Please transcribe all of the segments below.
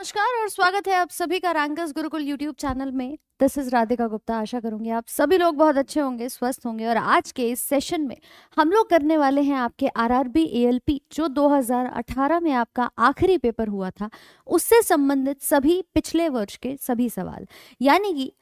नमस्कार और स्वागत है आप सभी का रैंकर्स गुरुकुल यूट्यूब चैनल में दिस इज राधिका गुप्ता आशा करूंगी आप सभी लोग बहुत अच्छे होंगे स्वस्थ होंगे और आज के इस सेशन में हम लोग करने वाले हैं आपके आरआरबी एएलपी जो 2018 में आपका आखिरी पेपर हुआ था उससे संबंधित सभी पिछले वर्ष के सभी सवाल यानी कि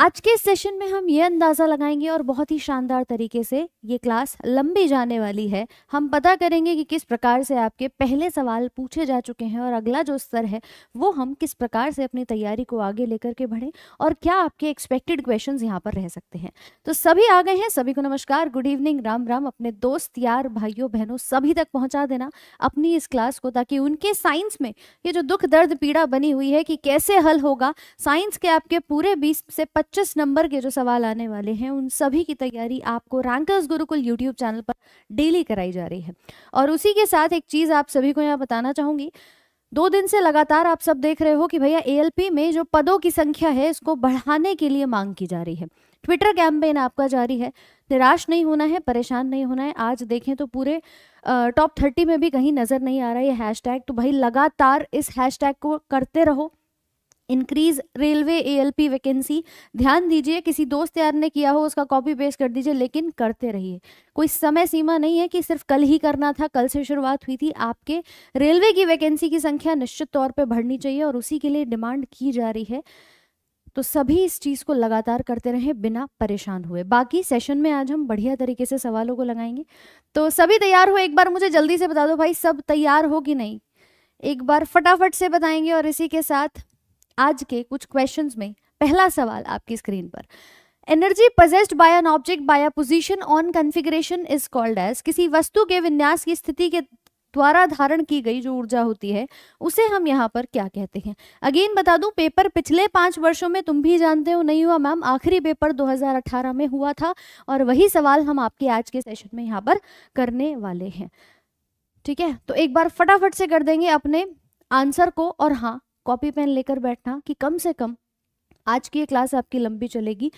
आज के सेशन में हम ये अंदाज़ा लगाएंगे और बहुत ही शानदार तरीके से ये क्लास लंबी जाने वाली है हम पता करेंगे कि किस प्रकार से आपके पहले सवाल पूछे जा चुके हैं और अगला जो स्तर है वो हम किस प्रकार से अपनी तैयारी को आगे लेकर के बढ़ें और क्या आपके एक्सपेक्टेड क्वेश्चन यहाँ पर रह सकते हैं तो सभी आ गए हैं सभी को नमस्कार गुड इवनिंग राम राम अपने दोस्त यार भाइयों बहनों सभी तक पहुँचा देना अपनी इस क्लास को ताकि उनके साइंस में ये जो दुख दर्द पीड़ा बनी हुई है कि कैसे हल होगा साइंस के आपके पूरे बीस से पच्चीस नंबर के जो सवाल आने वाले हैं उन सभी की तैयारी आपको रैंकर्स गुरुकुल यूट्यूब चैनल पर डेली कराई जा रही है और उसी के साथ एक चीज़ आप सभी को यहाँ बताना चाहूंगी दो दिन से लगातार आप सब देख रहे हो कि भैया एएलपी में जो पदों की संख्या है इसको बढ़ाने के लिए मांग की जा रही है ट्विटर कैंपेन आपका जारी है निराश नहीं होना है परेशान नहीं होना है आज देखें तो पूरे टॉप थर्टी में भी कहीं नज़र नहीं आ रहा है हैशटैग तो भाई लगातार इस हैशटैग को करते रहो इंक्रीज रेलवे एएलपी वैकेंसी ध्यान दीजिए किसी दोस्त यार ने किया हो उसका कॉपी पेस्ट कर दीजिए लेकिन करते रहिए कोई समय सीमा नहीं है कि सिर्फ कल ही करना था कल से शुरुआत हुई थी आपके रेलवे की वैकेंसी की संख्या निश्चित तौर पर बढ़नी चाहिए और उसी के लिए डिमांड की जा रही है तो सभी इस चीज़ को लगातार करते रहें बिना परेशान हुए बाकी सेशन में आज हम बढ़िया तरीके से सवालों को लगाएंगे तो सभी तैयार हो एक बार मुझे जल्दी से बता दो भाई सब तैयार हो कि नहीं एक बार फटाफट से बताएंगे और इसी के साथ आज के कुछ क्वेश्चन में पहला सवाल आपकी स्क्रीन पर energy possessed by an object by a position on configuration is called as किसी वस्तु के विन्यास की स्थिति के द्वारा धारण की गई जो ऊर्जा होती है उसे हम यहाँ पर क्या कहते हैं अगेन बता दूं पेपर पिछले पांच वर्षों में तुम भी जानते हो नहीं हुआ मैम आखिरी पेपर 2018 में हुआ था और वही सवाल हम आपके आज के सेशन में यहाँ पर करने वाले हैं ठीक है तो एक बार फटाफट से कर देंगे अपने आंसर को और हाँ कॉपी पेन लेकर बैठना कि कम से कम आज की ये क्लास आपकी लंबी चलेगी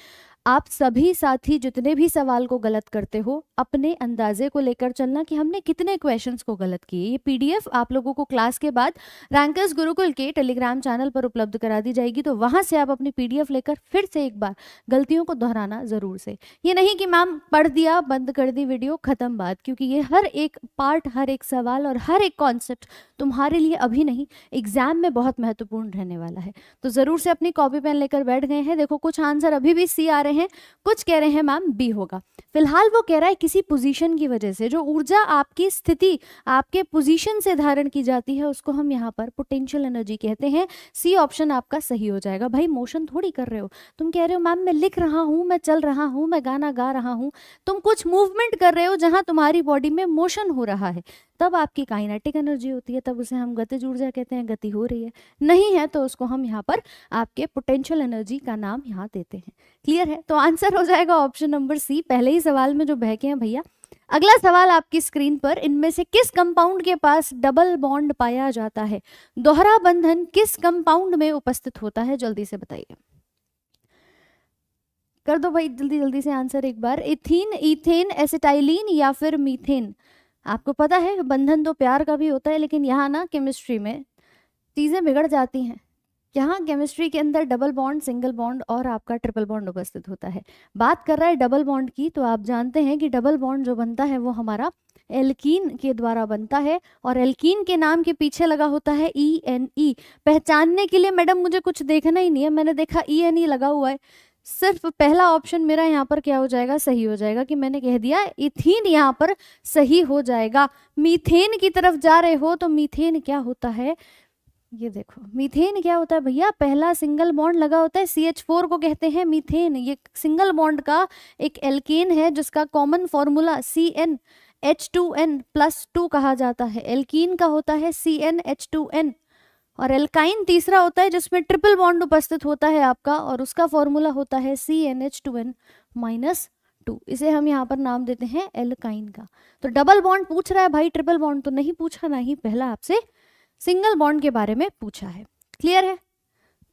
आप सभी साथी जितने भी सवाल को गलत करते हो अपने अंदाजे को लेकर चलना कि हमने कितने क्वेश्चंस को गलत किए ये पीडीएफ आप लोगों को क्लास के बाद रैंकर्स गुरुकुल के टेलीग्राम चैनल पर उपलब्ध करा दी जाएगी तो वहां से आप अपनी पीडीएफ लेकर फिर से एक बार गलतियों को दोहराना जरूर से ये नहीं कि मैम पढ़ दिया बंद कर दी वीडियो खत्म बात क्योंकि ये हर एक पार्ट हर एक सवाल और हर एक कॉन्सेप्ट तुम्हारे लिए अभी नहीं एग्जाम में बहुत महत्वपूर्ण रहने वाला है तो जरूर से अपनी कॉपी पेन लेकर बैठ गए हैं देखो कुछ आंसर अभी भी सी आ रहे हैं कुछ कह रहे हैं मैम बी होगा फिलहाल वो कह रहा है किसी पोजीशन की वजह से जो ऊर्जा आपकी स्थिति आपके पोजीशन से धारण की जाती है उसको हम यहाँ पर पोटेंशियल एनर्जी कहते हैं सी ऑप्शन आपका सही हो जाएगा भाई मोशन थोड़ी कर रहे हो तुम कह रहे हो मैम मैं लिख रहा हूँ मैं चल रहा हूँ मैं गाना गा रहा हूँ तुम कुछ मूवमेंट कर रहे हो जहाँ तुम्हारी बॉडी में मोशन हो रहा है तब आपकी काइनेटिक एनर्जी होती है तब उसे हम गतिज ऊर्जा कहते हैं गति हो रही है नहीं है तो उसको हम यहाँ पर आपके पोटेंशियल एनर्जी का नाम यहाँ देते हैं क्लियर है तो आंसर हो जाएगा ऑप्शन नंबर सी पहले ही सवाल में जो बहके हैं भैया अगला सवाल आपकी स्क्रीन पर इनमें से किस कंपाउंड के पास डबल बॉन्ड पाया जाता है दोहरा बंधन किस कंपाउंड में उपस्थित होता है जल्दी से बताइए कर दो भाई जल्दी जल्दी से आंसर एक बार इथिन इथेन एसिटाइलिन या फिर मीथेन आपको पता है बंधन तो प्यार का भी होता है लेकिन यहाँ ना केमिस्ट्री में चीज़ें बिगड़ जाती हैं यहाँ केमिस्ट्री के अंदर डबल बॉन्ड सिंगल बॉन्ड और आपका ट्रिपल बॉन्ड उपस्थित होता है बात कर रहा है डबल बॉन्ड की तो आप जानते हैं कि डबल बॉन्ड जो बनता है वो हमारा एल्कीन के द्वारा बनता है और एल्कीन के नाम के पीछे लगा होता है ई एन ई पहचानने के लिए मैडम मुझे कुछ देखना ही नहीं है मैंने देखा ई एन ई लगा हुआ है सिर्फ पहला ऑप्शन मेरा यहाँ पर क्या हो जाएगा सही हो जाएगा कि मैंने कह दिया इथीन यहाँ पर सही हो जाएगा मीथेन की तरफ जा रहे हो तो मीथेन क्या होता है ये देखो मीथेन क्या होता है भैया पहला सिंगल बॉन्ड लगा होता है सी एच फोर को कहते हैं मीथेन ये सिंगल बॉन्ड का एक एल्केन है जिसका common formula C N H two N plus two कहा जाता है एल्कीन का होता है C N H two N और एल्काइन तीसरा होता है जिसमें ट्रिपल बॉन्ड उपस्थित होता है आपका और उसका फॉर्मूला होता है C N H two N minus two इसे हम यहाँ पर नाम देते हैं एल्काइन का तो डबल बॉन्ड पूछ रहा है भाई ट्रिपल बॉन्ड तो नहीं पूछा ना ही पहला आपसे सिंगल बॉन्ड के बारे में पूछा है क्लियर है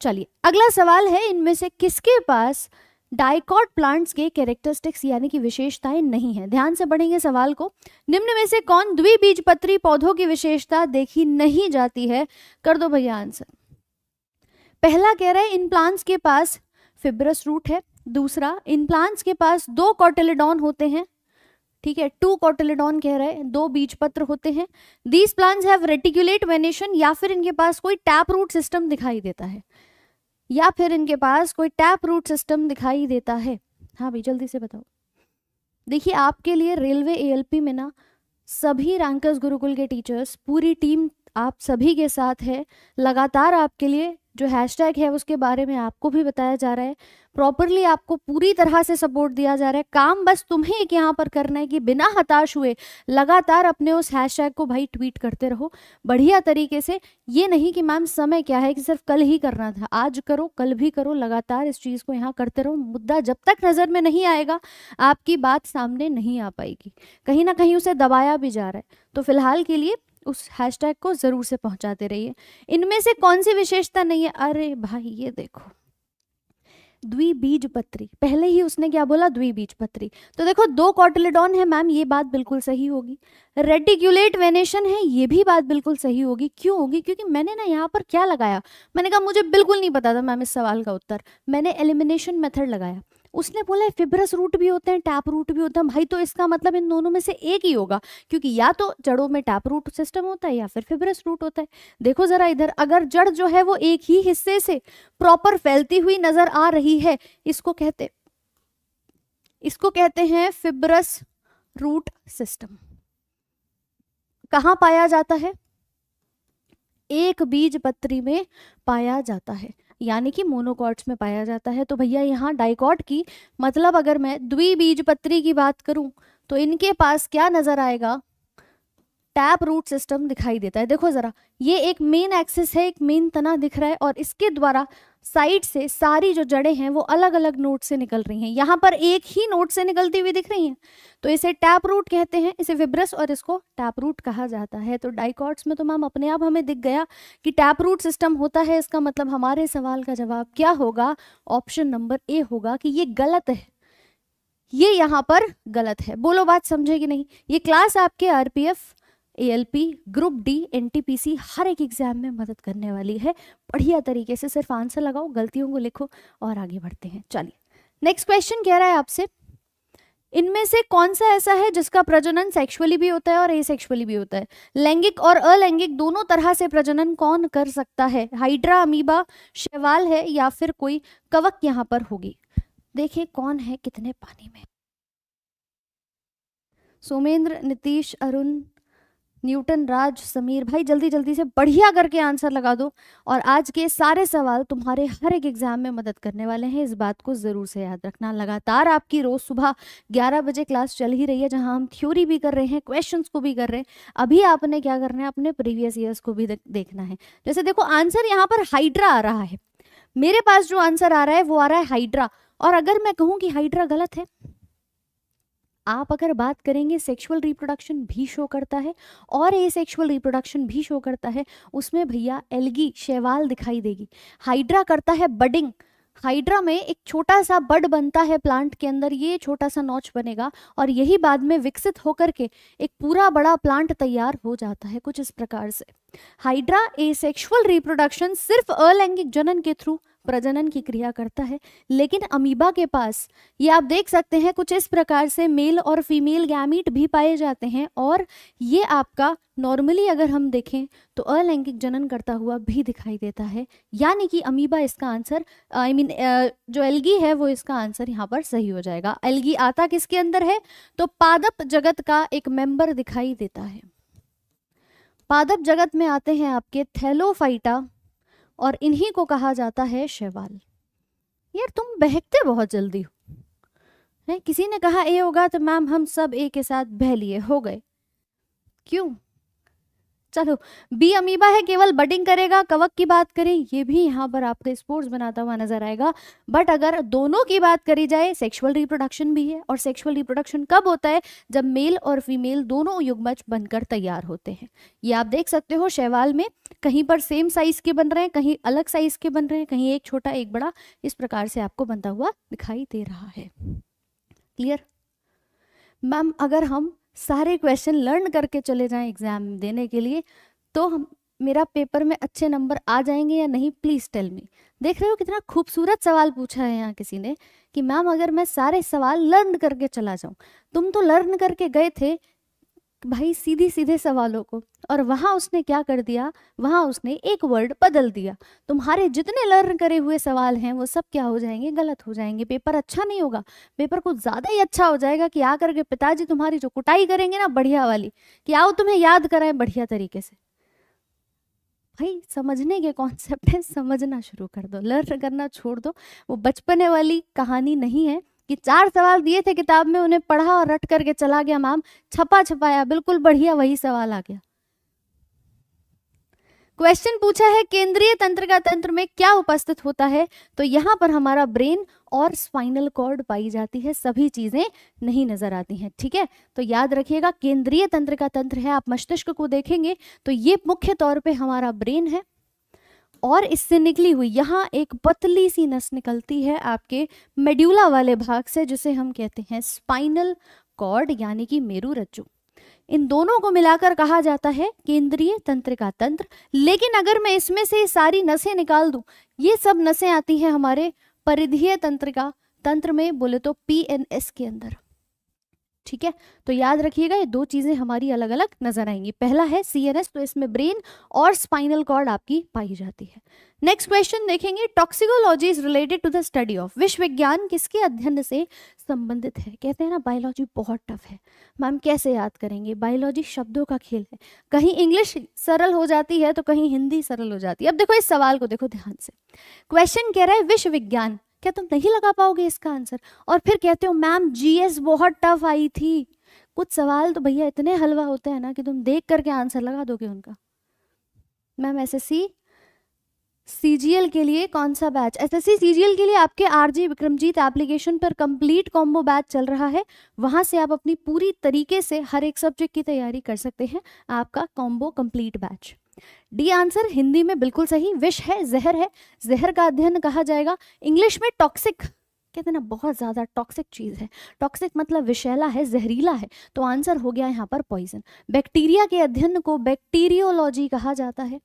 चलिए अगला सवाल है इनमें से किसके पास डाइकॉट प्लांट्स के कैरेक्टरिस्टिक्स यानी कि विशेषताएं नहीं है ध्यान से पढ़ेंगे सवाल को निम्न में से कौन द्विबीजपत्री पौधों की विशेषता देखी नहीं जाती है कर दो भैया आंसर पहला कह रहा है इन प्लांट्स के पास फिब्रस रूट है दूसरा इन प्लांट्स के पास दो कॉटेलिडॉन होते हैं ठीक है टू कॉटेलिडॉन कह रहे हैं दो बीज पत्र होते हैं these plants have reticulate venation या फिर इनके पास कोई टैप रूट सिस्टम दिखाई देता है या फिर इनके पास कोई टैप रूट सिस्टम दिखाई देता है हाँ भाई जल्दी से बताओ देखिए आपके लिए रेलवे एएलपी में ना सभी रैंकर्स गुरुकुल के टीचर्स पूरी टीम आप सभी के साथ है लगातार आपके लिए जो हैशटैग है उसके बारे में आपको भी बताया जा रहा है प्रॉपरली आपको पूरी तरह से सपोर्ट दिया जा रहा है काम बस तुम्हें एक यहाँ पर करना है कि बिना हताश हुए लगातार अपने उस हैशटैग को भाई ट्वीट करते रहो बढ़िया तरीके से ये नहीं कि मैम समय क्या है कि सिर्फ कल ही करना था आज करो कल भी करो लगातार इस चीज़ को यहाँ करते रहो मुद्दा जब तक नज़र में नहीं आएगा आपकी बात सामने नहीं आ पाएगी कहीं ना कहीं उसे दबाया भी जा रहा है तो फिलहाल के लिए उस हैशटैग को ज़रूर से पहुंचाते रहिए इनमें से कौन सी विशेषता नहीं है अरे भाई ये देखो द्विबीज पत्री पहले ही उसने क्या बोला द्विबीज पत्री तो देखो दो कॉटलेडॉन है मैम ये बात बिल्कुल सही होगी रेटिक्यूलेट वेनेशन है ये भी बात बिल्कुल सही होगी क्यों होगी क्योंकि मैंने ना यहाँ पर क्या लगाया मैंने कहा मुझे बिल्कुल नहीं पता था मैम इस सवाल का उत्तर मैंने एलिमिनेशन मेथड लगाया उसने बोला है फिब्रस रूट भी होते हैं टैप रूट भी होते हैं भाई तो इसका मतलब इन दोनों में से एक ही होगा क्योंकि या तो जड़ों में टैप रूट सिस्टम होता है या फिर फिब्रस रूट होता है देखो जरा इधर अगर जड़ जो है वो एक ही हिस्से से प्रॉपर फैलती हुई नजर आ रही है इसको कहते इसको कहते हैं फिब्रस रूट सिस्टम कहा पाया जाता है एक बीज पत्री में पाया जाता है यानी कि मोनोकॉट्स में पाया जाता है तो भैया यहाँ डाइकॉट की मतलब अगर मैं द्विबीजपत्री की बात करूँ तो इनके पास क्या नज़र आएगा टैप रूट सिस्टम दिखाई देता है देखो ज़रा ये एक मेन एक्सिस है एक मेन तना दिख रहा है और इसके द्वारा साइड से सारी जो जड़ें हैं वो अलग अलग नोट से निकल रही हैं यहाँ पर एक ही नोट से निकलती हुई दिख रही हैं तो इसे टैप रूट कहते हैं इसे विब्रस और इसको टैप रूट कहा जाता है तो डाइकॉट्स में तो मैम अपने आप हमें दिख गया कि टैप रूट सिस्टम होता है इसका मतलब हमारे सवाल का जवाब क्या होगा ऑप्शन नंबर ए होगा कि ये गलत है ये यहाँ पर गलत है बोलो बात समझेगी नहीं ये क्लास आपके RPF A L P group D N C हर एक एग्जाम में मदद करने वाली है बढ़िया तरीके से सिर्फ आंसर लगाओ गलतियों को लिखो और आगे बढ़ते हैं चलिए नेक्स्ट क्वेश्चन कह रहा है आपसे इनमें से कौन सा ऐसा है जिसका प्रजनन सेक्सुअली भी होता है और एसेक्सुअली भी होता है लैंगिक और अलैंगिक दोनों तरह से प्रजनन कौन कर सकता है हाइड्रा अमीबा शैवाल है या फिर कोई कवक यहाँ पर होगी देखिए कौन है कितने पानी में सोमेंद्र नीतीश अरुण न्यूटन राज समीर भाई जल्दी जल्दी से बढ़िया करके आंसर लगा दो और आज के सारे सवाल तुम्हारे हर एक एग्जाम में मदद करने वाले हैं इस बात को ज़रूर से याद रखना लगातार आपकी रोज़ सुबह 11 बजे क्लास चल ही रही है जहां हम थ्योरी भी कर रहे हैं क्वेश्चंस को भी कर रहे हैं अभी आपने क्या करना है अपने प्रीवियस ईयर्स को भी देखना है जैसे देखो आंसर यहाँ पर हाइड्रा आ रहा है मेरे पास जो आंसर आ रहा है वो आ रहा है हाइड्रा और अगर मैं कहूँ कि हाइड्रा गलत है आप अगर बात करेंगे सेक्सुअल रिप्रोडक्शन भी शो करता है और ए सेक्सुअल रिप्रोडक्शन भी शो करता है उसमें भैया एलगी शेवाल दिखाई देगी हाइड्रा करता है बडिंग हाइड्रा में एक छोटा सा बड बनता है प्लांट के अंदर ये छोटा सा नोच बनेगा और यही बाद में विकसित होकर के एक पूरा बड़ा प्लांट तैयार हो जाता है कुछ इस प्रकार से हाइड्रा ए रिप्रोडक्शन सिर्फ अलैंगिक जनन के थ्रू प्रजनन की क्रिया करता है लेकिन अमीबा के पास ये आप देख सकते हैं कुछ इस प्रकार से मेल और फीमेल गैमिट भी पाए जाते हैं और ये आपका नॉर्मली अगर हम देखें तो अलैंगिक जनन करता हुआ भी दिखाई देता है यानी कि अमीबा इसका आंसर आई मीन जो एल्गी है वो इसका आंसर यहाँ पर सही हो जाएगा एल्गी आता किसके अंदर है तो पादप जगत का एक मेंबर दिखाई देता है पादप जगत में आते हैं आपके थैलोफाइटा और इन्हीं को कहा जाता है शैवाल यार तुम बहकते बहुत जल्दी हो नहीं किसी ने कहा ए होगा तो मैम हम सब ए के साथ बह लिए हो गए क्यों चलो बी अमीबा है केवल बटिंग करेगा कवक की बात करें ये भी यहाँ पर आपके स्पोर्ट्स बनाता हुआ नजर आएगा बट अगर दोनों की बात करी जाए सेक्सुअल रिप्रोडक्शन भी है और सेक्सुअल रिप्रोडक्शन कब होता है जब मेल और फीमेल दोनों युगमच बनकर तैयार होते हैं ये आप देख सकते हो शैवाल में कहीं पर सेम साइज के बन रहे हैं कहीं अलग साइज के बन रहे हैं कहीं एक छोटा एक बड़ा इस प्रकार से आपको बनता हुआ दिखाई दे रहा है क्लियर मैम अगर हम सारे क्वेश्चन लर्न करके चले जाएं एग्ज़ाम देने के लिए तो हम मेरा पेपर में अच्छे नंबर आ जाएंगे या नहीं प्लीज़ टेल मी देख रहे हो कितना खूबसूरत सवाल पूछा है यहाँ किसी ने कि मैम अगर मैं सारे सवाल लर्न करके चला जाऊं तुम तो लर्न करके गए थे भाई सीधे सीधे सवालों को और वहाँ उसने क्या कर दिया वहाँ उसने एक वर्ड बदल दिया तुम्हारे जितने लर्न करे हुए सवाल हैं वो सब क्या हो जाएंगे गलत हो जाएंगे पेपर अच्छा नहीं होगा पेपर कुछ ज़्यादा ही अच्छा हो जाएगा कि आकर के पिताजी तुम्हारी जो कुटाई करेंगे ना बढ़िया वाली कि आओ तुम्हें याद कराएं बढ़िया तरीके से भाई समझने के कॉन्सेप्ट है समझना शुरू कर दो लर्न करना छोड़ दो वो बचपने वाली कहानी नहीं है कि चार सवाल दिए थे किताब में उन्हें पढ़ा और रट करके चला गया मैम छपा छपाया बिल्कुल बढ़िया वही सवाल आ गया क्वेश्चन पूछा है केंद्रीय तंत्र का तंत्र में क्या उपस्थित होता है तो यहां पर हमारा ब्रेन और स्पाइनल कॉर्ड पाई जाती है सभी चीजें नहीं नजर आती हैं ठीक है तो याद रखिएगा केंद्रीय तंत्र का तंत्र है आप मस्तिष्क को देखेंगे तो ये मुख्य तौर पे हमारा ब्रेन है और इससे निकली हुई यहाँ एक पतली सी नस निकलती है आपके मेड्यूला वाले भाग से जिसे हम कहते हैं स्पाइनल कॉर्ड यानी कि मेरू रज्जू इन दोनों को मिलाकर कहा जाता है केंद्रीय तंत्र का तंत्र लेकिन अगर मैं इसमें से सारी नसें निकाल दूं ये सब नसें आती हैं हमारे परिधीय तंत्र का तंत्र में बोले तो पी एन एस के अंदर ठीक है तो याद रखिएगा ये दो चीज़ें हमारी अलग अलग नजर आएंगी पहला है सी तो इसमें ब्रेन और स्पाइनल कॉर्ड आपकी पाई जाती है नेक्स्ट क्वेश्चन देखेंगे toxicology is related to the study of विश्व विज्ञान किसके अध्ययन से संबंधित है कहते हैं ना बायोलॉजी बहुत टफ है मैम कैसे याद करेंगे बायोलॉजी शब्दों का खेल है कहीं इंग्लिश सरल हो जाती है तो कहीं हिंदी सरल हो जाती है अब देखो इस सवाल को देखो ध्यान से क्वेश्चन कह रहा है विश्व विज्ञान क्या तुम नहीं लगा पाओगे इसका आंसर और फिर कहते हो मैम जीएस बहुत टफ आई थी कुछ सवाल तो भैया इतने हलवा होते हैं ना कि तुम देख करके आंसर लगा दोगे उनका ma'am S S C CGL के लिए कौन सा बैच एसएससी सीजीएल के लिए आपके आरजी विक्रमजीत एप्लीकेशन पर कंप्लीट कॉम्बो बैच चल रहा है वहां से आप अपनी पूरी तरीके से हर एक सब्जेक्ट की तैयारी कर सकते हैं आपका combo complete batch D answer Hindi में बिल्कुल सही विष है जहर है जहर का अध्ययन कहा जाएगा इंग्लिश में टॉक्सिक कहते हैं ना बहुत ज़्यादा टॉक्सिक चीज़ है टॉक्सिक मतलब विषैला है जहरीला है तो आंसर हो गया यहाँ पर पॉइजन बैक्टीरिया के अध्ययन को बैक्टीरियोलॉजी कहा जाता है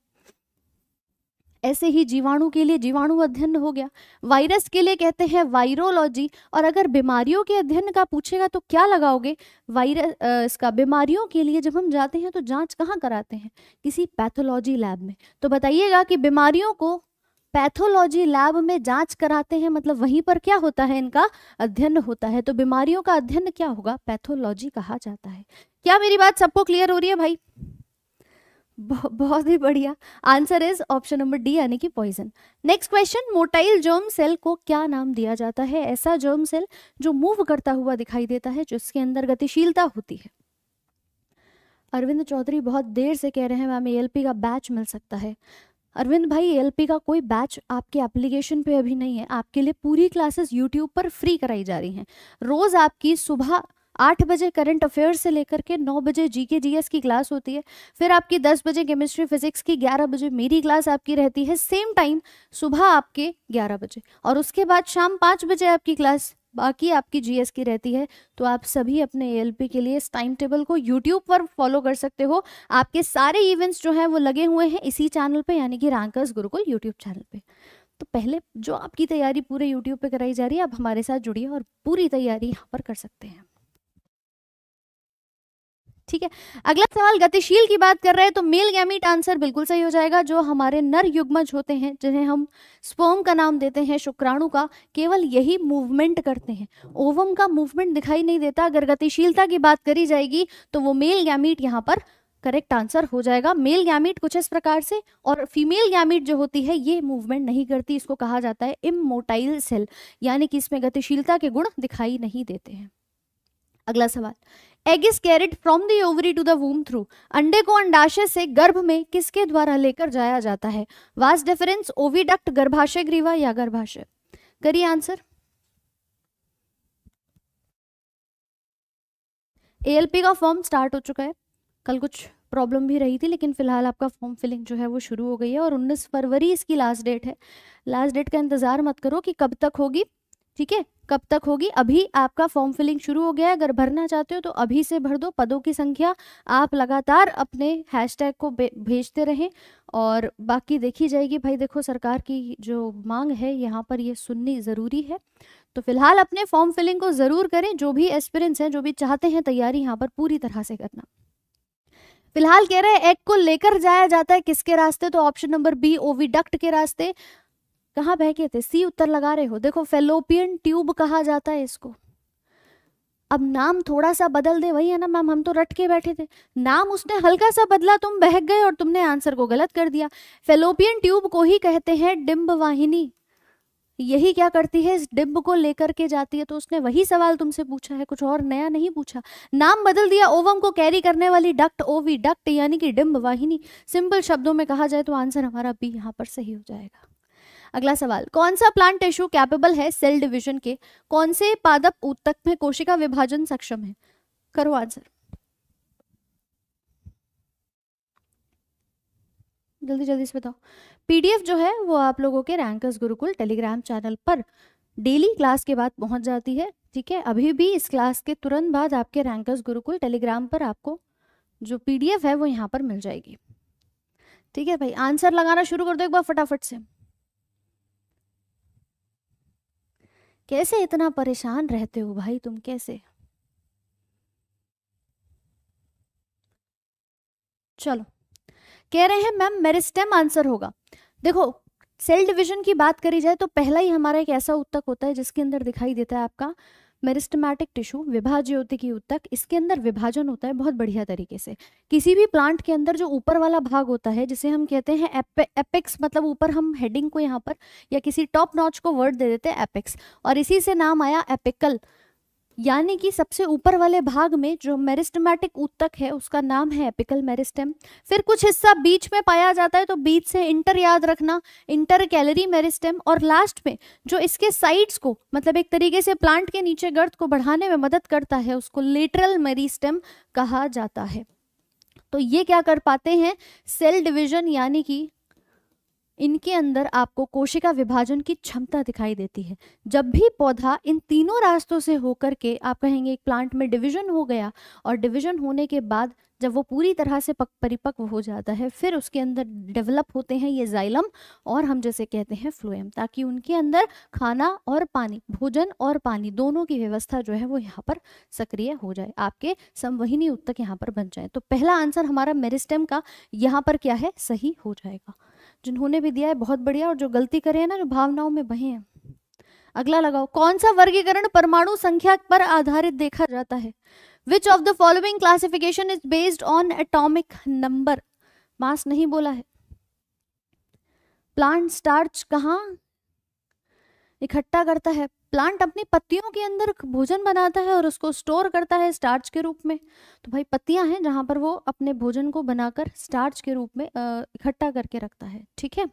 ऐसे ही जीवाणु के लिए जीवाणु अध्ययन हो गया वायरस के लिए कहते हैं वायरोलॉजी और अगर बीमारियों के अध्ययन का पूछेगा तो क्या लगाओगे वायरस इसका बीमारियों के लिए जब हम जाते हैं तो जांच कहाँ कराते हैं किसी पैथोलॉजी लैब में तो बताइएगा कि बीमारियों को पैथोलॉजी लैब में जांच कराते हैं मतलब वहीं पर क्या होता है इनका अध्ययन होता है तो बीमारियों का अध्ययन क्या होगा पैथोलॉजी कहा जाता है क्या मेरी बात सबको क्लियर हो रही है भाई बहुत ही बढ़िया answer is option number D यानी कि poison next question motile germ cell को क्या नाम दिया जाता है ऐसा जर्म सेल जो मूव करता हुआ दिखाई देता है जिसके अंदर गतिशीलता होती है अरविंद चौधरी बहुत देर से कह रहे हैं मैम एल का बैच मिल सकता है अरविंद भाई एल का कोई बैच आपके एप्लीकेशन पे अभी नहीं है आपके लिए पूरी क्लासेस यूट्यूब पर फ्री कराई जा रही हैं रोज़ आपकी सुबह आठ बजे करंट अफेयर्स से लेकर के नौ बजे जीके जीएस की क्लास होती है फिर आपकी दस बजे केमिस्ट्री फिजिक्स की ग्यारह बजे मेरी क्लास आपकी रहती है सेम टाइम सुबह आपके ग्यारह बजे और उसके बाद शाम पाँच बजे आपकी क्लास बाकी आपकी जीएस की रहती है तो आप सभी अपने एएलपी के लिए इस टाइम टेबल को यूट्यूब पर फॉलो कर सकते हो आपके सारे इवेंट्स जो हैं वो लगे हुए हैं इसी चैनल पे यानी कि रैंकर्स गुरुकुल यूट्यूब चैनल पे तो पहले जो आपकी तैयारी पूरे यूट्यूब पे कराई जा रही है आप हमारे साथ जुड़िए और पूरी तैयारी यहाँ पर कर सकते हैं ठीक है अगला सवाल गतिशील की बात कर रहे हैं तो मेल गैमिट आंसर बिल्कुल सही हो जाएगा जो हमारे नर युग्मज होते हैं जिन्हें हम स्पोम का नाम देते हैं शुक्राणु का केवल यही मूवमेंट करते हैं ओवम का मूवमेंट दिखाई नहीं देता अगर गतिशीलता की बात करी जाएगी तो वो मेल गैमिट यहाँ पर करेक्ट आंसर हो जाएगा मेल गैमिट कुछ इस प्रकार से और फीमेल गैमिट जो होती है ये मूवमेंट नहीं करती इसको कहा जाता है इमोटाइल सेल यानी कि इसमें गतिशीलता के गुण दिखाई नहीं देते हैं अगला सवाल egg is carried from the ovary to the womb through अंडे को अंडाशय से गर्भ में किसके द्वारा लेकर जाया जाता है वास डिफरेंस ओविडक्ट गर्भाशय ग्रीवा या गर्भाशय करिए आंसर एएलपी का फॉर्म स्टार्ट हो चुका है कल कुछ प्रॉब्लम भी रही थी लेकिन फिलहाल आपका फॉर्म फिलिंग जो है वो शुरू हो गई है और 19 फरवरी इसकी लास्ट डेट है लास्ट डेट का इंतज़ार मत करो कि कब तक होगी ठीक है कब तक होगी अभी आपका फॉर्म फिलिंग शुरू हो गया है अगर भरना चाहते हो तो अभी से भर दो पदों की संख्या आप लगातार अपने हैशटैग को भेजते रहें और बाकी देखी जाएगी भाई देखो सरकार की जो मांग है यहाँ पर ये सुननी ज़रूरी है तो फिलहाल अपने फॉर्म फिलिंग को ज़रूर करें जो भी एक्सपीरियंस हैं जो भी चाहते हैं तैयारी यहाँ पर पूरी तरह से करना फिलहाल कह रहे हैं एक्ट को लेकर जाया जाता है किसके रास्ते तो ऑप्शन नंबर बी ओविडक्ट के रास्ते कहाँ बहके थे सी उत्तर लगा रहे हो देखो फेलोपियन ट्यूब कहा जाता है इसको अब नाम थोड़ा सा बदल दे वही है ना मैम हम तो रट के बैठे थे नाम उसने हल्का सा बदला तुम बहक गए और तुमने आंसर को गलत कर दिया फेलोपियन ट्यूब को ही कहते हैं डिम्ब वाहिनी यही क्या करती है इस डिम्ब को लेकर के जाती है तो उसने वही सवाल तुमसे पूछा है कुछ और नया नहीं पूछा नाम बदल दिया ओवम को कैरी करने वाली डक्ट ओवी डक्ट यानी कि डिम्ब वाहिनी सिंपल शब्दों में कहा जाए तो आंसर हमारा बी यहाँ पर सही हो जाएगा अगला सवाल कौन सा प्लांट टिश्यू कैपेबल है सेल डिवीजन के कौन से पादप उत्तक में कोशिका विभाजन सक्षम है करो आंसर जल्दी जल्दी से बताओ पीडीएफ जो है वो आप लोगों के रैंकर्स गुरुकुल टेलीग्राम चैनल पर डेली क्लास के बाद पहुंच जाती है ठीक है अभी भी इस क्लास के तुरंत बाद आपके रैंकर्स गुरुकुल टेलीग्राम पर आपको जो पीडीएफ है वो यहाँ पर मिल जाएगी ठीक है भाई आंसर लगाना शुरू कर दो एक बार फटाफट से कैसे इतना परेशान रहते हो भाई तुम कैसे चलो कह रहे हैं मैम मेरे स्टेम आंसर होगा देखो सेल डिवीजन की बात करी जाए तो पहला ही हमारा एक ऐसा उत्तक होता है जिसके अंदर दिखाई देता है आपका मेरिस्टमैटिक टिश्यू विभाज्योति की उत्तक इसके अंदर विभाजन होता है बहुत बढ़िया तरीके से किसी भी प्लांट के अंदर जो ऊपर वाला भाग होता है जिसे हम कहते हैं एपेक्स मतलब ऊपर हम हेडिंग को यहाँ पर या किसी टॉप नॉच को वर्ड दे देते हैं एपेक्स और इसी से नाम आया एपिकल यानी कि सबसे ऊपर वाले भाग में जो मेरिस्टमैटिक ऊतक है उसका नाम है एपिकल मेरिस्टेम फिर कुछ हिस्सा बीच में पाया जाता है तो बीच से इंटर याद रखना इंटर कैलरी मेरिस्टेम और लास्ट में जो इसके साइड्स को मतलब एक तरीके से प्लांट के नीचे गर्द को बढ़ाने में मदद करता है उसको लेटरल मेरिस्टम कहा जाता है तो ये क्या कर पाते हैं सेल डिविजन यानी कि इनके अंदर आपको कोशिका विभाजन की क्षमता दिखाई देती है जब भी पौधा इन तीनों रास्तों से होकर के आप कहेंगे एक प्लांट में डिवीजन हो गया और डिवीजन होने के बाद जब वो पूरी तरह से पक परिपक्व हो जाता है फिर उसके अंदर डेवलप होते हैं ये जाइलम और हम जैसे कहते हैं फ्लोएम ताकि उनके अंदर खाना और पानी भोजन और पानी दोनों की व्यवस्था जो है वो यहाँ पर सक्रिय हो जाए आपके संवहिनी उत्तक यहाँ पर बन जाए तो पहला आंसर हमारा मेरिस्टेम का यहाँ पर क्या है सही हो जाएगा जिन्होंने भी दिया है बहुत बढ़िया और जो गलती करे हैं ना जो भावनाओं में बहे हैं अगला लगाओ कौन सा वर्गीकरण परमाणु संख्या पर आधारित देखा जाता है which of the following classification is based on atomic number mass नहीं बोला है प्लांट स्टार्च कहा इकट्ठा करता है प्लांट अपनी पत्तियों के अंदर भोजन बनाता है और उसको स्टोर करता है स्टार्च के रूप में तो भाई पत्तियां हैं जहां पर वो अपने भोजन को बनाकर स्टार्च के रूप में इकट्ठा करके रखता है ठीक है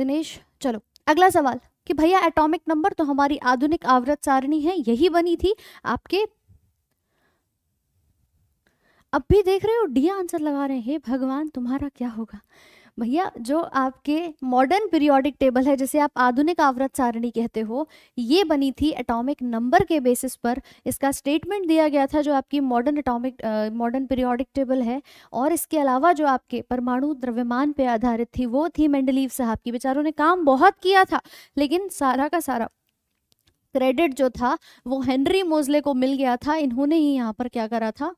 दिनेश चलो अगला सवाल कि भैया एटॉमिक नंबर तो हमारी आधुनिक आवृत सारणी है यही बनी थी आपके अब भी देख रहे हो डी आंसर लगा रहे हैं हे भगवान तुम्हारा क्या होगा भैया जो आपके मॉडर्न पीरियोडिक टेबल है जिसे आप आधुनिक आवृत सारणी कहते हो ये बनी थी एटॉमिक नंबर के बेसिस पर इसका स्टेटमेंट दिया गया था जो आपकी modern atomic modern periodic table है और इसके अलावा जो आपके परमाणु द्रव्यमान पर आधारित थी वो थी मेंडलीव साहब की बेचारों ने काम बहुत किया था लेकिन सारा का सारा क्रेडिट जो था वो हेनरी मोजले को मिल गया था इन्होंने ही यहाँ पर क्या करा था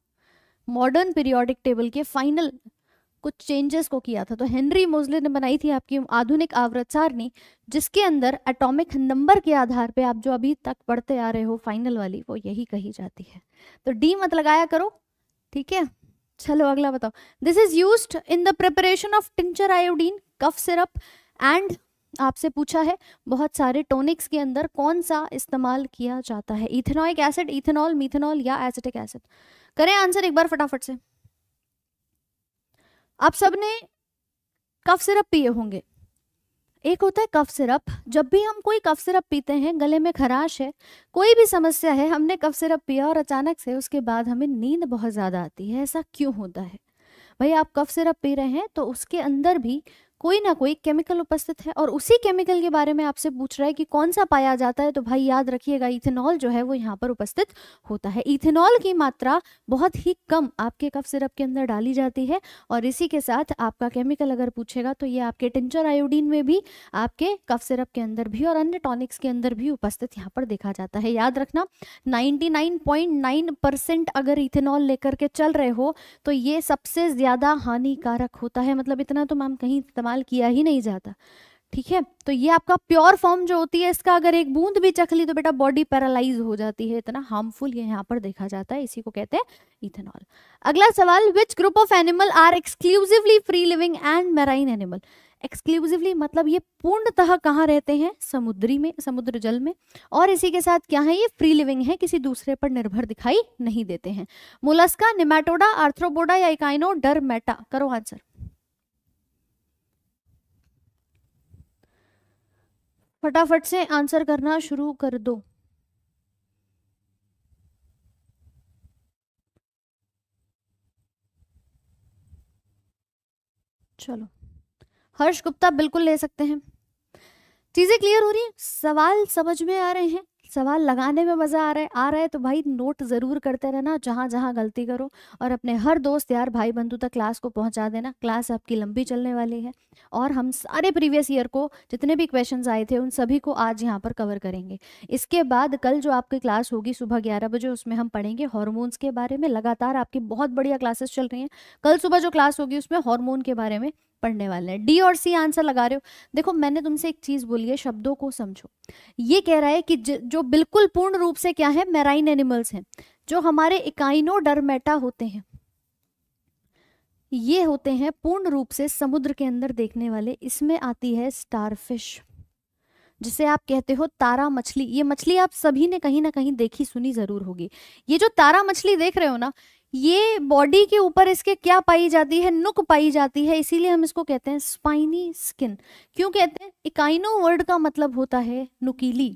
मॉडर्न पीरियोडिक टेबल के फाइनल कुछ चेंजेस को किया था तो हेनरी मोजले ने बनाई थी आपकी आधुनिक आवृत सारणी जिसके अंदर एटॉमिक नंबर के आधार पे आप जो अभी तक पढ़ते आ रहे हो फाइनल वाली वो यही कही जाती है तो डी मत लगाया करो ठीक है चलो अगला बताओ this is use in the preparation of tincture iodine cough syrup and आपसे पूछा है बहुत सारे टोनिक्स के अंदर कौन सा इस्तेमाल किया जाता है इथेनॉइक एसिड इथेनॉल मिथेनॉल या एसिटिक एसिड करें आंसर एक बार फटाफट से आप सबने कफ सिरप पिए होंगे एक होता है कफ सिरप जब भी हम कोई कफ सिरप पीते हैं गले में खराश है कोई भी समस्या है हमने कफ सिरप पिया और अचानक से उसके बाद हमें नींद बहुत ज़्यादा आती है ऐसा क्यों होता है भाई आप कफ सिरप पी रहे हैं तो उसके अंदर भी कोई ना कोई केमिकल उपस्थित है और उसी केमिकल के बारे में आपसे पूछ रहा है कि कौन सा पाया जाता है तो भाई याद रखिएगा इथेनॉल जो है वो यहाँ पर उपस्थित होता है इथेनॉल की मात्रा बहुत ही कम आपके कफ सिरप के अंदर डाली जाती है और इसी के साथ आपका केमिकल अगर पूछेगा तो ये आपके टिंचर आयोडीन में भी आपके कफ सिरप के अंदर भी और अन्य टॉनिक्स के अंदर भी उपस्थित यहाँ पर देखा जाता है याद रखना नाइन्टी परसेंट अगर इथेनॉल लेकर के चल रहे हो तो ये सबसे ज़्यादा हानिकारक होता है मतलब इतना तो मैम कहीं इस्तेमाल इस्तेमाल किया ही नहीं जाता ठीक है तो ये आपका प्योर फॉर्म जो होती है इसका अगर एक बूंद भी चख ली तो बेटा बॉडी पैरालाइज हो जाती है इतना हार्मफुल ये यहाँ पर देखा जाता है इसी को कहते हैं इथेनॉल अगला सवाल which group of animal are exclusively free living and marine animal exclusively मतलब ये पूर्णतः कहाँ रहते हैं समुद्री में समुद्र जल में और इसी के साथ क्या है ये फ्री लिविंग है किसी दूसरे पर निर्भर दिखाई नहीं देते हैं मोलस्का निमेटोडा आर्थ्रोबोडा या इकाइनो डर मेटा करो आंसर फटाफट से आंसर करना शुरू कर दो चलो हर्ष गुप्ता बिल्कुल ले सकते हैं चीजें क्लियर हो रही हैं सवाल समझ में आ रहे हैं सवाल लगाने में मज़ा आ रहा है आ रहा है तो भाई नोट ज़रूर करते रहना जहाँ जहाँ गलती करो और अपने हर दोस्त यार भाई बंधु तक क्लास को पहुँचा देना क्लास आपकी लंबी चलने वाली है और हम सारे प्रीवियस ईयर को जितने भी क्वेश्चन आए थे उन सभी को आज यहाँ पर कवर करेंगे इसके बाद कल जो आपकी क्लास होगी सुबह ग्यारह बजे उसमें हम पढ़ेंगे हॉर्मोन्स के बारे में लगातार आपकी बहुत बढ़िया क्लासेस चल रही हैं कल सुबह जो क्लास होगी उसमें हॉर्मोन के बारे में पढ़ने वाले हैं डी और सी आंसर लगा रहे हो देखो मैंने तुमसे एक चीज बोली है शब्दों को समझो ये कह रहा है कि जो बिल्कुल पूर्ण रूप से क्या है मेराइन एनिमल्स हैं जो हमारे इकाइनो डरमेटा होते हैं ये होते हैं पूर्ण रूप से समुद्र के अंदर देखने वाले इसमें आती है स्टारफिश जिसे आप कहते हो तारा मछली ये मछली आप सभी ने कहीं ना कहीं देखी सुनी जरूर होगी ये जो तारा मछली देख रहे हो ना ये बॉडी के ऊपर इसके क्या पाई जाती है नुक पाई जाती है इसीलिए हम इसको कहते हैं स्पाइनी स्किन क्यों कहते हैं इकाइनो वर्ड का मतलब होता है नुकीली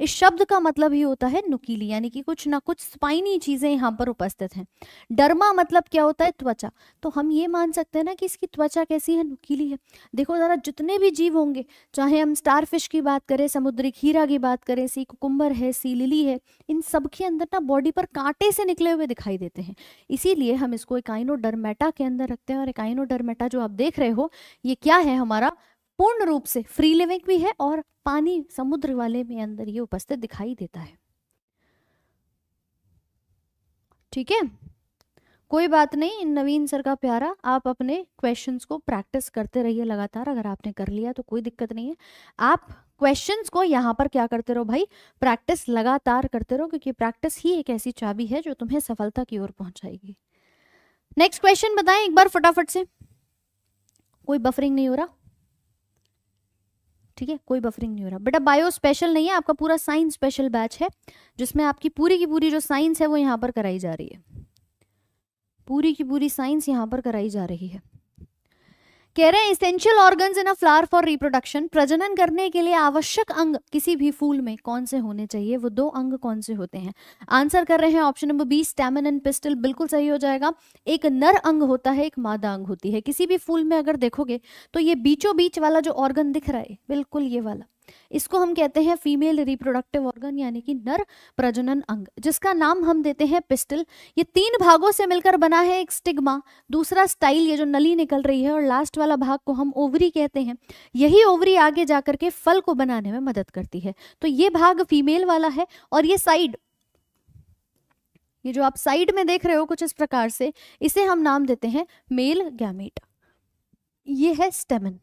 इस शब्द का मतलब ही होता है नुकीली यानी कि कुछ ना कुछ स्पाइनी चीजें यहाँ पर उपस्थित हैं डर्मा मतलब क्या होता है त्वचा तो हम ये मान सकते हैं ना कि इसकी त्वचा कैसी है नुकीली है देखो जरा जितने भी जीव होंगे चाहे हम स्टार फिश की बात करें समुद्री खीरा की बात करें सी कुकुम्बर है सी लिली है इन सब के अंदर ना बॉडी पर कांटे से निकले हुए दिखाई देते हैं इसीलिए हम इसको एकाइनोडर्मेटा के अंदर रखते हैं और एकाइनोडर्मेटा जो आप देख रहे हो ये क्या है हमारा पूर्ण रूप से फ्री लिविंग भी है और पानी समुद्र वाले में अंदर ये उपस्थित दिखाई देता है ठीक है कोई बात नहीं नवीन सर का प्यारा आप अपने क्वेश्चंस को प्रैक्टिस करते रहिए लगातार अगर आपने कर लिया तो कोई दिक्कत नहीं है आप क्वेश्चंस को यहाँ पर क्या करते रहो भाई प्रैक्टिस लगातार करते रहो क्योंकि प्रैक्टिस ही एक ऐसी चाबी है जो तुम्हें सफलता की ओर पहुंचाएगी नेक्स्ट क्वेश्चन बताएं एक बार फटाफट से कोई बफरिंग नहीं हो रहा ठीक है कोई बफरिंग नहीं हो रहा बेटा बायो स्पेशल नहीं है आपका पूरा साइंस स्पेशल बैच है जिसमें आपकी पूरी की पूरी जो साइंस है वो यहाँ पर कराई जा रही है पूरी की पूरी साइंस यहाँ पर कराई जा रही है कह रहे हैं essential organ in a flower for reproduction प्रजनन करने के लिए आवश्यक अंग किसी भी फूल में कौन से होने चाहिए वो दो अंग कौन से होते हैं आंसर कर रहे हैं option number B stamen and pistil बिल्कुल सही हो जाएगा एक नर अंग होता है एक मादा अंग होती है किसी भी फूल में अगर देखोगे तो ये बीचों बीच वाला जो ऑर्गन दिख रहा है बिल्कुल ये वाला इसको हम कहते हैं फीमेल रिप्रोडक्टिव ऑर्गन यानी कि नर प्रजनन अंग जिसका नाम हम देते हैं पिस्टल ये तीन भागों से मिलकर बना है एक स्टिग्मा दूसरा स्टाइल ये जो नली निकल रही है और लास्ट वाला भाग को हम ओवरी कहते हैं यही ओवरी आगे जाकर के फल को बनाने में मदद करती है तो ये भाग फीमेल वाला है और ये साइड ये जो आप साइड में देख रहे हो कुछ इस प्रकार से इसे हम नाम देते हैं मेल गैमेट ये है स्टेमन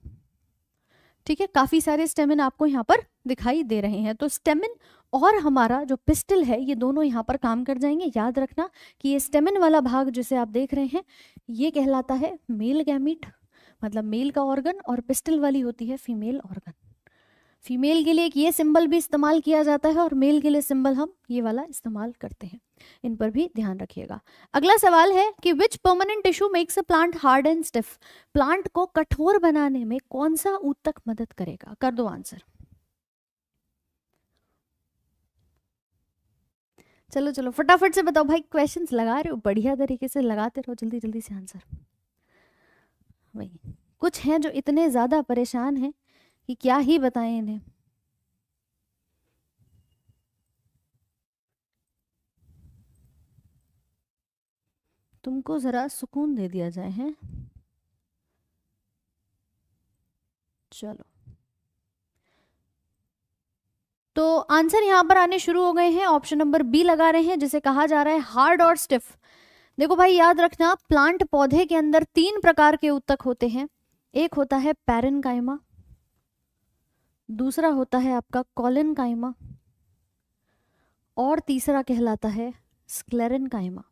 ठीक है काफ़ी सारे स्टेमिन आपको यहाँ पर दिखाई दे रहे हैं तो स्टेमिन और हमारा जो पिस्टल है ये दोनों यहाँ पर काम कर जाएंगे याद रखना कि ये स्टेमिन वाला भाग जिसे आप देख रहे हैं ये कहलाता है मेल गैमिट मतलब मेल का ऑर्गन और पिस्टल वाली होती है फीमेल ऑर्गन फीमेल के लिए एक ये सिंबल भी इस्तेमाल किया जाता है और मेल के लिए सिंबल हम ये वाला इस्तेमाल करते हैं इन पर भी ध्यान रखिएगा अगला सवाल है कि which permanent tissue makes a plant hard and stiff plant को कठोर बनाने में कौन सा ऊतक मदद करेगा कर दो आंसर चलो चलो फटाफट से बताओ भाई क्वेश्चंस लगा रहे हो बढ़िया तरीके से लगाते रहो जल्दी जल्दी से आंसर वही कुछ हैं जो इतने ज़्यादा परेशान हैं कि क्या ही बताएं इन्हें तुमको ज़रा सुकून दे दिया जाए हैं चलो तो आंसर यहाँ पर आने शुरू हो गए हैं ऑप्शन नंबर बी लगा रहे हैं जिसे कहा जा रहा है हार्ड और स्टिफ देखो भाई याद रखना प्लांट पौधे के अंदर तीन प्रकार के उत्तक होते हैं एक होता है पैरन कायमा दूसरा होता है आपका कॉलिन कायमा और तीसरा कहलाता है स्क्लेरन कायमा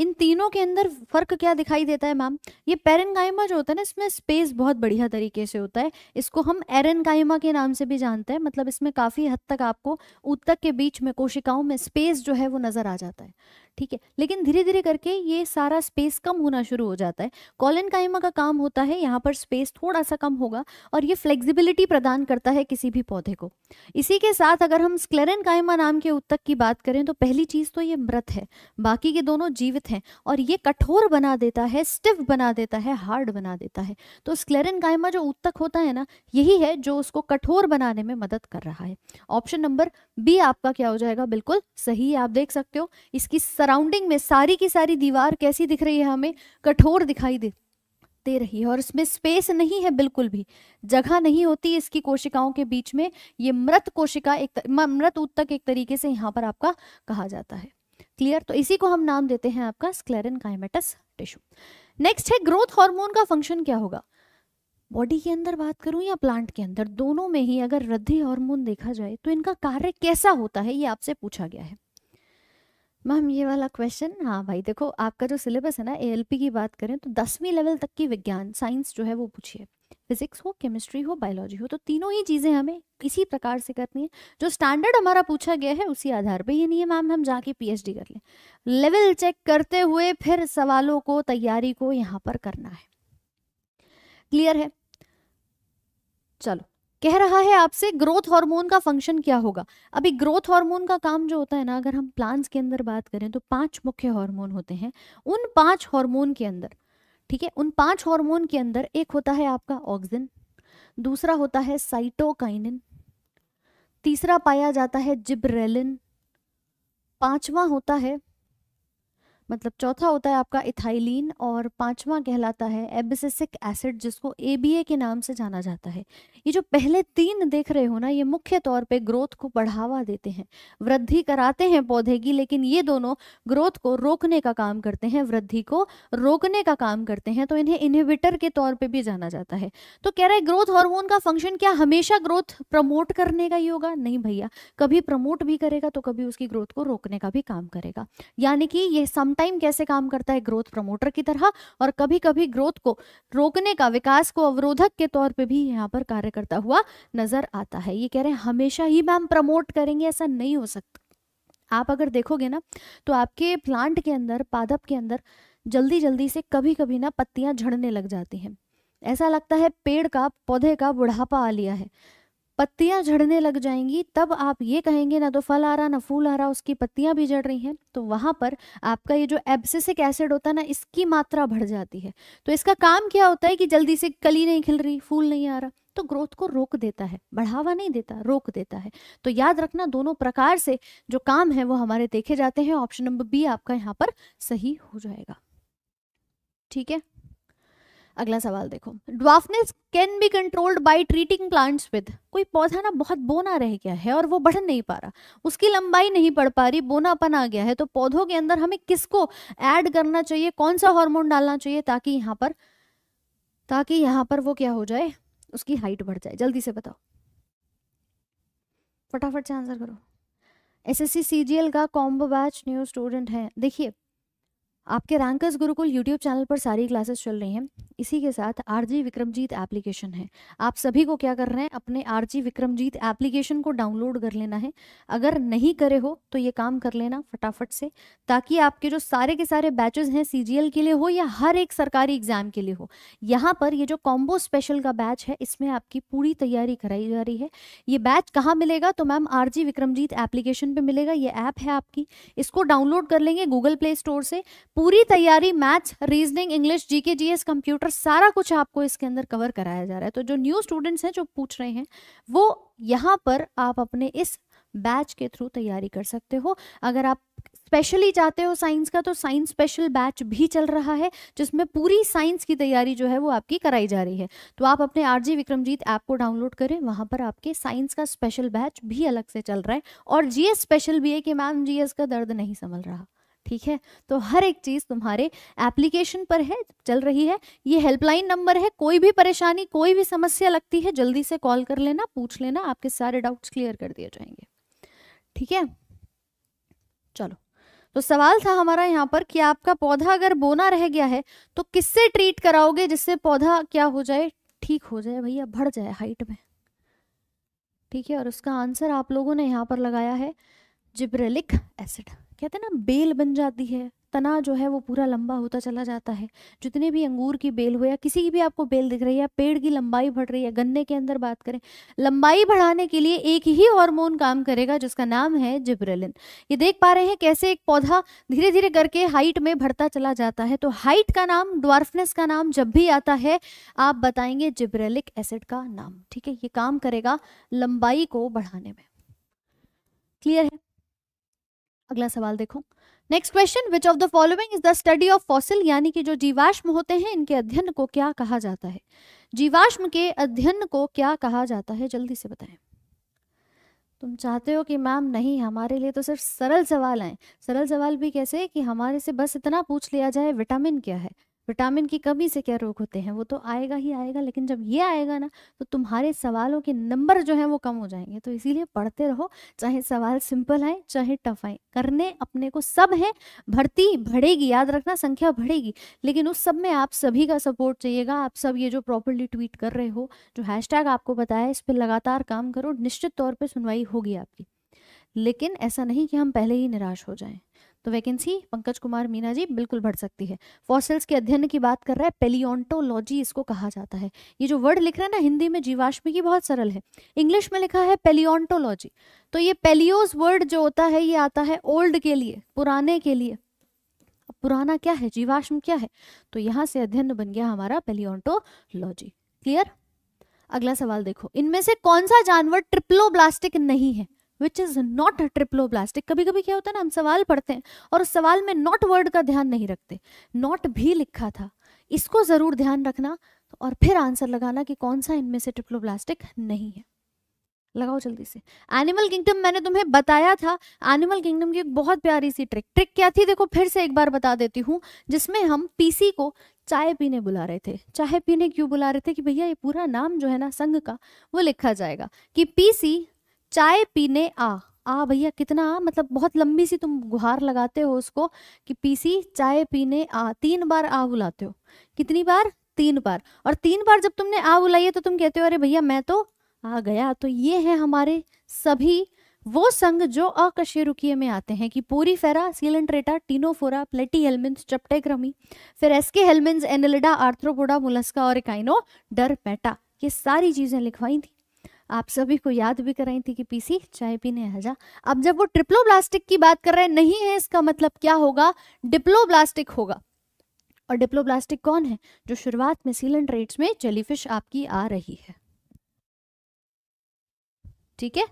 इन तीनों के अंदर फर्क क्या दिखाई देता है मैम ये पेरेनकाइमा जो होता है ना इसमें स्पेस बहुत बढ़िया तरीके से होता है इसको हम एरेनकाइमा के नाम से भी जानते हैं मतलब इसमें काफ़ी हद तक आपको उत्तक के बीच में कोशिकाओं में स्पेस जो है वो नज़र आ जाता है ठीक है लेकिन धीरे धीरे करके ये सारा स्पेस कम होना शुरू हो जाता है कॉलन का काम होता है यहाँ पर स्पेस थोड़ा सा कम होगा और ये फ्लेक्सिबिलिटी प्रदान करता है किसी भी पौधे को इसी के साथ अगर हम स्क्लेरन नाम के उत्तक की बात करें तो पहली चीज़ तो ये मृत है बाकी के दोनों जीवित स्वस्थ हैं और ये कठोर बना देता है स्टिफ बना देता है हार्ड बना देता है तो स्क्लेरन गायमा जो उत्तक होता है ना यही है जो उसको कठोर बनाने में मदद कर रहा है ऑप्शन नंबर बी आपका क्या हो जाएगा बिल्कुल सही आप देख सकते हो इसकी सराउंडिंग में सारी की सारी दीवार कैसी दिख रही है हमें कठोर दिखाई दे दे रही है और इसमें स्पेस नहीं है बिल्कुल भी जगह नहीं होती इसकी कोशिकाओं के बीच में ये मृत कोशिका एक मृत उत्तक एक तरीके से यहां पर आपका कहा जाता है क्लियर तो इसी को हम नाम देते हैं आपका स्क्लेरन काइमेटस टिश्यू नेक्स्ट है ग्रोथ हार्मोन का फंक्शन क्या होगा बॉडी के अंदर बात करूं या प्लांट के अंदर दोनों में ही अगर वृद्धि हार्मोन देखा जाए तो इनका कार्य कैसा होता है ये आपसे पूछा गया है मैम ये वाला क्वेश्चन हाँ भाई देखो आपका जो सिलेबस है ना एएलपी की बात करें तो दसवीं लेवल तक की विज्ञान साइंस जो है वो पूछिए फिजिक्स हो केमिस्ट्री हो बायोलॉजी हो तो तीनों ही चीज़ें हमें इसी प्रकार से करनी है जो स्टैंडर्ड हमारा पूछा गया है उसी आधार पे ये नहीं है मैम हम जाके पीएचडी कर लें लेवल चेक करते हुए फिर सवालों को तैयारी को यहाँ पर करना है क्लियर है चलो कह रहा है आपसे ग्रोथ हार्मोन का फंक्शन क्या होगा अभी ग्रोथ हार्मोन का काम जो होता है ना अगर हम प्लांट्स के अंदर बात करें तो पांच मुख्य हार्मोन होते हैं उन पांच हार्मोन के अंदर ठीक है उन पांच हार्मोन के अंदर एक होता है आपका ऑक्सिन दूसरा होता है साइटोकाइनिन तीसरा पाया जाता है जिब्रेलिन पांचवा होता है मतलब चौथा होता है आपका इथाइलिन और पांचवा कहलाता है एबिसिसिक एसिड जिसको ए के नाम से जाना जाता है ये जो पहले तीन देख रहे हो ना ये मुख्य तौर पे ग्रोथ को बढ़ावा देते हैं वृद्धि कराते हैं पौधे की लेकिन ये दोनों ग्रोथ को रोकने का काम करते हैं वृद्धि को रोकने का काम करते हैं तो इन्हें इनहिबिटर के तौर पर भी जाना जाता है तो कह रहा है ग्रोथ हॉर्मोन का फंक्शन क्या हमेशा ग्रोथ प्रमोट करने का ही होगा नहीं भैया कभी प्रमोट भी करेगा तो कभी उसकी ग्रोथ को रोकने का भी काम करेगा यानी कि ये सम टाइम कैसे काम करता है ग्रोथ प्रमोटर की तरह और कभी कभी ग्रोथ को रोकने का विकास को अवरोधक के तौर पे भी यहाँ पर कार्य करता हुआ नजर आता है ये कह रहे हैं हमेशा ही मैम प्रमोट करेंगे ऐसा नहीं हो सकता आप अगर देखोगे ना तो आपके प्लांट के अंदर पादप के अंदर जल्दी जल्दी से कभी कभी ना पत्तियां झड़ने लग जाती हैं ऐसा लगता है पेड़ का पौधे का बुढ़ापा आ लिया है पत्तियां झड़ने लग जाएंगी तब आप ये कहेंगे ना तो फल आ रहा ना फूल आ रहा उसकी पत्तियां भी झड़ रही हैं तो वहां पर आपका ये जो एब्सिसिक एसिड होता है ना इसकी मात्रा बढ़ जाती है तो इसका काम क्या होता है कि जल्दी से कली नहीं खिल रही फूल नहीं आ रहा तो ग्रोथ को रोक देता है बढ़ावा नहीं देता रोक देता है तो याद रखना दोनों प्रकार से जो काम है वो हमारे देखे जाते हैं ऑप्शन नंबर बी आपका यहाँ पर सही हो जाएगा ठीक है अगला सवाल देखो dwarfness can be controlled by treating plants with कोई पौधा ना बहुत बोना रह गया है और वो बढ़ नहीं पा रहा उसकी लंबाई नहीं पड़ पा रही बोनापन आ गया है तो पौधों के अंदर हमें किसको ऐड करना चाहिए कौन सा हार्मोन डालना चाहिए ताकि यहाँ पर ताकि यहाँ पर वो क्या हो जाए उसकी हाइट बढ़ जाए जल्दी से बताओ फटाफट से आंसर करो एस एस सी का कॉम्बो बैच न्यू स्टूडेंट है देखिए आपके रैंकर्स गुरुकुल यूट्यूब चैनल पर सारी क्लासेस चल रही हैं इसी के साथ आरजी विक्रमजीत एप्लीकेशन है आप सभी को क्या कर रहे हैं अपने आरजी विक्रमजीत एप्लीकेशन को डाउनलोड कर लेना है अगर नहीं करे हो तो ये काम कर लेना फटाफट से ताकि आपके जो सारे के सारे बैचेज हैं सी के लिए हो या हर एक सरकारी एग्जाम के लिए हो यहाँ पर ये जो कॉम्बो स्पेशल का बैच है इसमें आपकी पूरी तैयारी कराई जा रही है ये बैच कहाँ मिलेगा तो मैम आर विक्रमजीत एप्लीकेशन पर मिलेगा ये ऐप है आपकी इसको डाउनलोड कर लेंगे गूगल प्ले स्टोर से पूरी तैयारी maths reasoning English GK GS computer सारा कुछ आपको इसके अंदर कवर कराया जा रहा है तो जो न्यू स्टूडेंट्स हैं जो पूछ रहे हैं वो यहाँ पर आप अपने इस बैच के थ्रू तैयारी कर सकते हो अगर आप स्पेशली चाहते हो साइंस का तो साइंस स्पेशल बैच भी चल रहा है जिसमें पूरी साइंस की तैयारी जो है वो आपकी कराई जा रही है तो आप अपने आरजी विक्रमजीत ऐप को डाउनलोड करें वहाँ पर आपके साइंस का स्पेशल बैच भी अलग से चल रहा है और जीएस स्पेशल भी है कि मैम जीएस का दर्द नहीं संभल रहा ठीक है तो हर एक चीज़ तुम्हारे एप्लीकेशन पर है चल रही है ये हेल्पलाइन नंबर है कोई भी परेशानी कोई भी समस्या लगती है जल्दी से कॉल कर लेना पूछ लेना आपके सारे डाउट्स क्लियर कर दिए जाएंगे ठीक है चलो तो सवाल था हमारा यहाँ पर कि आपका पौधा अगर बोना रह गया है तो किससे ट्रीट कराओगे जिससे पौधा क्या हो जाए ठीक हो जाए भैया बढ़ जाए हाइट में ठीक है और उसका आंसर आप लोगों ने यहाँ पर लगाया है जिब्रेलिक एसिड कहते हैं ना बेल बन जाती है तना जो है वो पूरा लंबा होता चला जाता है जितने भी अंगूर की बेल हो या किसी की भी आपको बेल दिख रही है पेड़ की लंबाई बढ़ रही है गन्ने के अंदर बात करें लंबाई बढ़ाने के लिए एक ही हार्मोन काम करेगा जिसका नाम है जिब्रेलिन ये देख पा रहे हैं कैसे एक पौधा धीरे धीरे करके हाइट में बढ़ता चला जाता है तो हाइट का नाम ड्वार्फनेस का नाम जब भी आता है आप बताएंगे जिब्रेलिक एसिड का नाम ठीक है ये काम करेगा लंबाई को बढ़ाने में क्लियर है अगला सवाल देखो next question which of the following is the study of fossil यानी कि जो जीवाश्म होते हैं इनके अध्ययन को क्या कहा जाता है जीवाश्म के अध्ययन को क्या कहा जाता है जल्दी से बताएं तुम चाहते हो कि मैम नहीं हमारे लिए तो सिर्फ सरल सवाल आए सरल सवाल भी कैसे कि हमारे से बस इतना पूछ लिया जाए विटामिन क्या है विटामिन की कमी से क्या रोग होते हैं वो तो आएगा ही आएगा लेकिन जब ये आएगा ना तो तुम्हारे सवालों के नंबर जो हैं वो कम हो जाएंगे तो इसीलिए पढ़ते रहो चाहे सवाल सिंपल आए चाहे टफ आए करने अपने को सब है भर्ती बढ़ेगी याद रखना संख्या बढ़ेगी लेकिन उस सब में आप सभी का सपोर्ट चाहिएगा आप सब ये जो प्रॉपरली ट्वीट कर रहे हो जो हैशटैग आपको बताया इस पर लगातार काम करो निश्चित तौर पर सुनवाई होगी आपकी लेकिन ऐसा नहीं कि हम पहले ही निराश हो जाएं तो वैकेंसी पंकज कुमार मीना जी बिल्कुल बढ़ सकती है फॉसिल्स के अध्ययन की बात कर रहा है पेलियोन्टोलॉजी इसको कहा जाता है ये जो वर्ड लिख रहे हैं ना हिंदी में जीवाश्मी की बहुत सरल है इंग्लिश में लिखा है पेलियोन्टोलॉजी तो ये पेलियोज वर्ड जो होता है ये आता है ओल्ड के लिए पुराने के लिए पुराना क्या है जीवाश्म क्या है तो यहां से अध्ययन बन गया हमारा पेलियोन्टोलॉजी क्लियर अगला सवाल देखो इनमें से कौन सा जानवर ट्रिप्लोब्लास्टिक नहीं है विच इज नॉट ट्रिप्लोब्लास्टिक कभी कभी क्या होता है ना हम सवाल पढ़ते हैं और उस सवाल में नॉट वर्ड का ध्यान नहीं रखते नॉट भी लिखा था इसको ज़रूर ध्यान रखना और फिर आंसर लगाना कि कौन सा इनमें से ट्रिप्लोब्लास्टिक नहीं है लगाओ जल्दी से एनिमल किंगडम मैंने तुम्हें बताया था एनिमल किंगडम की एक बहुत प्यारी सी ट्रिक ट्रिक क्या थी देखो फिर से एक बार बता देती हूँ जिसमें हम पीसी को चाय पीने बुला रहे थे चाय पीने क्यों बुला रहे थे कि भैया ये पूरा नाम जो है ना संघ का वो लिखा जाएगा कि पीसी चाय पीने आ आ भैया कितना आ मतलब बहुत लंबी सी तुम गुहार लगाते हो उसको कि पीसी चाय पीने आ तीन बार आ बुलाते हो कितनी बार तीन बार और तीन बार जब तुमने आ बुलाई है तो तुम कहते हो अरे भैया मैं तो आ गया तो ये है हमारे सभी वो संघ जो अकशेरुकीय में आते हैं कि Porifera Coelenterata Ctenophora Platyhelminthes क्रमी फिर Aschelminthes Annelida Arthropoda Mollusca और इकाइनो डरपेटा ये सारी चीजें लिखवाई थी आप सभी को याद भी कराई थी कि पीसी चाय पीने आ जा अब जब वो प्लास्टिक की बात कर रहे हैं नहीं है इसका मतलब क्या होगा डिप्लोब्लास्टिक होगा और डिप्लोब्लास्टिक कौन है जो शुरुआत में सीलेंट रेट्स में जेलीफिश आपकी आ रही है ठीक है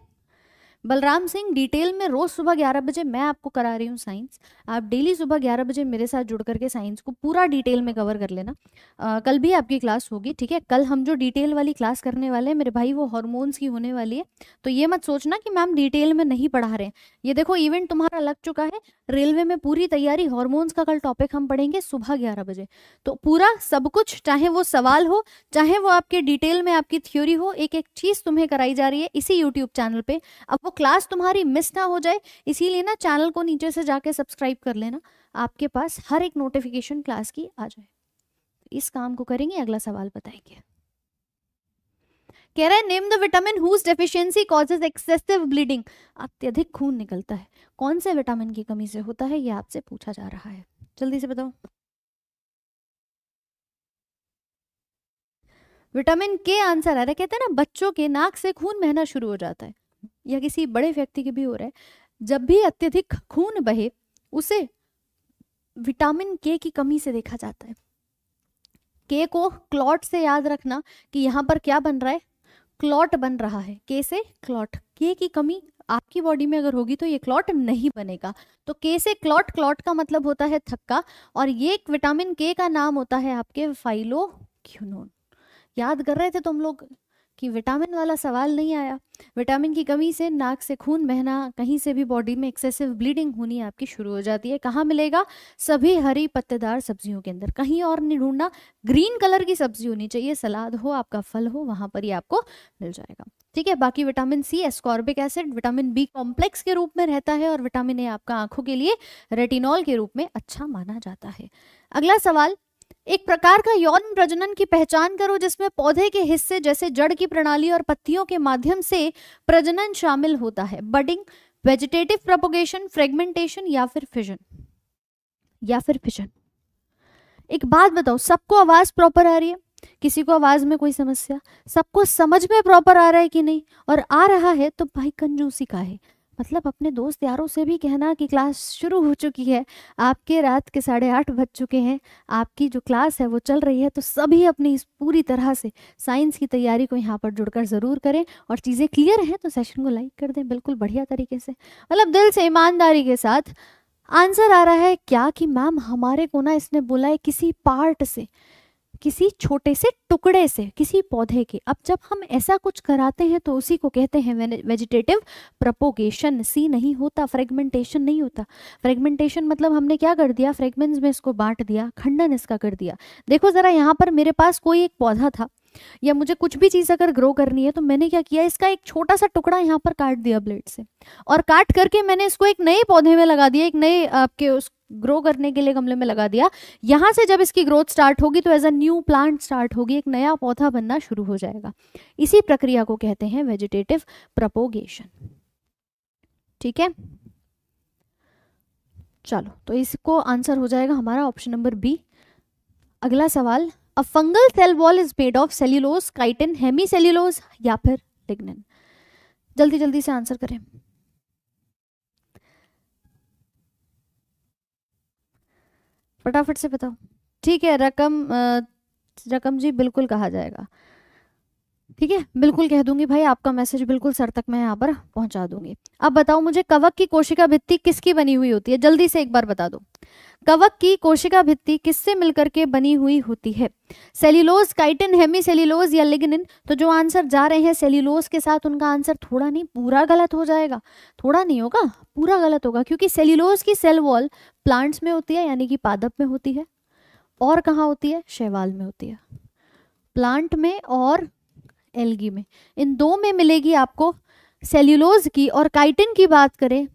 बलराम सिंह डिटेल में रोज सुबह ग्यारह बजे मैं आपको करा रही हूँ साइंस आप डेली सुबह ग्यारह बजे मेरे साथ जुड़ करके साइंस को पूरा डिटेल में कवर कर लेना आ, कल भी आपकी क्लास होगी ठीक है कल हम जो डिटेल वाली क्लास करने वाले हैं मेरे भाई वो हॉर्मोन्स की होने वाली है तो ये मत सोचना कि मैम डिटेल में नहीं पढ़ा रहे ये देखो इवेंट तुम्हारा लग चुका है रेलवे में पूरी तैयारी हॉर्मोन्स का कल टॉपिक हम पढ़ेंगे सुबह ग्यारह बजे तो पूरा सब कुछ चाहे वो सवाल हो चाहे वो आपके डिटेल में आपकी थ्योरी हो एक एक चीज तुम्हें कराई जा रही है इसी यूट्यूब चैनल पर अब वो क्लास तुम्हारी मिस ना हो जाए इसीलिए ना चैनल को नीचे से जाके सब्सक्राइब कर लेना आपके पास हर एक नोटिफिकेशन क्लास की आ जाए इस काम को करेंगे अगला सवाल बताएंगे कह रहे name the vitamin whose deficiency causes excessive bleeding अत्यधिक खून निकलता है कौन से विटामिन की कमी से होता है ये आपसे पूछा जा रहा है जल्दी से बताओ विटामिन के आंसर आ रहा है कहते हैं ना बच्चों के नाक से खून बहना शुरू हो जाता है या किसी बड़े व्यक्ति के भी हो रहा है जब भी अत्यधिक खून बहे उसे विटामिन के की कमी से देखा जाता है के को क्लॉट से याद रखना कि यहाँ पर क्या बन रहा है क्लॉट बन रहा है के से क्लॉट के की कमी आपकी बॉडी में अगर होगी तो ये क्लॉट नहीं बनेगा तो के से क्लॉट क्लॉट का मतलब होता है थक्का और ये एक विटामिन के का नाम होता है आपके फाइलो क्यूनोन याद कर रहे थे तुम लोग कि विटामिन वाला सवाल नहीं आया विटामिन की कमी से नाक से खून बहना कहीं से भी बॉडी में एक्सेसिव ब्लीडिंग होनी आपकी शुरू हो जाती है कहाँ मिलेगा सभी हरी पत्तेदार सब्जियों के अंदर कहीं और नहीं ढूंढना ग्रीन कलर की सब्जी होनी चाहिए सलाद हो आपका फल हो वहाँ पर ही आपको मिल जाएगा ठीक है बाकी vitamin C ascorbic acid vitamin B complex के रूप में रहता है और विटामिन ए आपका आंखों के लिए रेटिनॉल के रूप में अच्छा माना जाता है अगला सवाल एक प्रकार का यौन प्रजनन की पहचान करो जिसमें पौधे के हिस्से जैसे जड़ की प्रणाली और पत्तियों के माध्यम से प्रजनन शामिल होता है बडिंग वेजिटेटिव प्रोपोगेशन फ्रेगमेंटेशन या फिर फिजन या फिर फिजन एक बात बताओ सबको आवाज प्रॉपर आ रही है किसी को आवाज में कोई समस्या सबको समझ में प्रॉपर आ रहा है कि नहीं और आ रहा है तो भाई कंजूसी का है मतलब अपने दोस्त यारों से भी कहना कि क्लास शुरू हो चुकी है आपके रात के साढ़े आठ बज चुके हैं आपकी जो क्लास है वो चल रही है तो सभी अपनी इस पूरी तरह से साइंस की तैयारी को यहाँ पर जुड़कर ज़रूर करें और चीज़ें क्लियर हैं तो सेशन को लाइक कर दें बिल्कुल बढ़िया तरीके से मतलब दिल से ईमानदारी के साथ आंसर आ रहा है क्या कि मैम हमारे को ना इसने बोला है किसी पार्ट से किसी छोटे से टुकड़े से किसी पौधे के अब जब हम ऐसा कुछ कराते हैं तो उसी को कहते हैं वेजिटेटिव प्रपोगेशन सी नहीं होता फ्रेगमेंटेशन नहीं होता फ्रेगमेंटेशन मतलब हमने क्या कर दिया फ्रेगमेंट्स में इसको बांट दिया खंडन इसका कर दिया देखो ज़रा यहाँ पर मेरे पास कोई एक पौधा था या मुझे कुछ भी चीज़ अगर ग्रो करनी है तो मैंने क्या किया इसका एक छोटा सा टुकड़ा यहाँ पर काट दिया ब्लेड से और काट करके मैंने इसको एक नए पौधे में लगा दिया एक नए आपके उस ग्रो करने के लिए गमले में लगा दिया यहां से जब इसकी ग्रोथ स्टार्ट होगी तो as a new plant start होगी एक नया पौधा बनना शुरू हो जाएगा इसी प्रक्रिया को कहते हैं वेजिटेटिव प्रपोगेशन ठीक है चलो तो इसको आंसर हो जाएगा हमारा ऑप्शन नंबर बी अगला सवाल a fungal cell wall is made of cellulose chitin hemi या फिर लिग्निन जल्दी जल्दी से आंसर करें फटाफट से बताओ ठीक है रकम रकम जी बिल्कुल कहा जाएगा ठीक है बिल्कुल कह दूंगी भाई आपका मैसेज बिल्कुल सर तक मैं यहाँ पर पहुंचा दूंगी अब बताओ मुझे कवक की कोशिका भित्ति किसकी बनी हुई होती है जल्दी से एक बार बता दो कवक की कोशिका भित्ति किससे मिलकर के बनी हुई होती है सेल्यूलोज काइटिन हेमी सेल्यूलोज या लिग्निन तो जो आंसर जा रहे हैं सेल्यूलोज के साथ उनका आंसर थोड़ा नहीं पूरा गलत हो जाएगा थोड़ा नहीं होगा पूरा गलत होगा क्योंकि सेल्यूलोज की सेल वॉल प्लांट्स में होती है यानी कि पादप में होती है और कहाँ होती है शैवाल में होती है प्लांट में और एलगी में इन दो में मिलेगी आपको सेल्यूलोज की और काइटिन की बात करें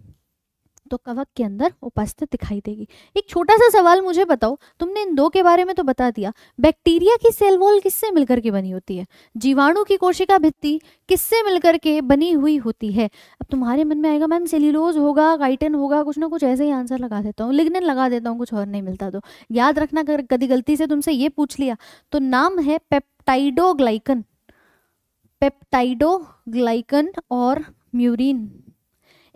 तो कवक के अंदर उपस्थित दिखाई देगी एक छोटा सा सवाल मुझे बताओ तुमने इन दो के बारे में तो बता दिया बैक्टीरिया की सेल वॉल किससे मिलकर के बनी होती है जीवाणु की कोशिका भित्ति किससे मिलकर के बनी हुई होती है अब तुम्हारे मन में आएगा मैम सेल्यूलोज होगा काइटन होगा कुछ ना कुछ ऐसे ही आंसर लगा देता हूँ लिग्नन लगा देता हूँ कुछ और नहीं मिलता तो याद रखना कभी गलती से तुमसे ये पूछ लिया तो नाम है पेप्टाइडोग्लाइकन पेप्टाइडोग्लाइकन और म्यूरिन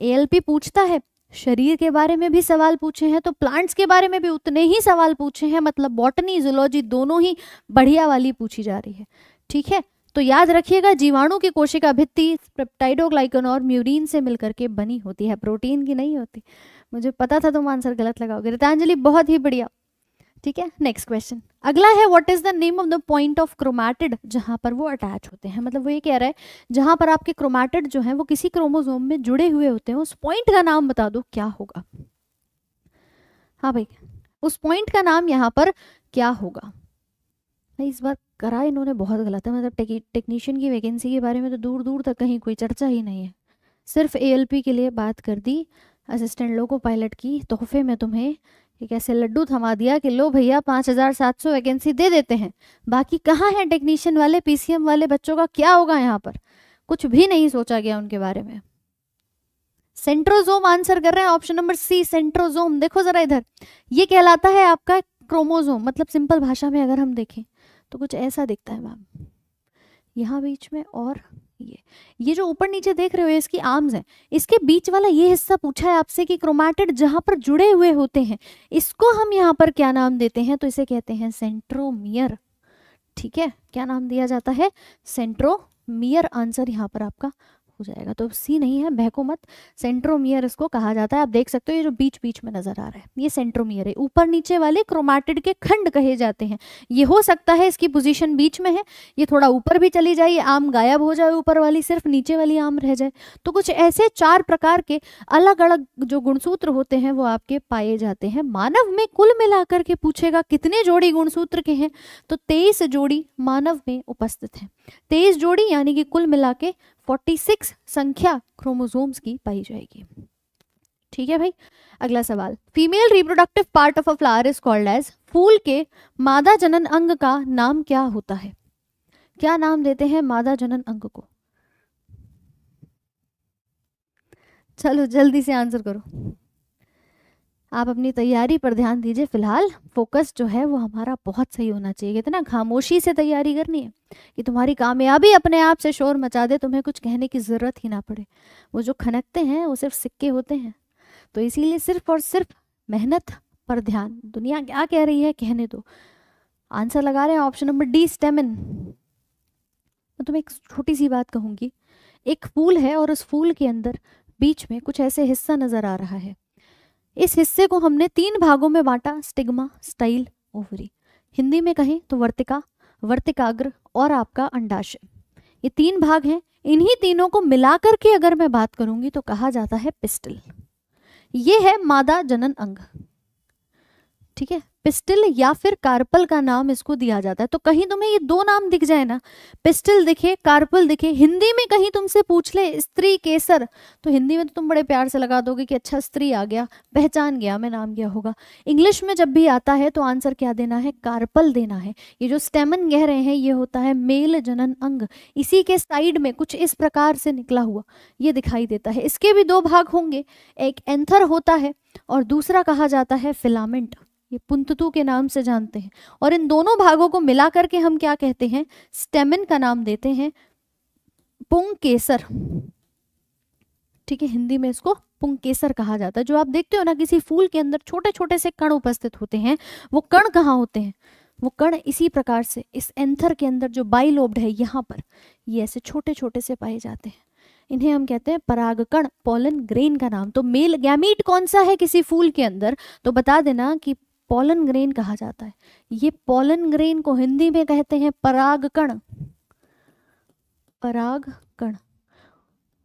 एएलपी पूछता है शरीर के बारे में भी सवाल पूछे हैं तो प्लांट्स के बारे में भी उतने ही सवाल पूछे हैं मतलब बॉटनी जुलॉजी दोनों ही बढ़िया वाली पूछी जा रही है ठीक है तो याद रखिएगा जीवाणु की कोशिका भित्ति पेप्टाइडोग्लाइकन और म्यूरिन से मिलकर के बनी होती है प्रोटीन की नहीं होती मुझे पता था तुम आंसर गलत लगाओगे रितांजलि बहुत ही बढ़िया ठीक है नेक्स्ट क्वेश्चन अगला है what is the name of the point of chromatid जहां पर वो अटैच होते हैं मतलब वो ये कह रहा है जहां पर आपके क्रोमैटिड जो है वो किसी क्रोमोजोम में जुड़े हुए होते हैं उस पॉइंट का नाम बता दो क्या होगा हाँ भाई उस पॉइंट का नाम यहाँ पर क्या होगा नहीं इस बार करा इन्होंने बहुत गलत है मतलब टेक्नीशियन की वैकेंसी के बारे में तो दूर दूर तक कहीं कोई चर्चा ही नहीं है सिर्फ ए के लिए बात कर दी असिस्टेंट लोको पायलट की तोहफे में तुम्हें एक ऐसे लड्डू थमा दिया कि लो भैया पाँच हजार सात सौ वैकेंसी दे देते हैं बाकी कहाँ हैं टेक्नीशियन वाले पीसीएम वाले बच्चों का क्या होगा यहाँ पर कुछ भी नहीं सोचा गया उनके बारे में सेंट्रोजोम आंसर कर रहे हैं ऑप्शन नंबर सी सेंट्रोजोम देखो जरा इधर ये कहलाता है आपका क्रोमोजोम मतलब सिंपल भाषा में अगर हम देखें तो कुछ ऐसा दिखता है मैम यहाँ बीच में और ये ये जो ऊपर नीचे देख रहे हो इसकी आर्म्स हैं इसके बीच वाला ये हिस्सा पूछा है आपसे कि क्रोमैटिड जहाँ पर जुड़े हुए होते हैं इसको हम यहाँ पर क्या नाम देते हैं तो इसे कहते हैं सेंट्रोमियर ठीक है क्या नाम दिया जाता है सेंट्रोमियर आंसर यहाँ पर आपका हो जाएगा तो सी नहीं है बहको सेंट्रोमियर इसको कहा जाता है आप देख सकते हो ये जो बीच बीच में नजर आ रहा है ये सेंट्रोमियर है ऊपर नीचे वाले क्रोमाटिड के खंड कहे जाते हैं ये हो सकता है इसकी पोजीशन बीच में है ये थोड़ा ऊपर भी चली जाए आम गायब हो जाए ऊपर वाली सिर्फ नीचे वाली आम रह जाए तो कुछ ऐसे चार प्रकार के अलग अलग जो गुणसूत्र होते हैं वो आपके पाए जाते हैं मानव में कुल मिलाकर के पूछेगा कितने जोड़ी गुणसूत्र के हैं तो तेईस जोड़ी मानव में उपस्थित है तेईस जोड़ी यानी कि कुल मिला के 46 संख्या क्रोमोसोम्स की पाई जाएगी ठीक है भाई अगला सवाल female reproductive part of a flower is called as फूल के मादा जनन अंग का नाम क्या होता है क्या नाम देते हैं मादा जनन अंग को चलो जल्दी से आंसर करो आप अपनी तैयारी पर ध्यान दीजिए फिलहाल फोकस जो है वो हमारा बहुत सही होना चाहिए इतना खामोशी से तैयारी करनी है कि तुम्हारी कामयाबी अपने आप से शोर मचा दे तुम्हें कुछ कहने की ज़रूरत ही ना पड़े वो जो खनकते हैं वो सिर्फ सिक्के होते हैं तो इसीलिए सिर्फ और सिर्फ मेहनत पर ध्यान दुनिया क्या कह रही है कहने दो आंसर लगा रहे हैं ऑप्शन नंबर डी स्टेमिन मैं तुम्हें एक छोटी सी बात कहूंगी एक फूल है और उस फूल के अंदर बीच में कुछ ऐसे हिस्सा नज़र आ रहा है इस हिस्से को हमने तीन भागों में बांटा स्टिग्मा स्टाइल ओवरी हिंदी में कहें तो वर्तिका वर्तिकाग्र और आपका अंडाशय ये तीन भाग हैं इन्हीं तीनों को मिलाकर के अगर मैं बात करूंगी तो कहा जाता है पिस्टल ये है मादा जनन अंग ठीक है पिस्टिल या फिर कार्पल का नाम इसको दिया जाता है तो कहीं तुम्हें ये दो नाम दिख जाए ना पिस्टिल दिखे कार्पल दिखे हिंदी में कहीं तुमसे पूछ ले स्त्री केसर तो हिंदी में तो तुम बड़े प्यार से लगा दोगे कि अच्छा स्त्री आ गया पहचान गया मैं नाम क्या होगा इंग्लिश में जब भी आता है तो आंसर क्या देना है कार्पल देना है ये जो स्टेमन कह रहे हैं ये होता है मेल जनन अंग इसी के साइड में कुछ इस प्रकार से निकला हुआ ये दिखाई देता है इसके भी दो भाग होंगे एक एंथर होता है और दूसरा कहा जाता है फिलामेंट ये पुंततु के नाम से जानते हैं और इन दोनों भागों को मिला करके हम क्या कहते हैं स्टेमिन का नाम देते हैं पुंग केसर ठीक है हिंदी में इसको पुंग केसर कहा जाता है जो आप देखते हो ना किसी फूल के अंदर छोटे छोटे से कण उपस्थित होते हैं वो कण कहाँ होते हैं वो कण इसी प्रकार से इस एंथर के अंदर जो बाइलोब्ड है यहाँ पर ये ऐसे छोटे छोटे से पाए जाते हैं इन्हें हम कहते हैं परागकण पोलन ग्रेन का नाम तो मेल गैमीट कौन सा है किसी फूल के अंदर तो बता देना कि पॉलन ग्रेन कहा जाता है ये पॉलन ग्रेन को हिंदी में कहते हैं पराग कण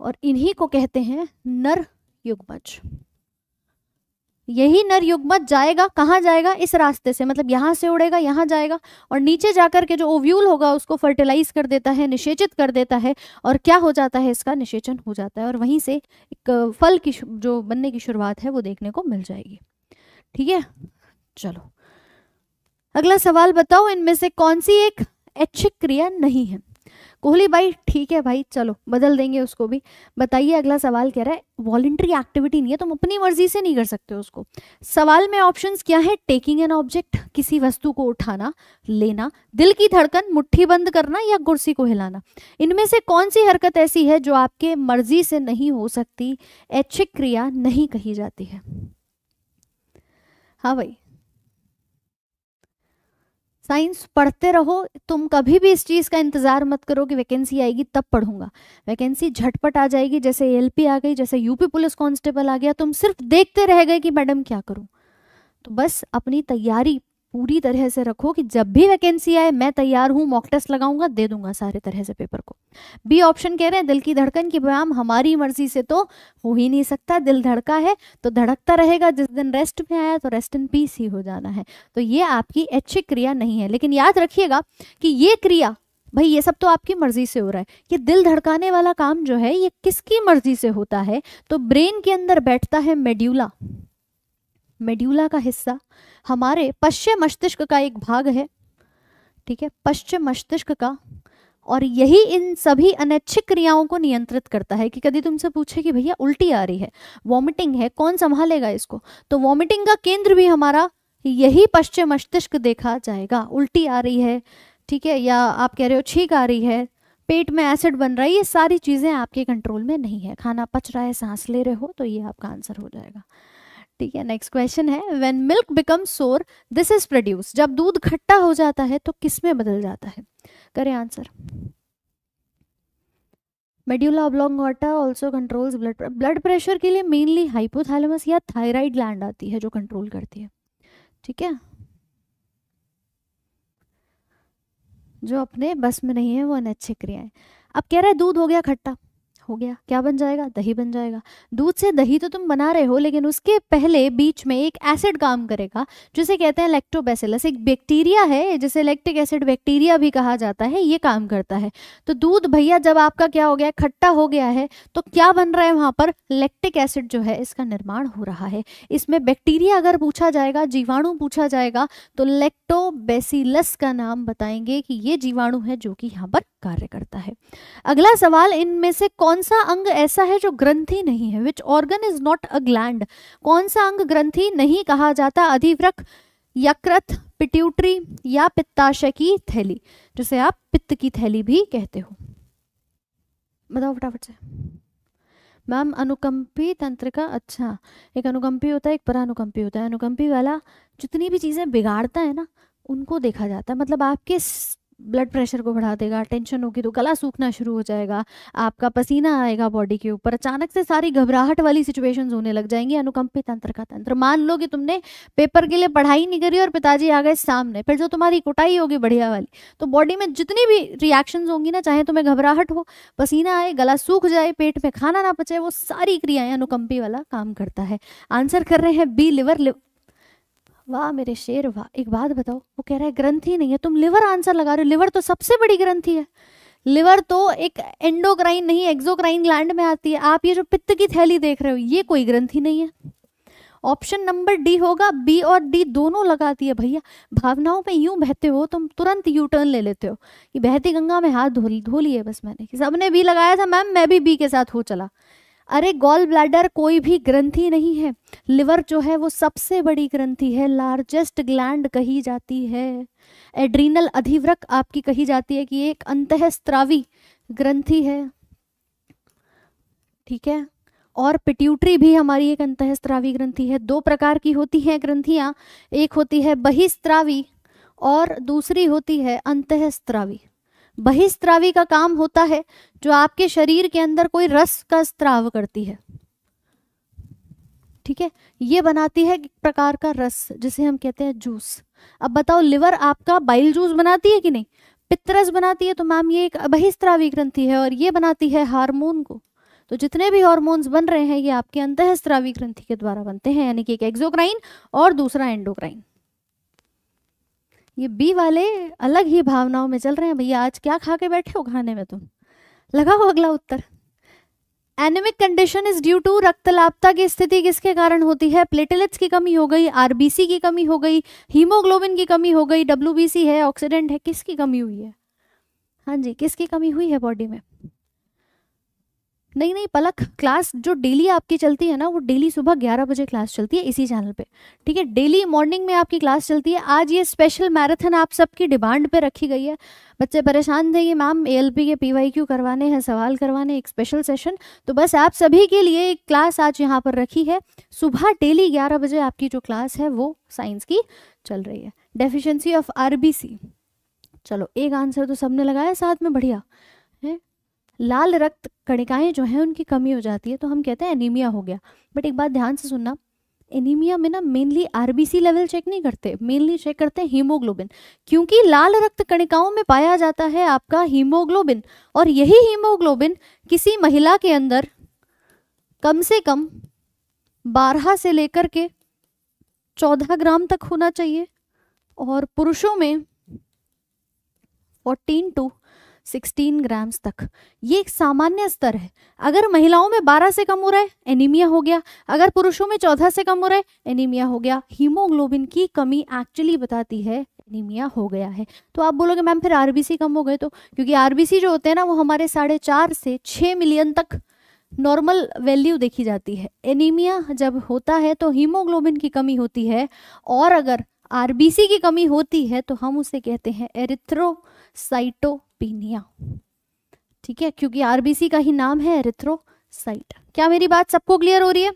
और इन्हीं को कहते हैं नर युग्मज यही नर युग्मज जाएगा कहाँ जाएगा इस रास्ते से मतलब यहां से उड़ेगा यहां जाएगा और नीचे जाकर के जो ओव्यूल होगा उसको फर्टिलाइज कर देता है निषेचित कर देता है और क्या हो जाता है इसका निषेचन हो जाता है और वहीं से एक फल की जो बनने की शुरुआत है वो देखने को मिल जाएगी ठीक है चलो अगला सवाल बताओ इनमें से कौन सी एक ऐच्छिक क्रिया नहीं है कोहली भाई ठीक है भाई चलो बदल देंगे उसको भी बताइए अगला सवाल कह रहा है वॉलेंट्री एक्टिविटी नहीं है तुम अपनी मर्जी से नहीं कर सकते उसको सवाल में ऑप्शंस क्या है टेकिंग एन ऑब्जेक्ट किसी वस्तु को उठाना लेना दिल की धड़कन मुट्ठी बंद करना या कुर्सी को हिलाना इनमें से कौन सी हरकत ऐसी है जो आपके मर्जी से नहीं हो सकती ऐच्छिक क्रिया नहीं कही जाती है हाँ भाई साइंस पढ़ते रहो तुम कभी भी इस चीज़ का इंतज़ार मत करो कि वैकेंसी आएगी तब पढ़ूंगा वैकेंसी झटपट आ जाएगी जैसे एल आ गई जैसे यूपी पुलिस कांस्टेबल आ गया तुम सिर्फ देखते रह गए कि मैडम क्या करूँ तो बस अपनी तैयारी पूरी तरह से रखो कि जब भी वैकेंसी आए मैं तैयार हूँ मॉक टेस्ट लगाऊंगा दे दूंगा सारे तरह से पेपर को बी ऑप्शन कह रहे हैं दिल की धड़कन की व्यायाम हमारी मर्जी से तो हो ही नहीं सकता दिल धड़का है तो धड़कता रहेगा जिस दिन रेस्ट में आया तो रेस्ट इन पीस ही हो जाना है तो ये आपकी अच्छी क्रिया नहीं है लेकिन याद रखिएगा कि ये क्रिया भाई ये सब तो आपकी मर्जी से हो रहा है ये दिल धड़काने वाला काम जो है ये किसकी मर्जी से होता है तो ब्रेन के अंदर बैठता है मेड्यूला मेड्यूला का हिस्सा हमारे पश्चिम मस्तिष्क का एक भाग है ठीक है पश्चिम मस्तिष्क का और यही इन सभी अनैच्छिक क्रियाओं को नियंत्रित करता है कि कभी तुमसे पूछे कि भैया उल्टी आ रही है वॉमिटिंग है कौन संभालेगा इसको तो वॉमिटिंग का केंद्र भी हमारा यही पश्चिम मस्तिष्क देखा जाएगा उल्टी आ रही है ठीक है या आप कह रहे हो छींक आ रही है पेट में एसिड बन रहा है ये सारी चीज़ें आपके कंट्रोल में नहीं है खाना पच रहा है सांस ले रहे हो तो ये आपका आंसर हो जाएगा ठीक है नेक्स्ट क्वेश्चन है when milk become sour this is produce जब दूध खट्टा हो जाता है तो किस में बदल जाता है करें answer medulla oblongata also controls blood blood pressure के लिए मेनली हाइपोथैलेमस या थायराइड ग्लैंड आती है जो कंट्रोल करती है ठीक है जो अपने बस में नहीं है वो अनैच्छिक क्रियाएं अब कह रहा है दूध हो गया खट्टा हो गया क्या बन जाएगा दही बन जाएगा दूध से दही तो तुम बना रहे हो लेकिन उसके पहले बीच में एक एसिड काम करेगा जिसे कहते हैं लैक्टोबैसिलस एक बैक्टीरिया है जिसे लेक्टिक एसिड बैक्टीरिया भी कहा जाता है ये काम करता है तो दूध भैया जब आपका क्या हो गया खट्टा हो गया है तो क्या बन रहा है वहां पर लेक्टिक एसिड जो है इसका निर्माण हो रहा है इसमें बैक्टीरिया अगर पूछा जाएगा जीवाणु पूछा जाएगा तो लेक्टोबेसिलस का नाम बताएंगे कि ये जीवाणु है जो कि यहाँ पर कार्य करता है अगला सवाल इनमें से कौन सा अंग ऐसा है जो ग्रंथि नहीं है which organ is not a gland कौन सा अंग ग्रंथि नहीं कहा जाता अधिवृक यकृत पिट्यूटरी या पित्ताशय की थैली जिसे आप पित्त की थैली भी कहते हो बताओ फटाफट से मैम अनुकंपी तंत्र का अच्छा एक अनुकंपी होता है एक परानुकंपी होता है अनुकंपी वाला जितनी भी चीज़ें बिगाड़ता है ना उनको देखा जाता है मतलब आपके ब्लड प्रेशर को बढ़ा देगा टेंशन होगी तो गला सूखना शुरू हो जाएगा आपका पसीना आएगा बॉडी के ऊपर अचानक से सारी घबराहट वाली सिचुएशन होने लग जाएंगी अनुकंपित तंत्र का तंत्र मान लो कि तुमने पेपर के लिए पढ़ाई नहीं करी और पिताजी आ गए सामने फिर जो तुम्हारी कुटाई होगी बढ़िया वाली तो बॉडी में जितनी भी रिएक्शन होंगी ना चाहे तुम्हें घबराहट हो पसीना आए गला सूख जाए पेट में खाना ना पचे वो सारी क्रियाएं अनुकंपी वाला काम करता है आंसर कर रहे हैं बी लिवर, वाह मेरे शेर वाह एक बात बताओ वो कह रहा है ही नहीं है तुम लिवर आंसर लगा रहे हो लिवर तो सबसे बड़ी ग्रंथी है लिवर तो एक एंडोक्राइन नहीं एक्सोक्राइन ग्लैंड में आती है आप ये जो पित्त की थैली देख रहे हो ये कोई ग्रंथी नहीं है ऑप्शन नंबर डी होगा बी और डी दोनों लगाती है भैया भावनाओं में यूं बहते हो तुम तुरंत यू टर्न ले लेते हो कि बहती गंगा में हाथ धो धो लिए बस मैंने सबने बी लगाया था मैम मैं भी बी के साथ हो चला अरे गॉल ब्लैडर कोई भी ग्रंथि नहीं है लिवर जो है वो सबसे बड़ी ग्रंथि है लार्जेस्ट ग्लैंड कही जाती है एड्रीनल अधिव्रक आपकी कही जाती है कि एक अंत स्त्रावी ग्रंथि है ठीक है और पिट्यूटरी भी हमारी एक अंतःस्त्रावी ग्रंथि है दो प्रकार की होती हैं ग्रंथियां एक होती है बहिस्त्रावी और दूसरी होती है अंतःस्त्रावी बहिस्त्रावी का काम होता है जो आपके शरीर के अंदर कोई रस का स्त्राव करती है ठीक है ये बनाती है एक प्रकार का रस जिसे हम कहते हैं जूस अब बताओ लिवर आपका बाइल जूस बनाती है कि नहीं पित्तरस बनाती है तो मैम ये एक बहिस्त्रावी ग्रंथि है और ये बनाती है हार्मोन को तो जितने भी हार्मोन्स बन रहे हैं ये आपके अंतःस्त्रावी ग्रंथि के द्वारा बनते हैं यानी कि एक एक्सोक्राइन और दूसरा एंडोक्राइन ये बी वाले अलग ही भावनाओं में चल रहे हैं भैया आज क्या खा के बैठे हो खाने में तुम लगाओ अगला उत्तर anaemic condition is due to रक्तलापता की स्थिति किसके कारण होती है प्लेटलेट्स की कमी हो गई आरबीसी की कमी हो गई हीमोग्लोबिन की कमी हो गई डब्ल्यू है ऑक्सीडेंट है किसकी कमी हुई है हाँ जी किसकी कमी हुई है बॉडी में नहीं नहीं पलक क्लास जो डेली आपकी चलती है ना वो डेली सुबह 11 बजे क्लास चलती है इसी चैनल पे ठीक है डेली मॉर्निंग में आपकी क्लास चलती है आज ये स्पेशल मैराथन आप सबकी डिमांड पे रखी गई है बच्चे परेशान थे ये मैम ए के पी करवाने हैं सवाल करवाने एक स्पेशल सेशन तो बस आप सभी के लिए एक क्लास आज यहाँ पर रखी है सुबह डेली ग्यारह बजे आपकी जो क्लास है वो साइंस की चल रही है डेफिशंसी ऑफ आर चलो एक आंसर तो सबने लगाया साथ में बढ़िया लाल रक्त कणिकाएं जो हैं उनकी कमी हो जाती है तो हम कहते हैं एनीमिया हो गया बट एक बात ध्यान से सुनना एनीमिया में ना मेनली आरबीसी लेवल चेक नहीं करते मेनली चेक करते हैं हीमोग्लोबिन क्योंकि लाल रक्त कणिकाओं में पाया जाता है आपका हीमोग्लोबिन और यही हीमोग्लोबिन किसी महिला के अंदर कम से कम बारह से लेकर के चौदह ग्राम तक होना चाहिए और पुरुषों में फोर्टीन टू 16 ग्राम्स तक ये एक सामान्य स्तर है अगर महिलाओं में 12 से कम हो रहा है एनीमिया हो गया अगर पुरुषों में 14 से कम हो रहा है एनीमिया हो गया हीमोग्लोबिन की कमी एक्चुअली बताती है एनीमिया हो गया है तो आप बोलोगे मैम फिर आरबीसी कम हो गए तो क्योंकि आरबीसी जो होते हैं ना वो हमारे साढ़े चार से छः मिलियन तक नॉर्मल वैल्यू देखी जाती है एनीमिया जब होता है तो हीमोग्लोबिन की कमी होती है और अगर आरबीसी की कमी होती है तो हम उसे कहते हैं एरिथ्रोसाइटोपिनिया ठीक है क्योंकि आरबीसी का ही नाम है एरिथ्रोसाइट क्या मेरी बात सबको क्लियर हो रही है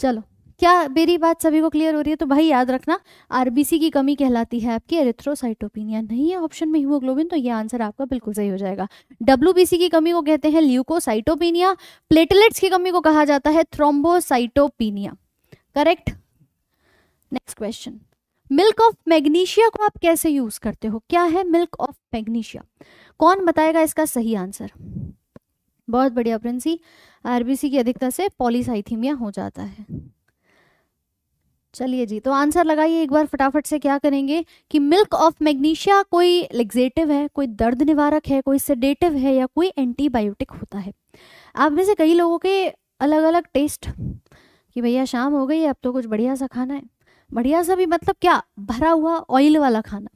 चलो क्या मेरी बात सभी को क्लियर हो रही है तो भाई याद रखना आरबीसी की कमी कहलाती है आपकी एरिथ्रोसाइटोपिनिया नहीं है ऑप्शन में हीमोग्लोबिन तो ये आंसर आपका बिल्कुल सही हो जाएगा डब्ल्यू की कमी को कहते हैं ल्यूकोसाइटोपिनिया प्लेटलेट्स की कमी को कहा जाता है thrombocytopenia correct next question milk of magnesia को आप कैसे यूज करते हो क्या है मिल्क ऑफ मैग्नीशिया कौन बताएगा इसका सही आंसर बहुत बढ़िया प्रिंसी आरबीसी की अधिकता से पॉलीसाइथीमिया हो जाता है चलिए जी तो आंसर लगाइए एक बार फटाफट से क्या करेंगे कि मिल्क ऑफ मैग्नीशिया कोई लेग्जेटिव है कोई दर्द निवारक है कोई सेडेटिव है या कोई एंटीबायोटिक होता है आप में से कई लोगों के अलग अलग टेस्ट कि भैया शाम हो गई अब तो कुछ बढ़िया सा खाना है बढ़िया सा भी मतलब क्या भरा हुआ ऑयल वाला खाना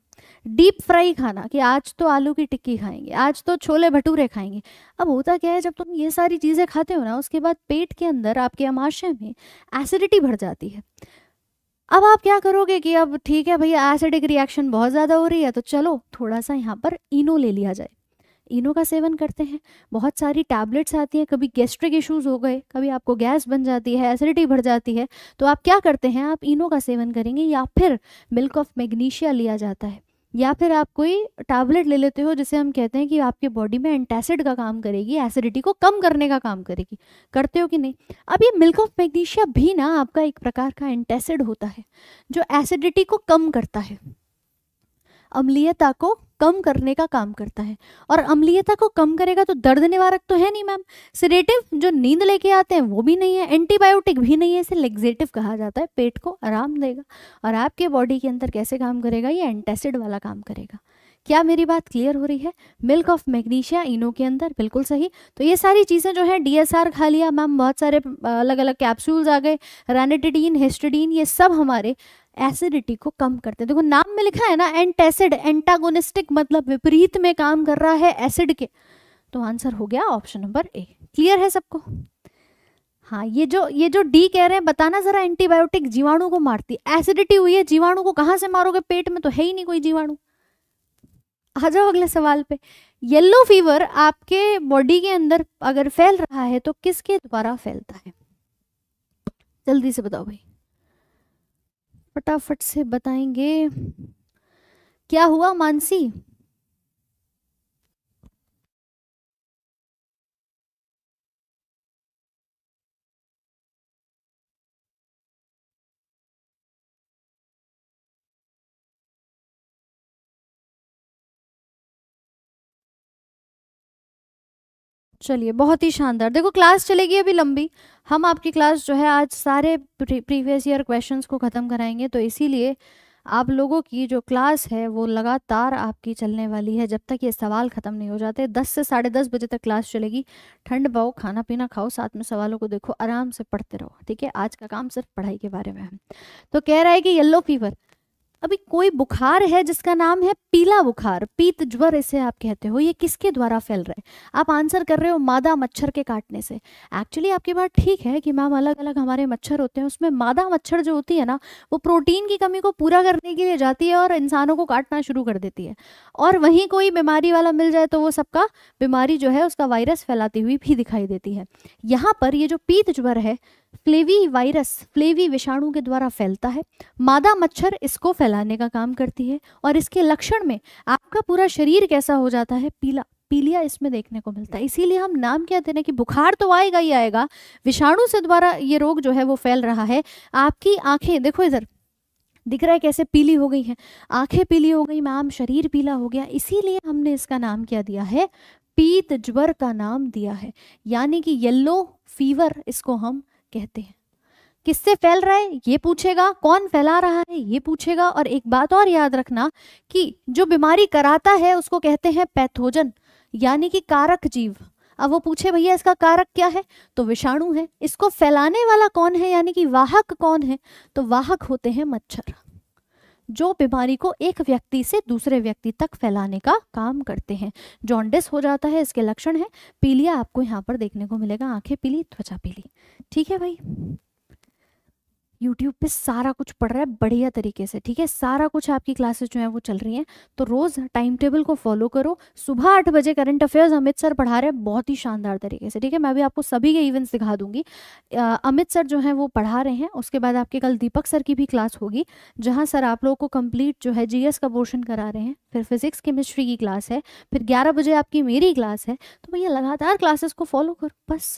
डीप फ्राई खाना कि आज तो आलू की टिक्की खाएंगे आज तो छोले भटूरे खाएंगे अब होता क्या है जब तुम ये सारी चीज़ें खाते हो ना उसके बाद पेट के अंदर आपके अमाशय में एसिडिटी बढ़ जाती है अब आप क्या करोगे कि अब ठीक है भैया एसिडिक रिएक्शन बहुत ज़्यादा हो रही है तो चलो थोड़ा सा यहाँ पर इनो ले लिया जाए इनो का सेवन करते हैं बहुत सारी टैबलेट्स आती हैं कभी गैस्ट्रिक इश्यूज हो गए कभी आपको गैस बन जाती है एसिडिटी बढ़ जाती है तो आप क्या करते हैं आप इनो का सेवन करेंगे या फिर मिल्क ऑफ मैग्नीशिया लिया जाता है या फिर आप कोई टैबलेट ले लेते हो जिसे हम कहते हैं कि आपके बॉडी में एंटासिड का काम करेगी एसिडिटी को कम करने का काम करेगी करते हो कि नहीं अब ये मिल्क ऑफ मैग्नीशिया भी ना आपका एक प्रकार का एंटासिड होता है जो एसिडिटी को कम करता है अम्लीयता को कम करने का काम करता है और अम्लीयता को कम करेगा तो दर्द निवारक तो है नहीं मैम सिरेटिव जो नींद लेके आते हैं वो भी नहीं है एंटीबायोटिक भी नहीं है इसे लेग्जेटिव कहा जाता है पेट को आराम देगा और आपके बॉडी के अंदर कैसे काम करेगा ये एंटेसिड वाला काम करेगा क्या मेरी बात क्लियर हो रही है मिल्क ऑफ मैग्नीशिया इनो के अंदर बिल्कुल सही तो ये सारी चीज़ें जो है डीएसआर खा लिया मैम बहुत सारे अलग अलग कैप्सूल्स आ गए रैनिटिडीन हिस्टडीन ये सब हमारे एसिडिटी को कम करते हैं देखो नाम में लिखा है ना एंटेसिड एंटागोनिस्टिक मतलब विपरीत में काम कर रहा है एसिड के तो आंसर हो गया ऑप्शन नंबर ए क्लियर है सबको हाँ ये जो ये जो डी कह रहे हैं बताना जरा एंटीबायोटिक जीवाणु को मारती है एसिडिटी हुई है जीवाणु को कहां से मारोगे पेट में तो है ही नहीं कोई जीवाणु आ जाओ अगले सवाल पे येलो फीवर आपके बॉडी के अंदर अगर फैल रहा है तो किसके द्वारा फैलता है जल्दी से बताओ भाई फटाफट से बताएंगे क्या हुआ मानसी चलिए बहुत ही शानदार देखो क्लास चलेगी अभी लंबी हम आपकी क्लास जो है आज सारे प्रीवियस ईयर क्वेश्चंस को ख़त्म कराएंगे तो इसीलिए आप लोगों की जो क्लास है वो लगातार आपकी चलने वाली है जब तक ये सवाल ख़त्म नहीं हो जाते दस से साढ़े दस बजे तक क्लास चलेगी ठंड पाओ खाना पीना खाओ साथ में सवालों को देखो आराम से पढ़ते रहो ठीक है आज का काम सिर्फ पढ़ाई के बारे में है तो कह रहा है कि येल्लो फीवर अभी कोई बुखार है जिसका नाम है पीला बुखार पीत ज्वर इसे आप कहते हो ये किसके द्वारा फैल रहा है आप आंसर कर रहे हो मादा मच्छर के काटने से एक्चुअली आपकी बात ठीक है कि मैम अलग अलग हमारे मच्छर होते हैं उसमें मादा मच्छर जो होती है ना वो प्रोटीन की कमी को पूरा करने के लिए जाती है और इंसानों को काटना शुरू कर देती है और वहीं कोई बीमारी वाला मिल जाए तो वो सबका बीमारी जो है उसका वायरस फैलाती हुई भी दिखाई देती है यहाँ पर ये जो पीत ज्वर है फ्लेवी वायरस फ्लेवी विषाणु के द्वारा फैलता है मादा मच्छर इसको फैलाने का काम करती है और इसके लक्षण में आपका पूरा शरीर कैसा हो जाता है पीला पीलिया इसमें देखने को मिलता है इसीलिए हम नाम क्या देना कि बुखार तो आएगा ही आएगा विषाणु से द्वारा ये रोग जो है वो फैल रहा है आपकी आंखें देखो इधर दिख रहा है कैसे पीली हो गई है आंखें पीली हो गई मैम शरीर पीला हो गया इसीलिए हमने इसका नाम क्या दिया है पीत ज्वर का नाम दिया है यानी कि येल्लो फीवर इसको हम कहते हैं किससे फैल रहा है ये पूछेगा कौन फैला रहा है ये पूछेगा और एक बात और याद रखना कि जो बीमारी कराता है उसको कहते हैं पैथोजन यानी कि कारक जीव अब वो पूछे भैया इसका कारक क्या है तो विषाणु है इसको फैलाने वाला कौन है यानी कि वाहक कौन है तो वाहक होते हैं मच्छर जो बीमारी को एक व्यक्ति से दूसरे व्यक्ति तक फैलाने का काम करते हैं जॉन्डिस हो जाता है इसके लक्षण है पीलिया आपको यहाँ पर देखने को मिलेगा आंखें पीली त्वचा पीली ठीक है भाई यूट्यूब पे सारा कुछ पढ़ रहा है बढ़िया तरीके से ठीक है सारा कुछ आपकी क्लासेस जो है वो चल रही हैं तो रोज़ टाइम टेबल को फॉलो करो सुबह आठ बजे करंट अफेयर्स अमित सर पढ़ा रहे हैं बहुत ही शानदार तरीके से ठीक है मैं भी आपको सभी के इवेंट्स दिखा दूंगी अमित सर जो है वो पढ़ा रहे हैं उसके बाद आपके कल दीपक सर की भी क्लास होगी जहाँ सर आप लोगों को कम्प्लीट जो है जी का पोर्शन करा रहे हैं फिर फिजिक्स केमिस्ट्री की क्लास है फिर ग्यारह बजे आपकी मेरी क्लास है तो भैया लगातार क्लासेस को फॉलो करो बस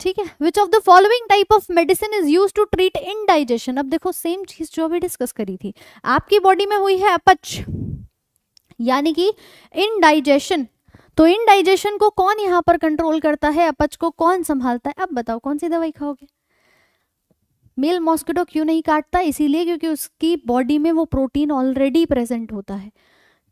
ठीक है which of the following type of medicine is use to treat indigestion अब देखो सेम चीज जो अभी डिस्कस करी थी आपकी बॉडी में हुई है अपच यानी कि इनडाइजेशन तो इनडाइजेशन को कौन यहां पर कंट्रोल करता है अपच को कौन संभालता है अब बताओ कौन सी दवाई खाओगे मेल मॉस्किटो क्यों नहीं काटता इसीलिए क्योंकि उसकी बॉडी में वो प्रोटीन ऑलरेडी प्रेजेंट होता है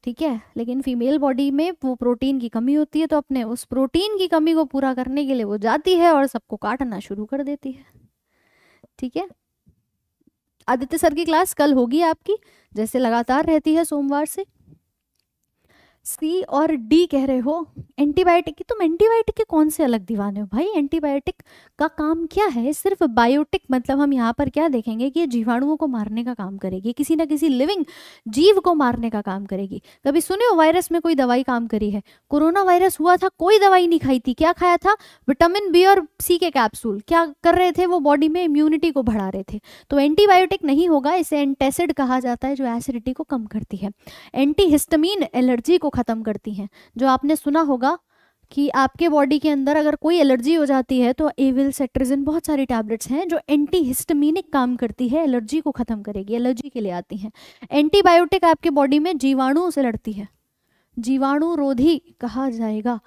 ठीक है लेकिन फीमेल बॉडी में वो प्रोटीन की कमी होती है तो अपने उस प्रोटीन की कमी को पूरा करने के लिए वो जाती है और सबको काटना शुरू कर देती है ठीक है आदित्य सर की क्लास कल होगी आपकी जैसे लगातार रहती है सोमवार से सी और डी कह रहे हो एंटीबायोटिक की तुम एंटीबायोटिक के कौन से अलग दीवाने हो भाई एंटीबायोटिक का काम क्या है सिर्फ बायोटिक मतलब हम यहाँ पर क्या देखेंगे कि ये जीवाणुओं को मारने का काम करेगी किसी ना किसी लिविंग जीव को मारने का काम करेगी कभी सुने हो वायरस में कोई दवाई काम करी है कोरोना वायरस हुआ था कोई दवाई नहीं खाई थी क्या खाया था विटामिन बी और सी के कैप्सूल क्या कर रहे थे वो बॉडी में इम्यूनिटी को बढ़ा रहे थे तो एंटीबायोटिक नहीं होगा इसे एंटेसिड कहा जाता है जो एसिडिटी को कम करती है एंटीहिस्टमीन एलर्जी को ख़त्म करती हैं जो आपने सुना होगा कि आपके बॉडी के अंदर अगर कोई एलर्जी हो जाती है तो एविल सेट्रिजिन बहुत सारी टैबलेट्स हैं जो एंटी हिस्टमिनिक काम करती है एलर्जी को ख़त्म करेगी एलर्जी के लिए आती हैं एंटीबायोटिक आपके बॉडी में जीवाणुओं से लड़ती है जीवाणु रोधी कहा जाएगा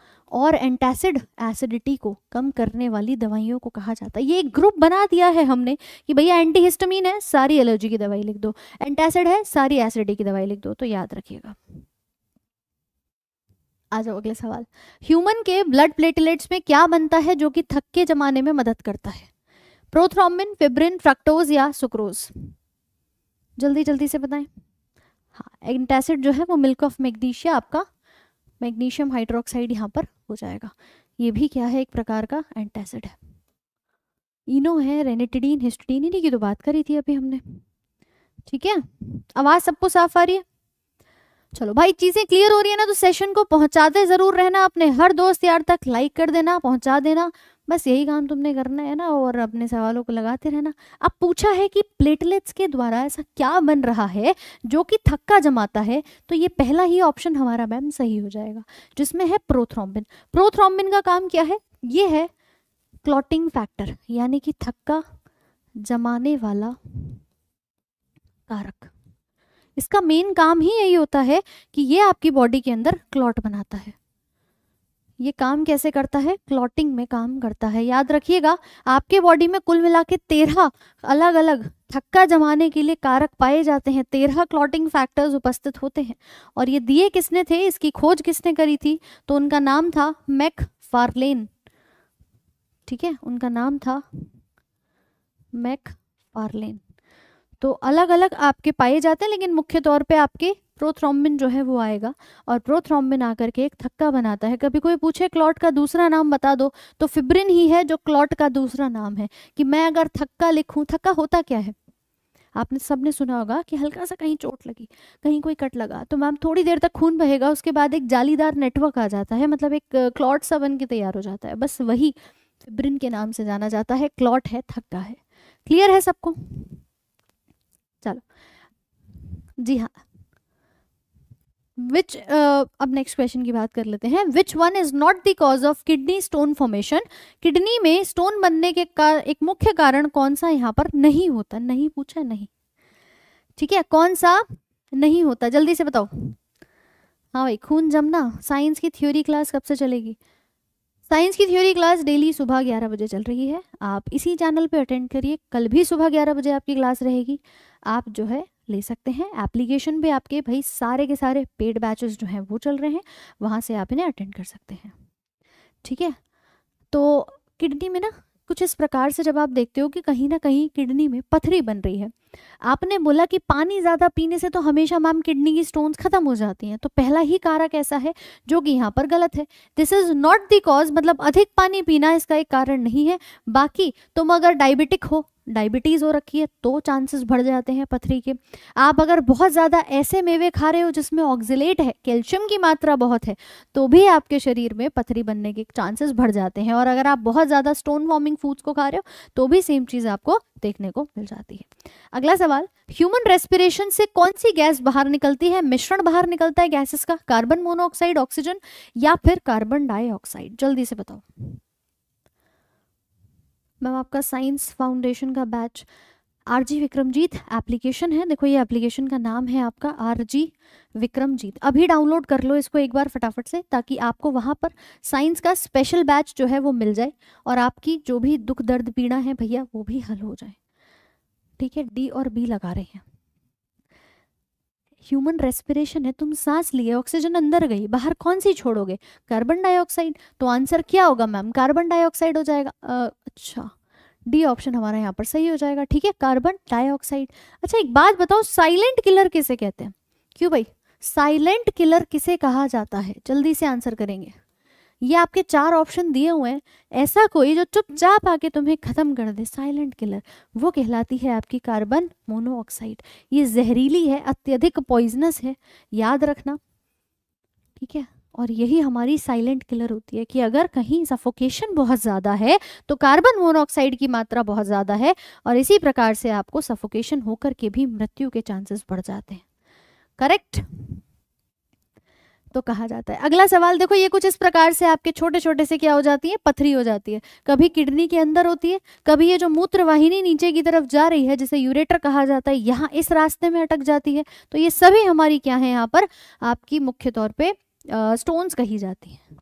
और एंटासिड एसिडिटी को कम करने वाली दवाइयों को कहा जाता है ये एक ग्रुप बना दिया है हमने कि भैया एंटीहिस्टमीन है सारी एलर्जी की दवाई लिख दो एंटासिड है सारी एसिडिटी की दवाई लिख दो तो याद रखिएगा आ जाओ अगले सवाल ह्यूमन के ब्लड प्लेटलेट्स में क्या बनता है जो कि थक के जमाने में मदद करता है प्रोथ्रोमिन फिब्रिन फ्रक्टोज या सुक्रोज जल्दी जल्दी से बताएं हाँ एंटासिड जो है वो मिल्क ऑफ मैग्नीशिया आपका मैग्नीशियम हाइड्रोक्साइड यहाँ पर हो जाएगा ये भी क्या है एक प्रकार का एंटासिड है इनो है रेनेटिडीन हिस्टडीन इन्हीं की तो बात करी थी अभी हमने ठीक है आवाज़ सबको साफ आ रही है चलो भाई चीजें क्लियर हो रही है ना तो सेशन को पहुंचाते जरूर रहना अपने हर दोस्त यार तक लाइक कर देना पहुंचा देना बस यही काम तुमने करना है ना और अपने सवालों को लगाते रहना अब पूछा है कि प्लेटलेट्स के द्वारा ऐसा क्या बन रहा है जो कि थक्का जमाता है तो ये पहला ही ऑप्शन हमारा मैम सही हो जाएगा जिसमें है प्रोथ्रोम्बिन प्रोथ्रोम्बिन का काम क्या है ये है क्लॉटिंग फैक्टर यानी कि थक्का जमाने वाला कारक इसका मेन काम ही यही होता है कि ये आपकी बॉडी के अंदर क्लॉट बनाता है ये काम कैसे करता है क्लॉटिंग में काम करता है याद रखिएगा आपके बॉडी में कुल मिला के तेरह अलग अलग थक्का जमाने के लिए कारक पाए जाते हैं तेरह क्लॉटिंग फैक्टर्स उपस्थित होते हैं और ये दिए किसने थे इसकी खोज किसने करी थी तो उनका नाम था मैक फार्लेन ठीक है उनका नाम था मैक फार्लेन तो अलग अलग आपके पाए जाते हैं लेकिन मुख्य तौर पे आपके प्रोथ्रोम्बिन जो है वो आएगा और प्रोथ्रोम्बिन आकर के एक थक्का बनाता है कभी कोई पूछे क्लॉट का दूसरा नाम बता दो तो फिब्रिन ही है जो क्लॉट का दूसरा नाम है कि मैं अगर थक्का लिखूँ थक्का होता क्या है आपने सबने सुना होगा कि हल्का सा कहीं चोट लगी कहीं कोई कट लगा तो मैम थोड़ी देर तक खून बहेगा उसके बाद एक जालीदार नेटवर्क आ जाता है मतलब एक क्लॉट सा बन के तैयार हो जाता है बस वही फिब्रिन के नाम से जाना जाता है क्लॉट है थक्का है क्लियर है सबको चलो जी हाँ विच uh, अब नेक्स्ट क्वेश्चन की बात कर लेते हैं which one is not the cause of kidney stone formation kidney में स्टोन बनने के का एक मुख्य कारण कौन सा यहाँ पर नहीं होता नहीं पूछा नहीं ठीक है कौन सा नहीं होता जल्दी से बताओ हाँ भाई खून जमना साइंस की थ्योरी क्लास कब से चलेगी साइंस की थ्योरी क्लास डेली सुबह ग्यारह बजे चल रही है आप इसी चैनल पे अटेंड करिए कल भी सुबह ग्यारह बजे आपकी क्लास रहेगी आप जो है ले सकते हैं एप्लीकेशन पे आपके भाई सारे के सारे पेड बैचेस जो हैं वो चल रहे हैं वहाँ से आप इन्हें अटेंड कर सकते हैं ठीक है तो किडनी में ना कुछ इस प्रकार से जब आप देखते हो कि कहीं ना कहीं किडनी में पथरी बन रही है आपने बोला कि पानी ज़्यादा पीने से तो हमेशा मैम किडनी की स्टोन्स खत्म हो जाती हैं तो पहला ही कारक ऐसा है जो कि यहाँ पर गलत है this is not the cause मतलब अधिक पानी पीना इसका एक कारण नहीं है बाकी तुम अगर डायबिटिक हो डायबिटीज़ हो रखी है तो चांसेस बढ़ जाते हैं पथरी के आप अगर बहुत ज़्यादा ऐसे मेवे खा रहे हो जिसमें ऑक्जिलेट है कैल्शियम की मात्रा बहुत है तो भी आपके शरीर में पथरी बनने के चांसेस बढ़ जाते हैं और अगर आप बहुत ज़्यादा स्टोन वार्मिंग फूड्स को खा रहे हो तो भी सेम चीज़ आपको देखने को मिल जाती है अगला सवाल ह्यूमन रेस्पिरेशन से कौन सी गैस बाहर निकलती है मिश्रण बाहर निकलता है गैसेस का कार्बन मोनोऑक्साइड ऑक्सीजन या फिर कार्बन डाइऑक्साइड जल्दी से बताओ मैम आपका साइंस फाउंडेशन का batch R G Vikramjeet application है देखो ये एप्लीकेशन का नाम है आपका आर जी विक्रमजीत अभी डाउनलोड कर लो इसको एक बार फटाफट से ताकि आपको वहाँ पर साइंस का स्पेशल बैच जो है वो मिल जाए और आपकी जो भी दुख दर्द पीड़ा है भैया वो भी हल हो जाए ठीक है डी और बी लगा रहे हैं ह्यूमन रेस्पिरेशन है तुम सांस लिए ऑक्सीजन अंदर गई बाहर कौन सी छोड़ोगे कार्बन डाइऑक्साइड तो आंसर क्या होगा मैम कार्बन डाइऑक्साइड हो जाएगा आ, अच्छा डी ऑप्शन हमारा यहाँ पर सही हो जाएगा ठीक है कार्बन डाइऑक्साइड अच्छा एक बात बताओ साइलेंट किलर किसे कहते हैं क्यों भाई साइलेंट किलर किसे कहा जाता है जल्दी से आंसर करेंगे ये आपके चार ऑप्शन दिए हुए हैं ऐसा कोई जो चुपचाप आके तुम्हें खत्म कर दे साइलेंट किलर वो कहलाती है आपकी कार्बन मोनोऑक्साइड ये जहरीली है अत्यधिक पॉइजनस है याद रखना ठीक है और यही हमारी साइलेंट किलर होती है कि अगर कहीं सफोकेशन बहुत ज़्यादा है तो कार्बन मोनोऑक्साइड की मात्रा बहुत ज़्यादा है और इसी प्रकार से आपको सफोकेशन होकर के भी मृत्यु के चांसेस बढ़ जाते हैं करेक्ट तो कहा जाता है अगला सवाल देखो ये कुछ इस प्रकार से आपके छोटे छोटे से क्या हो जाती है पथरी हो जाती है कभी किडनी के अंदर होती है कभी ये जो मूत्र वाहिनी नीचे की तरफ जा रही है जिसे यूरेटर कहा जाता है यहाँ इस रास्ते में अटक जाती है तो ये सभी हमारी क्या है यहाँ पर आपकी मुख्य तौर पर स्टोन्स कही जाती है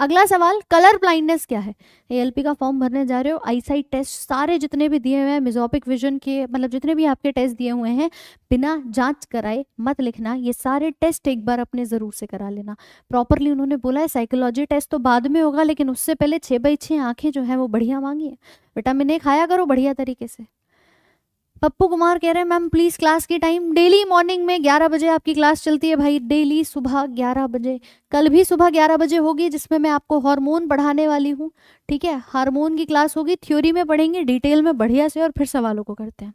अगला सवाल कलर ब्लाइंडनेस क्या है एएलपी का फॉर्म भरने जा रहे हो आईसाइट टेस्ट सारे जितने भी दिए हुए हैं मिजोपिक विजन के मतलब जितने भी आपके टेस्ट दिए हुए हैं बिना जांच कराए मत लिखना ये सारे टेस्ट एक बार अपने ज़रूर से करा लेना प्रॉपरली उन्होंने बोला है साइकोलॉजी टेस्ट तो बाद में होगा लेकिन उससे पहले छः बाई छः आँखें जो है वो बढ़िया मांगी है विटामिन ए खाया करो बढ़िया तरीके से पप्पू कुमार कह रहे हैं मैम प्लीज़ क्लास के टाइम डेली मॉर्निंग में 11 बजे आपकी क्लास चलती है भाई डेली सुबह 11 बजे कल भी सुबह 11 बजे होगी जिसमें मैं आपको हार्मोन पढ़ाने वाली हूँ ठीक है हार्मोन की क्लास होगी थ्योरी में पढ़ेंगे डिटेल में बढ़िया से और फिर सवालों को करते हैं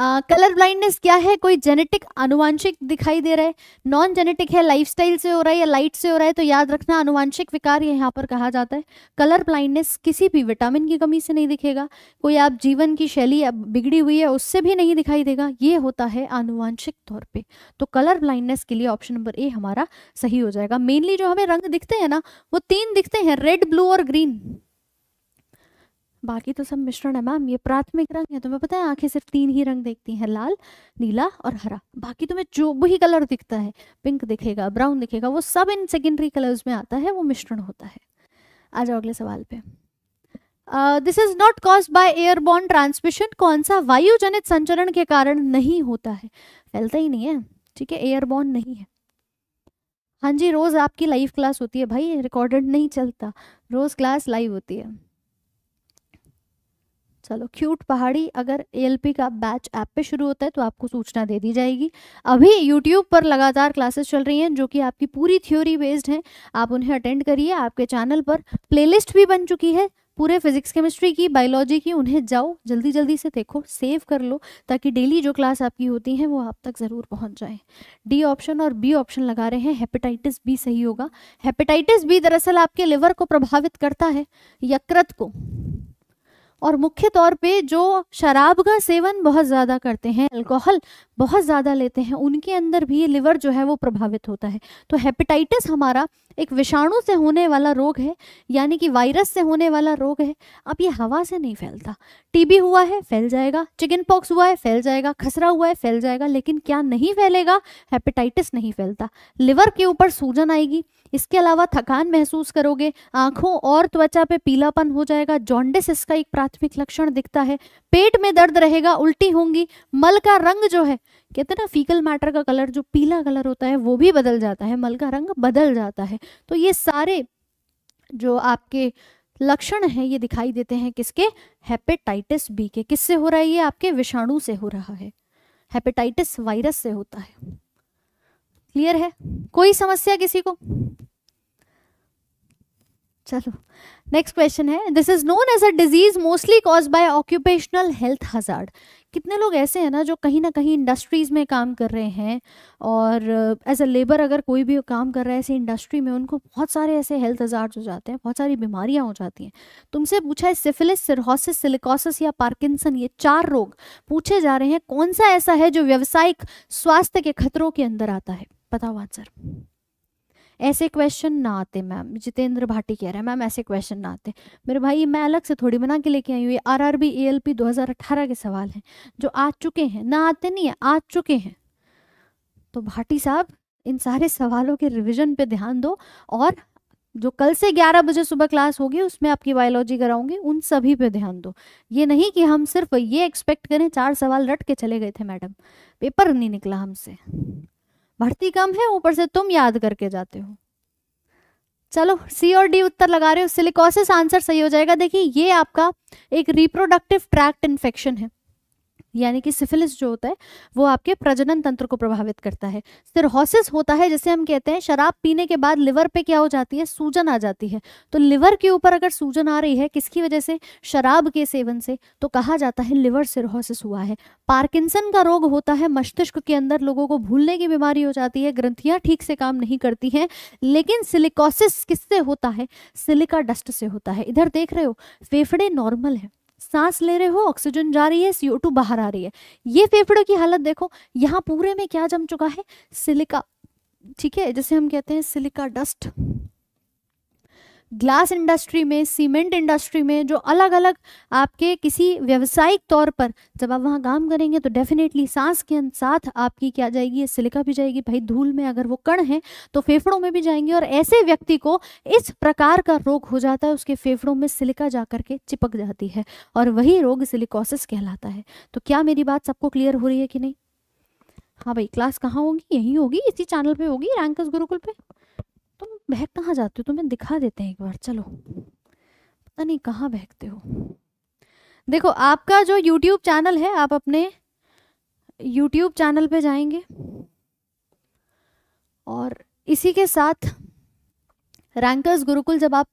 कलर ब्लाइंडनेस क्या है कोई जेनेटिक अनुवांशिक दिखाई दे रहा है नॉन जेनेटिक है लाइफस्टाइल से हो रहा है या लाइट से हो रहा है तो याद रखना अनुवांशिक विकार ये यहाँ पर कहा जाता है कलर ब्लाइंडनेस किसी भी विटामिन की कमी से नहीं दिखेगा कोई आप जीवन की शैली बिगड़ी हुई है उससे भी नहीं दिखाई देगा ये होता है अनुवांशिक तौर पर तो कलर ब्लाइंडनेस के लिए ऑप्शन नंबर ए हमारा सही हो जाएगा मेनली जो हमें रंग दिखते हैं ना वो तीन दिखते हैं रेड ब्लू और ग्रीन बाकी तो सब मिश्रण है मैम ये प्राथमिक रंग है तुम्हें पता है आंखें सिर्फ तीन ही रंग देखती हैं लाल नीला और हरा बाकी तुम्हें जो भी कलर दिखता है पिंक दिखेगा ब्राउन दिखेगा वो सब इन सेकेंडरी कलर्स में आता है वो मिश्रण होता है आ जाओ अगले सवाल पे this is not cause by airborne transmission कौन सा वायुजनित संचरण के कारण नहीं होता है फैलता ही नहीं है ठीक है एयरबॉर्न नहीं है हाँ जी रोज़ आपकी लाइव क्लास होती है भाई रिकॉर्डेड नहीं चलता रोज़ क्लास लाइव होती है चलो क्यूट पहाड़ी अगर एलपी का बैच ऐप पे शुरू होता है तो आपको सूचना दे दी जाएगी अभी यूट्यूब पर लगातार क्लासेस चल रही हैं जो कि आपकी पूरी थ्योरी बेस्ड हैं आप उन्हें अटेंड करिए आपके चैनल पर प्लेलिस्ट भी बन चुकी है पूरे फिजिक्स केमिस्ट्री की बायोलॉजी की उन्हें जाओ जल्दी जल्दी से देखो सेव कर लो ताकि डेली जो क्लास आपकी होती है वो आप तक ज़रूर पहुंच जाए डी ऑप्शन और बी ऑप्शन लगा रहे हैं हेपेटाइटिस बी सही होगा हेपेटाइटिस बी दरअसल आपके लिवर को प्रभावित करता है यकृत को और मुख्य तौर पे जो शराब का सेवन बहुत ज़्यादा करते हैं अल्कोहल बहुत ज़्यादा लेते हैं उनके अंदर भी लिवर जो है वो प्रभावित होता है तो हेपेटाइटिस हमारा एक विषाणु से होने वाला रोग है यानी कि वायरस से होने वाला रोग है अब ये हवा से नहीं फैलता टीबी हुआ है फैल जाएगा चिकन पॉक्स हुआ है फैल जाएगा खसरा हुआ है फैल जाएगा लेकिन क्या नहीं फैलेगा हेपेटाइटिस नहीं फैलता लिवर के ऊपर सूजन आएगी इसके अलावा थकान महसूस करोगे आंखों और त्वचा पे पीलापन हो जाएगा जॉन्डिस इसका एक प्राथमिक लक्षण दिखता है पेट में दर्द रहेगा उल्टी होंगी मल का रंग जो है कहते हैं ना फीकल मैटर का कलर जो पीला कलर होता है वो भी बदल जाता है मल का रंग बदल जाता है तो ये सारे जो आपके लक्षण हैं ये दिखाई देते हैं किसके हेपेटाइटिस बी के किससे हो रहा है ये आपके विषाणु से हो रहा है हेपेटाइटिस वायरस से होता है क्लियर है कोई समस्या किसी को चलो नेक्स्ट क्वेश्चन है this is known as a disease mostly cause by occupational health hazard कितने लोग ऐसे हैं ना जो कहीं ना कहीं इंडस्ट्रीज़ में काम कर रहे हैं और एज अ लेबर अगर कोई भी काम कर रहा है ऐसी इंडस्ट्री में उनको बहुत सारे ऐसे हेल्थ हजार्ड हो जाते हैं बहुत सारी बीमारियां हो जाती हैं तुमसे पूछा है सिफिलिस सिरहोसिस सिलिकोसिस या पार्किंसन ये चार रोग पूछे जा रहे हैं कौन सा ऐसा है जो व्यावसायिक स्वास्थ्य के खतरों के अंदर आता है बताओ आंसर ऐसे क्वेश्चन ना आते मैम जितेंद्र भाटी कह रहे हैं मैम ऐसे क्वेश्चन ना आते मेरे भाई मैं अलग से थोड़ी बना के लेके आई हूँ ये R R B A L P दो हज़ार अट्ठारह के सवाल हैं जो आ चुके हैं ना आते नहीं है आ चुके हैं तो भाटी साहब इन सारे सवालों के रिविजन पे ध्यान दो और जो कल से 11 बजे सुबह क्लास होगी उसमें आपकी बायोलॉजी कराऊंगी उन सभी पे ध्यान दो ये नहीं कि हम सिर्फ ये एक्सपेक्ट करें चार सवाल रट के चले गए थे मैडम पेपर नहीं निकला हमसे भर्ती कम है ऊपर से तुम याद करके जाते हो चलो सी और डी उत्तर लगा रहे हो सिलिकॉसिस आंसर सही हो जाएगा देखिए ये आपका एक रिप्रोडक्टिव ट्रैक्ट इन्फेक्शन है यानी कि सिफिलिस जो होता है वो आपके प्रजनन तंत्र को प्रभावित करता है सिरहोसिस होता है जिसे हम कहते हैं शराब पीने के बाद लिवर पे क्या हो जाती है सूजन आ जाती है तो लिवर के ऊपर अगर सूजन आ रही है किसकी वजह से शराब के सेवन से तो कहा जाता है लिवर सिरहोसिस हुआ है पार्किंसन का रोग होता है मस्तिष्क के अंदर लोगों को भूलने की बीमारी हो जाती है ग्रंथियां ठीक से काम नहीं करती हैं लेकिन सिलिकोसिस किससे होता है सिलिका डस्ट से होता है इधर देख रहे हो फेफड़े नॉर्मल है सांस ले रहे हो ऑक्सीजन जा रही है सीओ टू बाहर आ रही है ये फेफड़े की हालत देखो यहाँ पूरे में क्या जम चुका है सिलिका ठीक है जैसे हम कहते हैं सिलिका डस्ट ग्लास इंडस्ट्री में सीमेंट इंडस्ट्री में जो अलग अलग आपके किसी व्यवसायिक तौर पर जब आप वहाँ काम करेंगे तो डेफिनेटली सांस के साथ आपकी क्या जाएगी सिलिका भी जाएगी भाई धूल में अगर वो कण है तो फेफड़ों में भी जाएंगे और ऐसे व्यक्ति को इस प्रकार का रोग हो जाता है उसके फेफड़ों में सिलिका जा करके चिपक जाती है और वही रोग सिलिकोसिस कहलाता है तो क्या मेरी बात सबको क्लियर हो रही है कि नहीं हाँ भाई क्लास कहाँ होगी यहीं होगी इसी चैनल पे होगी रैंकस गुरुकुल पे बहक कहाँ जाते हो तुम्हें दिखा देते हैं एक बार चलो पता नहीं कहाँ बहकते हो देखो आपका जो यूट्यूब चैनल है आप अपने यूट्यूब चैनल पे जाएंगे और इसी के साथ रैंकर्स गुरुकुल जब आप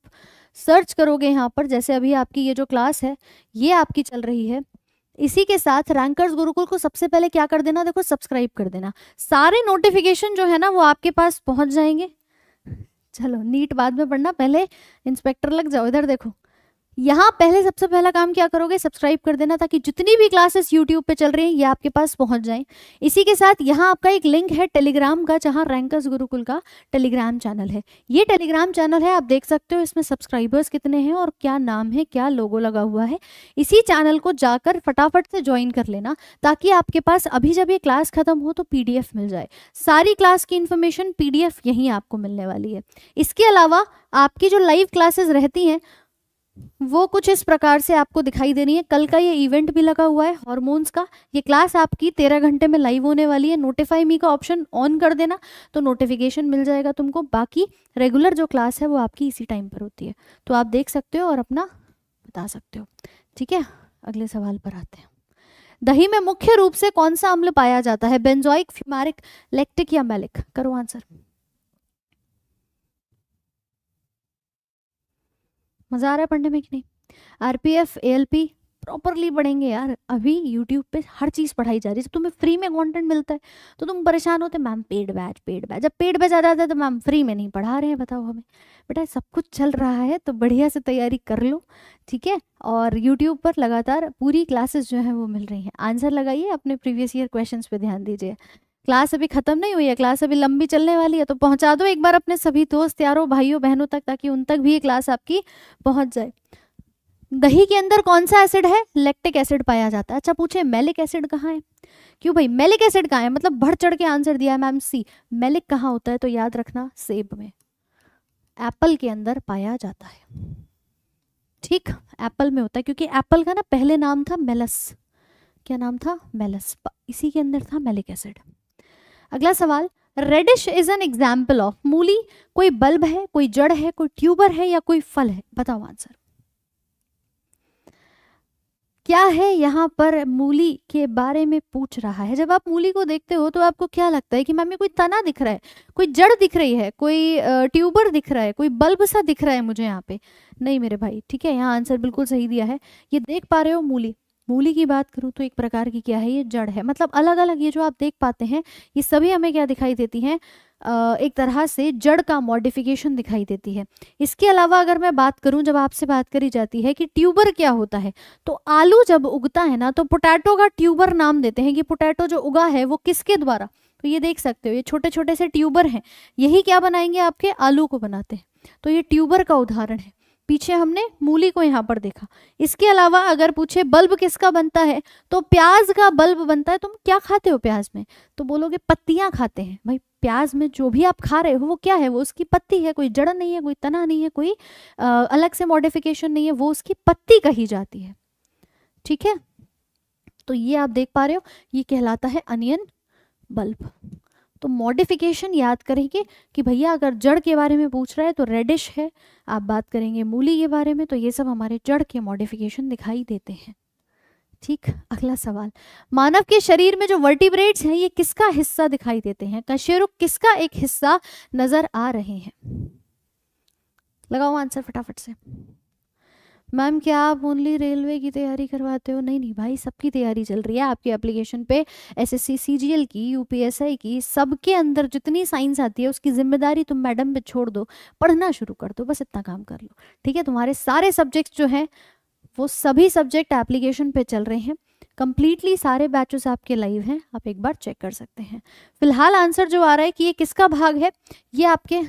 सर्च करोगे यहाँ पर जैसे अभी आपकी ये जो क्लास है ये आपकी चल रही है इसी के साथ रैंकर्स गुरुकुल को सबसे पहले क्या कर देना देखो सब्सक्राइब कर देना सारे नोटिफिकेशन जो है ना वो आपके पास पहुंच जाएंगे चलो नीट बाद में पढ़ना पहले इंस्पेक्टर लग जाओ इधर देखो यहाँ पहले सबसे पहला काम क्या करोगे सब्सक्राइब कर देना ताकि जितनी भी क्लासेस यूट्यूब पे चल रही हैं ये आपके पास पहुंच जाएं इसी के साथ यहाँ आपका एक लिंक है टेलीग्राम का जहाँ रैंकर्स गुरुकुल का टेलीग्राम चैनल है ये टेलीग्राम चैनल है आप देख सकते हो इसमें सब्सक्राइबर्स कितने हैं और क्या नाम है क्या लोगो लगा हुआ है इसी चैनल को जाकर फटाफट से ज्वाइन कर लेना ताकि आपके पास अभी जब ये क्लास खत्म हो तो पी मिल जाए सारी क्लास की इन्फॉर्मेशन पी यहीं आपको मिलने वाली है इसके अलावा आपकी जो लाइव क्लासेस रहती हैं वो कुछ इस प्रकार से आपको दिखाई दे रही है कल का ये इवेंट भी लगा हुआ है हॉर्मोन्स का ये क्लास आपकी तेरह घंटे में लाइव होने वाली है नोटिफाई मी का ऑप्शन ऑन कर देना तो नोटिफिकेशन मिल जाएगा तुमको बाकी रेगुलर जो क्लास है वो आपकी इसी टाइम पर होती है तो आप देख सकते हो और अपना बता सकते हो ठीक है अगले सवाल पर आते हैं दही में मुख्य रूप से कौन सा अम्ल पाया जाता है बेंजोइक फ्यूमारिक लेक्टिक या मेलिक करो आंसर मज़ा आ रहा है पढ़ने में कि नहीं R P F A L P properly पढ़ेंगे यार अभी यूट्यूब पे हर चीज़ पढ़ाई जा रही है जब तुम्हें फ्री में कंटेंट मिलता है तो तुम परेशान होते ma'am paid batch paid batch जब पेड बैच आ जाता है तो मैम फ्री में नहीं पढ़ा रहे हैं बताओ हमें बेटा सब कुछ चल रहा है तो बढ़िया से तैयारी कर लो ठीक है और यूट्यूब पर लगातार पूरी क्लासेस जो हैं वो मिल रही हैं आंसर लगाइए अपने प्रीवियस ईयर क्वेश्चन पर ध्यान दीजिए क्लास अभी खत्म नहीं हुई है क्लास अभी लंबी चलने वाली है तो पहुंचा दो एक बार अपने सभी दोस्त यारों भाइयों बहनों तक ताकि उन तक भी ये क्लास आपकी पहुंच जाए दही के अंदर कौन सा एसिड है लैक्टिक एसिड पाया जाता है अच्छा पूछे मेलिक एसिड कहाँ है क्यों भाई मेलिक एसिड कहाँ है मतलब बढ़ चढ़ के आंसर दिया है मैम सी मेलिक कहाँ होता है तो याद रखना सेब में एप्पल के अंदर पाया जाता है ठीक एप्पल में होता है क्योंकि एप्पल का ना पहले नाम था मेलस क्या नाम था मेलस इसी के अंदर था मेलिक एसिड अगला सवाल radish is an example of मूली कोई बल्ब है कोई जड़ है कोई ट्यूबर है या कोई फल है बताओ आंसर क्या है यहाँ पर मूली के बारे में पूछ रहा है जब आप मूली को देखते हो तो आपको क्या लगता है कि मैम कोई तना दिख रहा है कोई जड़ दिख रही है कोई ट्यूबर दिख रहा है कोई बल्ब सा दिख रहा है मुझे यहाँ पे नहीं मेरे भाई ठीक है यहाँ आंसर बिल्कुल सही दिया है ये देख पा रहे हो मूली मूली की बात करूँ तो एक प्रकार की क्या है ये जड़ है मतलब अलग अलग ये जो आप देख पाते हैं ये सभी हमें क्या दिखाई देती हैं एक तरह से जड़ का मॉडिफिकेशन दिखाई देती है इसके अलावा अगर मैं बात करूं जब आपसे बात करी जाती है कि ट्यूबर क्या होता है तो आलू जब उगता है ना तो पोटैटो का ट्यूबर नाम देते हैं कि पोटैटो जो उगा है वो किसके द्वारा तो ये देख सकते हो ये छोटे छोटे से ट्यूबर हैं यही क्या बनाएंगे आपके आलू को बनाते हैं तो ये ट्यूबर का उदाहरण है पीछे हमने मूली को यहाँ पर देखा इसके अलावा अगर पूछे बल्ब किसका बनता है तो प्याज का बल्ब बनता है तुम क्या खाते हो प्याज में तो बोलोगे पत्तियां खाते हैं भाई प्याज में जो भी आप खा रहे हो वो क्या है वो उसकी पत्ती है कोई जड़ नहीं है कोई तना नहीं है कोई आ, अलग से मॉडिफिकेशन नहीं है वो उसकी पत्ती कही जाती है ठीक है तो ये आप देख पा रहे हो ये कहलाता है अनियन बल्ब तो मॉडिफिकेशन याद करेंगे कि भैया अगर जड़ के बारे में पूछ रहा है तो रेडिश है आप बात करेंगे मूली के बारे में तो ये सब हमारे जड़ के मॉडिफिकेशन दिखाई देते हैं ठीक अगला सवाल मानव के शरीर में जो वर्टिब्रेट्स हैं ये किसका हिस्सा दिखाई देते हैं कशेरु किसका एक हिस्सा नजर आ रहे हैं लगाओ आंसर फटाफट से मैम क्या आप ओनली रेलवे की तैयारी करवाते हो नहीं नहीं भाई सबकी तैयारी चल रही है आपकी एप्लीकेशन पे एस एस की यूपीएसआई की सबके अंदर जितनी साइंस आती है उसकी जिम्मेदारी तुम मैडम पे छोड़ दो पढ़ना शुरू कर दो बस इतना काम कर लो ठीक है तुम्हारे सारे सब्जेक्ट्स जो हैं वो सभी सब्जेक्ट एप्लीकेशन पे चल रहे हैं कंप्लीटली सारे बैचेस आपके लाइव हैं आप एक बार चेक कर सकते हैं फिलहाल आंसर जो आ रहा है कि ये किसका भाग है ये आपके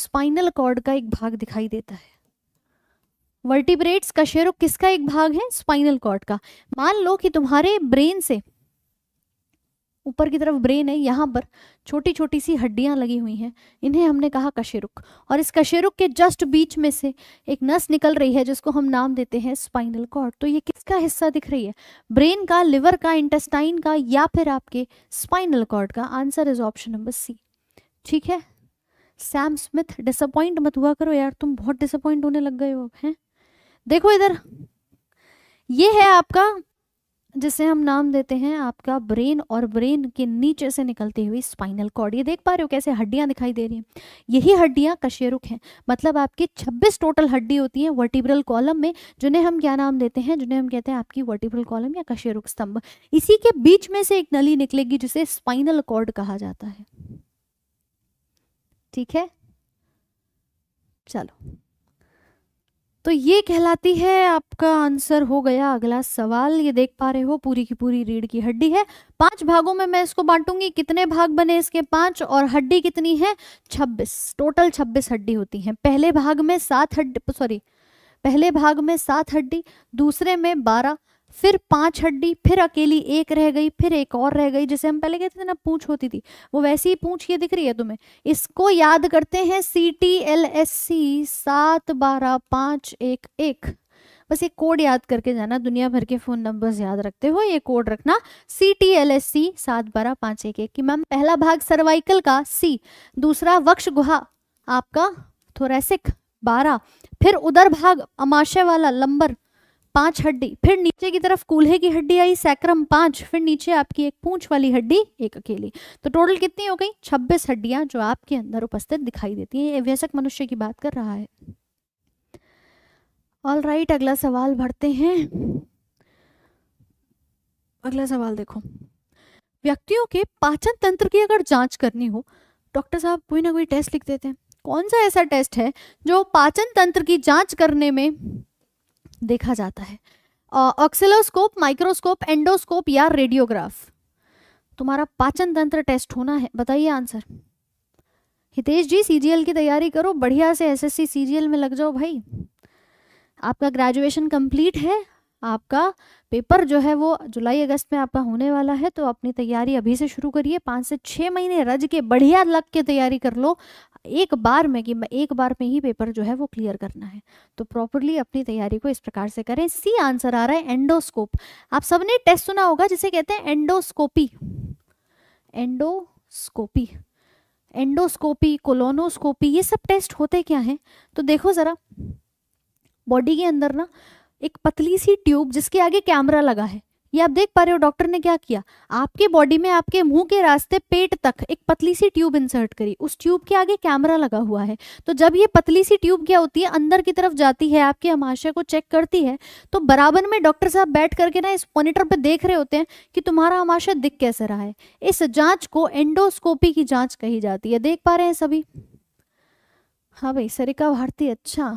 स्पाइनल कॉर्ड का एक भाग दिखाई देता है वर्टिब्रेट्स का शेरो किसका एक भाग है स्पाइनल कॉर्ड का मान लो कि तुम्हारे ब्रेन से ऊपर की तरफ ब्रेन है यहाँ पर छोटी छोटी सी हड्डियाँ लगी हुई हैं इन्हें हमने कहा कशेरुक और इस कशेरुक के जस्ट बीच में से एक नस निकल रही है जिसको हम नाम देते हैं स्पाइनल कॉर्ड तो ये किसका हिस्सा दिख रही है ब्रेन का लिवर का इंटेस्टाइन का या फिर आपके स्पाइनल कॉर्ड का answer is option number C ठीक है सैम स्मिथ डिसअपॉइंट मत हुआ करो यार तुम बहुत डिसअपॉइंट होने लग गए हो हैं देखो इधर ये है आपका जिसे हम नाम देते हैं आपका ब्रेन और ब्रेन के नीचे से निकलती हुई स्पाइनल कॉर्ड ये देख पा रहे हो कैसे हड्डियां दिखाई दे रही हैं यही हड्डियां कशेरुक हैं मतलब आपकी 26 टोटल हड्डी होती है वर्टिब्रल कॉलम में जिन्हें हम क्या नाम देते हैं जिन्हें हम कहते हैं आपकी वर्टिब्रल कॉलम या कशेरुक स्तंभ इसी के बीच में से एक नली निकलेगी जिसे स्पाइनल कॉर्ड कहा जाता है ठीक है चलो तो ये कहलाती है आपका आंसर हो गया अगला सवाल ये देख पा रहे हो पूरी की पूरी रीढ़ की हड्डी है पांच भागों में मैं इसको बांटूंगी कितने भाग बने इसके पांच और हड्डी कितनी है छब्बीस टोटल छब्बीस हड्डी होती है पहले भाग में सात हड्डी सॉरी पहले भाग में सात हड्डी दूसरे में बारह फिर पांच हड्डी फिर अकेली एक रह गई फिर एक और रह गई जैसे हम पहले कहते थे ना पूछ होती थी वो वैसी ही पूछ ये दिख रही है तुम्हें इसको याद करते हैं C T L S C सात बारह पांच एक एक बस ये कोड याद करके जाना दुनिया भर के फ़ोन नंबर्स याद रखते हो ये कोड रखना C T L S C सात बारह पांच एक एक मैम पहला भाग सर्वाइकल का सी दूसरा वक्ष गुहा आपका थोरेसिक बारह फिर उधर भाग अमाशय वाला लंबर पांच हड्डी फिर नीचे की तरफ कूल्हे की हड्डी आई सैक्रम पांच फिर नीचे आपकी एक पूंछ वाली हड्डी एक अकेली तो टोटल कितनी हो गई छब्बीस हड्डियां जो आपके अंदर उपस्थित दिखाई देती हैं व्यसक मनुष्य की बात कर रहा है ऑल राइट right, अगला सवाल भरते हैं अगला सवाल देखो व्यक्तियों के पाचन तंत्र की अगर जांच करनी हो डॉक्टर साहब कोई ना कोई टेस्ट लिख देते हैं कौन सा ऐसा टेस्ट है जो पाचन तंत्र की जांच करने में देखा जाता है ऑक्सिलोस्कोप माइक्रोस्कोप एंडोस्कोप या रेडियोग्राफ तुम्हारा पाचन तंत्र टेस्ट होना है बताइए आंसर हितेश जी सीजीएल की तैयारी करो बढ़िया से एसएससी सीजीएल में लग जाओ भाई आपका ग्रेजुएशन कंप्लीट है आपका पेपर जो है वो जुलाई अगस्त में आपका होने वाला है तो अपनी तैयारी अभी से शुरू करिए पाँच से छः महीने रज के बढ़िया लग के तैयारी कर लो एक बार में कि एक बार में ही पेपर जो है वो क्लियर करना है तो प्रॉपरली अपनी तैयारी को इस प्रकार से करें सी आंसर आ रहा है एंडोस्कोप आप सबने टेस्ट सुना होगा जिसे कहते हैं एंडोस्कोपी एंडोस्कोपी एंडोस्कोपी कोलोनोस्कोपी ये सब टेस्ट होते क्या हैं तो देखो ज़रा बॉडी के अंदर ना एक पतली सी ट्यूब जिसके आगे कैमरा लगा है ये आप देख पा रहे हो डॉक्टर ने क्या किया आपके बॉडी में आपके मुंह के रास्ते पेट तक एक पतली सी ट्यूब इंसर्ट करी उस ट्यूब के आगे कैमरा लगा हुआ है तो जब ये पतली सी ट्यूब क्या होती है अंदर की तरफ जाती है आपके अमाशय को चेक करती है तो बराबर में डॉक्टर साहब बैठ करके ना इस मोनिटर पर देख रहे होते हैं कि तुम्हारा अमाशय दिख कैसे रहा है इस जाँच को एंडोस्कोपी की जाँच कही जाती है देख पा रहे हैं सभी हाँ भाई सरिका भारती अच्छा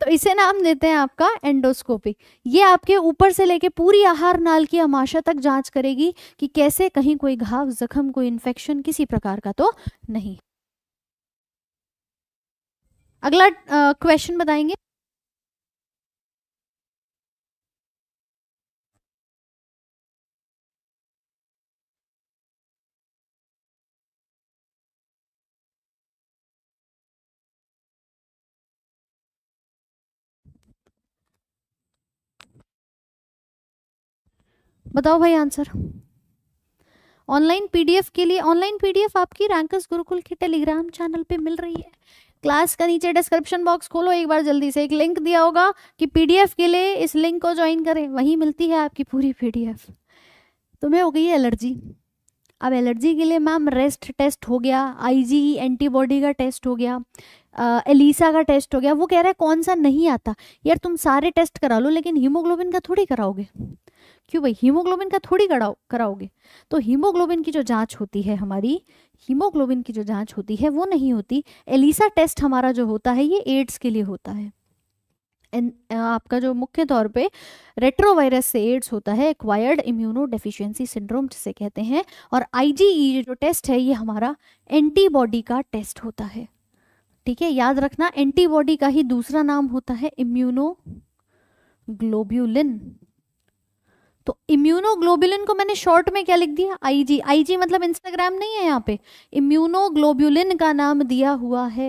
तो इसे नाम देते हैं आपका एंडोस्कोपी ये आपके ऊपर से लेके पूरी आहार नाल की अमाशा तक जांच करेगी कि कैसे कहीं कोई घाव जख्म कोई इन्फेक्शन किसी प्रकार का तो नहीं अगला क्वेश्चन बताएंगे बताओ भाई आंसर ऑनलाइन पीडीएफ के लिए ऑनलाइन पीडीएफ आपकी रैंकस गुरुकुल के टेलीग्राम चैनल पे मिल रही है क्लास का नीचे डिस्क्रिप्शन बॉक्स खोलो एक बार जल्दी से एक लिंक दिया होगा कि पीडीएफ के लिए इस लिंक को ज्वाइन करें वहीं मिलती है आपकी पूरी पीडीएफ तुम्हें तो हो गई एलर्जी अब एलर्जी के लिए मैम रेस्ट टेस्ट हो गया आईजीई एंटीबॉडी का टेस्ट हो गया आ, एलिसा का टेस्ट हो गया वो कह रहा है कौन सा नहीं आता यार तुम सारे टेस्ट करा लो लेकिन हीमोग्लोबिन का थोड़ी कराओगे क्यों भाई हीमोग्लोबिन का थोड़ी कराओ कराओगे तो हीमोग्लोबिन की जो जांच होती है हमारी हीमोग्लोबिन की जो जांच होती है वो नहीं होती एलिसा टेस्ट हमारा जो होता है ये एड्स के लिए होता है आपका जो मुख्य तौर पे रेट्रोवायरस से एड्स होता है एक्वायर्ड इम्यूनो सिंड्रोम जिसे कहते हैं और आईजीई e जो टेस्ट है ये हमारा एंटीबॉडी का टेस्ट होता है ठीक है याद रखना एंटीबॉडी का ही दूसरा नाम होता है इम्यूनो ग्लोब्यूलिन तो इम्यूनोग्लोबुलिन को मैंने शॉर्ट में क्या लिख दिया आईजी आईजी मतलब इंस्टाग्राम नहीं है यहाँ पे इम्यूनोग्लोबुलिन का नाम दिया हुआ है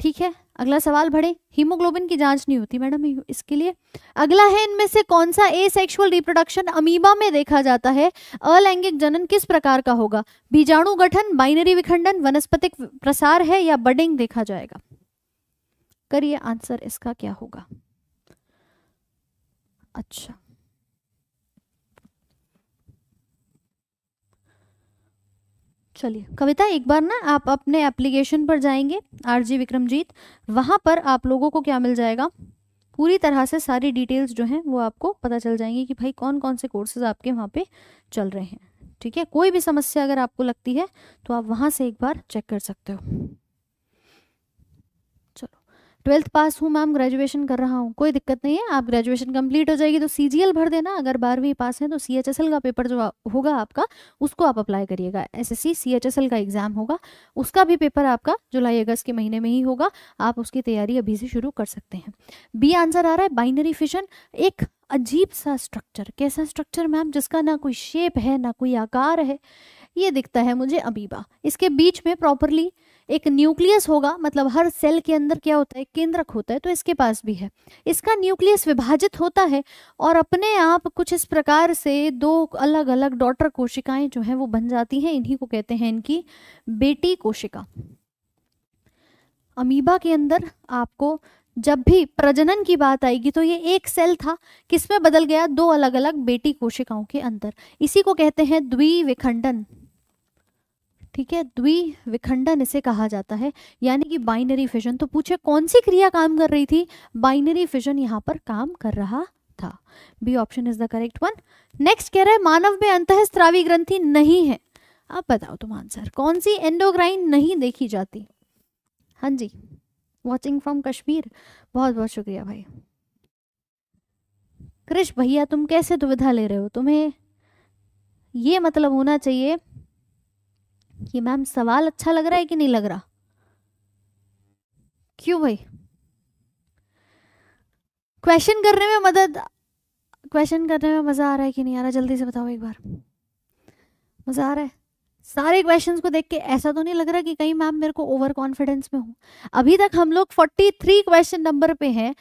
ठीक है अगला सवाल बढ़े हीमोग्लोबिन की जांच नहीं होती मैडम इसके लिए अगला है इनमें से कौन सा ए सेक्शुअल रिप्रोडक्शन अमीबा में देखा जाता है अलैंगिक जनन किस प्रकार का होगा बीजाणु गठन बाइनरी विखंडन वनस्पतिक प्रसार है या बडिंग देखा जाएगा करिए आंसर इसका क्या होगा अच्छा चलिए कविता एक बार ना आप अपने एप्लीकेशन पर जाएंगे आरजी विक्रमजीत वहाँ पर आप लोगों को क्या मिल जाएगा पूरी तरह से सारी डिटेल्स जो हैं वो आपको पता चल जाएंगी कि भाई कौन कौन से कोर्सेज आपके वहाँ पे चल रहे हैं ठीक है कोई भी समस्या अगर आपको लगती है तो आप वहाँ से एक बार चेक कर सकते हो ट्वेल्थ पास हूँ मैम ग्रेजुएशन कर रहा हूँ कोई दिक्कत नहीं है आप ग्रेजुएशन कंप्लीट हो जाएगी तो सी भर देना अगर बारहवीं पास है तो सी का पेपर जो होगा आपका उसको आप अप्लाई करिएगा एस एस का एग्ज़ाम होगा उसका भी पेपर आपका जुलाई अगस्त के महीने में ही होगा आप उसकी तैयारी अभी से शुरू कर सकते हैं बी आंसर आ रहा है बाइनरी फिशन एक अजीब सा स्ट्रक्चर कैसा स्ट्रक्चर मैम जिसका ना कोई शेप है ना कोई आकार है ये दिखता है मुझे अबीबा इसके बीच में प्रॉपरली एक न्यूक्लियस होगा मतलब हर सेल के अंदर क्या होता है केंद्रक होता है तो इसके पास भी है इसका न्यूक्लियस विभाजित होता है और अपने आप कुछ इस प्रकार से दो अलग अलग डॉटर कोशिकाएं जो हैं वो बन जाती हैं इन्हीं को कहते हैं इनकी बेटी कोशिका अमीबा के अंदर आपको जब भी प्रजनन की बात आएगी तो ये एक सेल था किसमें बदल गया दो अलग अलग बेटी कोशिकाओं के अंदर इसी को कहते हैं द्विविखंडन ठीक है द्विविखंडन इसे कहा जाता है यानी कि बाइनरी फिजन तो पूछे कौन सी क्रिया काम कर रही थी बाइनरी फिजन यहाँ पर काम कर रहा था B option is the correct one next कह रहा है मानव में अंत स्त्रावी ग्रंथि नहीं है आप बताओ तुम आंसर कौन सी एंडोग्राइन नहीं देखी जाती हाँ जी वॉचिंग फ्रॉम कश्मीर बहुत बहुत शुक्रिया भाई कृष भैया तुम कैसे दुविधा ले रहे हो तुम्हें ये मतलब होना चाहिए कि मैम सवाल अच्छा लग रहा है कि नहीं लग रहा क्यों भाई क्वेश्चन करने में मदद क्वेश्चन करने में मज़ा आ रहा है कि नहीं आ रहा जल्दी से बताओ एक बार मज़ा आ रहा है सारे क्वेश्चंस को देख के ऐसा तो नहीं लग रहा कि कहीं मैम मेरे को ओवर कॉन्फिडेंस में हूँ अभी तक हम लोग 43 क्वेश्चन नंबर पे हैं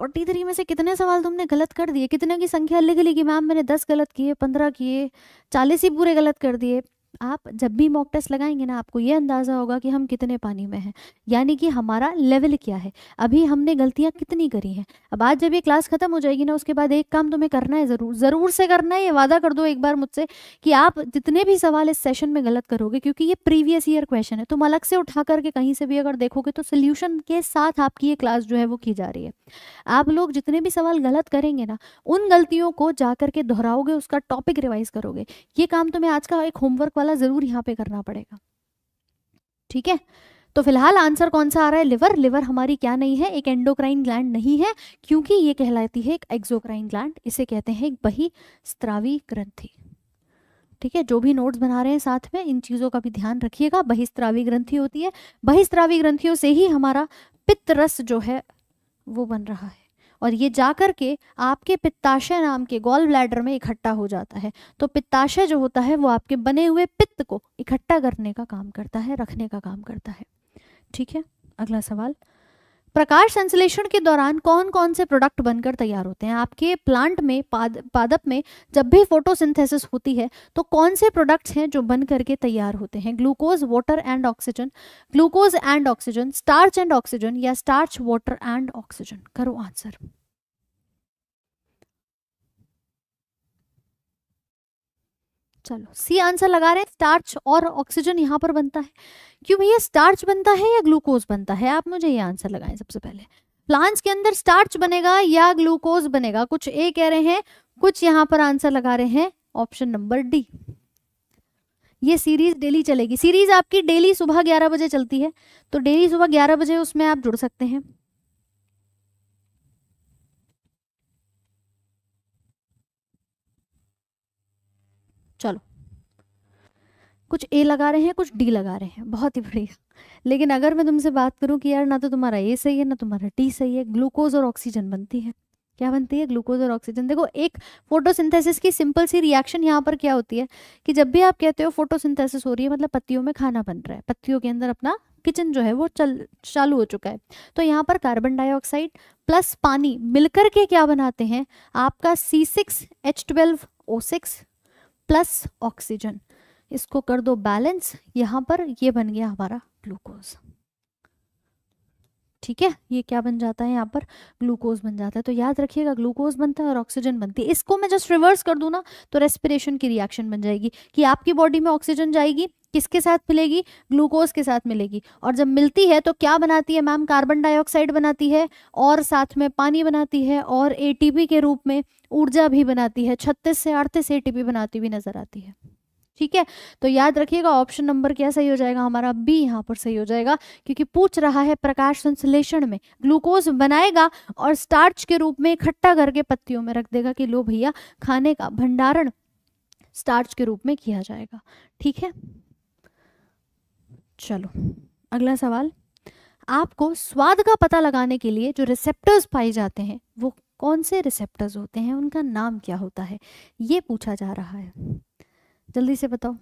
43 में से कितने सवाल तुमने गलत कर दिए कितने की संख्या लिख ली कि मैम मैंने 10 गलत किए 15 किए 40 ही पूरे गलत कर दिए आप जब भी मॉक टेस्ट लगाएंगे ना आपको ये अंदाज़ा होगा कि हम कितने पानी में हैं यानी कि हमारा लेवल क्या है अभी हमने गलतियाँ कितनी करी हैं अब आज जब ये क्लास ख़त्म हो जाएगी ना उसके बाद एक काम तुम्हें तो करना है ज़रूर ज़रूर से करना है ये वादा कर दो एक बार मुझसे कि आप जितने भी सवाल इस सेशन में गलत करोगे क्योंकि ये प्रीवियस ईयर क्वेश्चन है तुम अलग से उठा करके कहीं से भी अगर देखोगे तो सोल्यूशन के साथ आपकी ये क्लास जो है वो की जा रही है आप लोग जितने भी सवाल गलत करेंगे ना उन गलतियों को जा करके दोहराओगे उसका टॉपिक रिवाइज करोगे ये काम तुम्हें तो आज का एक होमवर्क वाला ज़रूर यहाँ पे करना पड़ेगा ठीक है तो फिलहाल आंसर कौन सा आ रहा है लिवर लिवर हमारी क्या नहीं है एक एंडोक्राइन ग्लैंड नहीं है क्योंकि ये कहलाती है एक एक्सोक्राइन ग्लैंड इसे कहते हैं एक बही स्त्रावी ग्रंथि ठीक है जो भी नोट्स बना रहे हैं साथ में इन चीज़ों का भी ध्यान रखिएगा बहिस्त्रावी ग्रंथि होती है बहिस्त्रावी ग्रंथियों से ही हमारा पित्त रस जो है वो बन रहा है और ये जा कर के आपके पित्ताशय नाम के गोल ब्लैडर में इकट्ठा हो जाता है तो पित्ताशय जो होता है वो आपके बने हुए पित्त को इकट्ठा करने का काम करता है रखने का काम करता है ठीक है अगला सवाल प्रकाश संश्लेषण के दौरान कौन कौन से प्रोडक्ट बनकर तैयार होते हैं आपके प्लांट में पाद पादप में जब भी फोटोसिंथेसिस होती है तो कौन से प्रोडक्ट्स हैं जो बन करके तैयार होते हैं glucose water and oxygen glucose and oxygen starch and oxygen या स्टार्च वाटर एंड ऑक्सीजन करो आंसर चलो सी आंसर लगा रहे हैं स्टार्च और ऑक्सीजन यहाँ पर बनता है क्यों भैया स्टार्च बनता है या ग्लूकोज बनता है आप मुझे ये आंसर लगाएं सबसे पहले प्लांट्स के अंदर स्टार्च बनेगा या ग्लूकोज बनेगा कुछ ए कह रहे हैं कुछ यहाँ पर आंसर लगा रहे हैं ऑप्शन नंबर डी ये सीरीज डेली चलेगी सीरीज आपकी डेली सुबह ग्यारह बजे चलती है तो डेली सुबह ग्यारह बजे उसमें आप जुड़ सकते हैं कुछ ए लगा रहे हैं कुछ डी लगा रहे हैं बहुत ही बढ़िया लेकिन अगर मैं तुमसे बात करूं कि यार ना तो तुम्हारा ए सही है ना तुम्हारा टी सही है ग्लूकोज और ऑक्सीजन बनती है क्या बनती है ग्लूकोज और ऑक्सीजन देखो एक फोटोसिंथेसिस की सिंपल सी रिएक्शन यहाँ पर क्या होती है कि जब भी आप कहते हो फोटोसिंथेसिस हो रही है मतलब पत्तियों में खाना बन रहा है पत्तियों के अंदर अपना किचन जो है वो चल चालू हो चुका है तो यहाँ पर कार्बन डाइऑक्साइड प्लस पानी मिलकर के क्या बनाते हैं आपका C six H twelve O six plus oxygen इसको कर दो बैलेंस यहां पर ये बन गया हमारा ग्लूकोज ठीक है ये क्या बन जाता है यहाँ पर ग्लूकोज बन जाता है तो याद रखिएगा ग्लूकोज बनता है और ऑक्सीजन बनती है इसको मैं जस्ट रिवर्स कर दू ना तो रेस्पिरेशन की रिएक्शन बन जाएगी कि आपकी बॉडी में ऑक्सीजन जाएगी किसके साथ मिलेगी ग्लूकोज के साथ मिलेगी और जब मिलती है तो क्या बनाती है मैम कार्बन डाइऑक्साइड बनाती है और साथ में पानी बनाती है और एटीपी के रूप में ऊर्जा भी बनाती है छत्तीस से अड़तीस एटीपी बनाती हुई नजर आती है ठीक है तो याद रखिएगा ऑप्शन नंबर क्या सही हो जाएगा हमारा बी यहाँ पर सही हो जाएगा क्योंकि पूछ रहा है प्रकाश संश्लेषण में ग्लूकोज बनाएगा और स्टार्च के रूप में इकट्ठा करके पत्तियों में रख देगा कि लो भैया खाने का भंडारण स्टार्च के रूप में किया जाएगा ठीक है चलो अगला सवाल आपको स्वाद का पता लगाने के लिए जो रिसेप्टर्स पाए जाते हैं वो कौन से रिसेप्टर्स होते हैं उनका नाम क्या होता है ये पूछा जा रहा है जल्दी से बताओ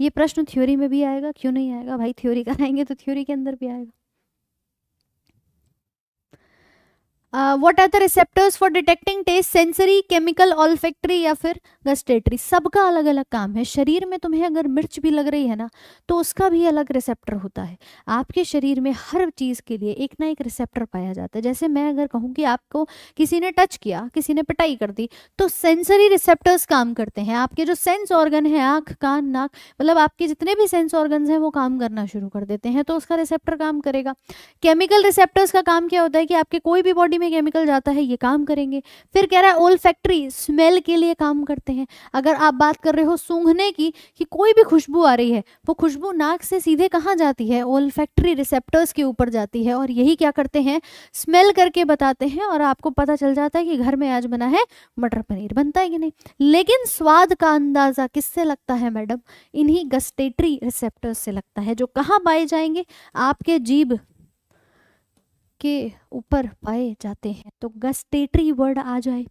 ये प्रश्न थ्योरी में भी आएगा क्यों नहीं आएगा भाई थ्योरी कराएंगे तो थ्योरी के अंदर भी आएगा what are the receptors for detecting taste sensory chemical olfactory या फिर गस्टेटरी सबका अलग अलग काम है शरीर में तुम्हें अगर मिर्च भी लग रही है ना तो उसका भी अलग रिसेप्टर होता है आपके शरीर में हर चीज़ के लिए एक ना एक रिसेप्टर पाया जाता है जैसे मैं अगर कहूँ कि आपको किसी ने टच किया किसी ने पिटाई कर दी तो सेंसरी रिसेप्टर्स काम करते हैं आपके जो सेंस ऑर्गन है आँख कान नाक मतलब आपके जितने भी सेंस ऑर्गन हैं वो काम करना शुरू कर देते हैं तो उसका रिसेप्टर काम करेगा केमिकल रिसेप्टर्स का काम क्या होता है कि आपके कोई भी बॉडी में में केमिकल जाता है ये काम करेंगे फिर कह रहा है ओल फैक्ट्री स्मेल के लिए काम करते हैं अगर आप बात कर रहे हो सूंघने की कि कोई भी खुशबू आ रही है वो खुशबू नाक से सीधे कहाँ जाती है ओल फैक्ट्री रिसेप्टर्स के ऊपर जाती है और यही क्या करते हैं स्मेल करके बताते हैं और आपको पता चल जाता है कि घर में आज बना है मटर पनीर बनता है कि नहीं लेकिन स्वाद का अंदाज़ा किससे लगता है मैडम इन्हीं गस्टेटरी रिसेप्टर्स से लगता है जो कहाँ पाए जाएंगे आपके जीभ के ऊपर पाए जाते हैं तो गस्टेटरी वर्ड आ जाए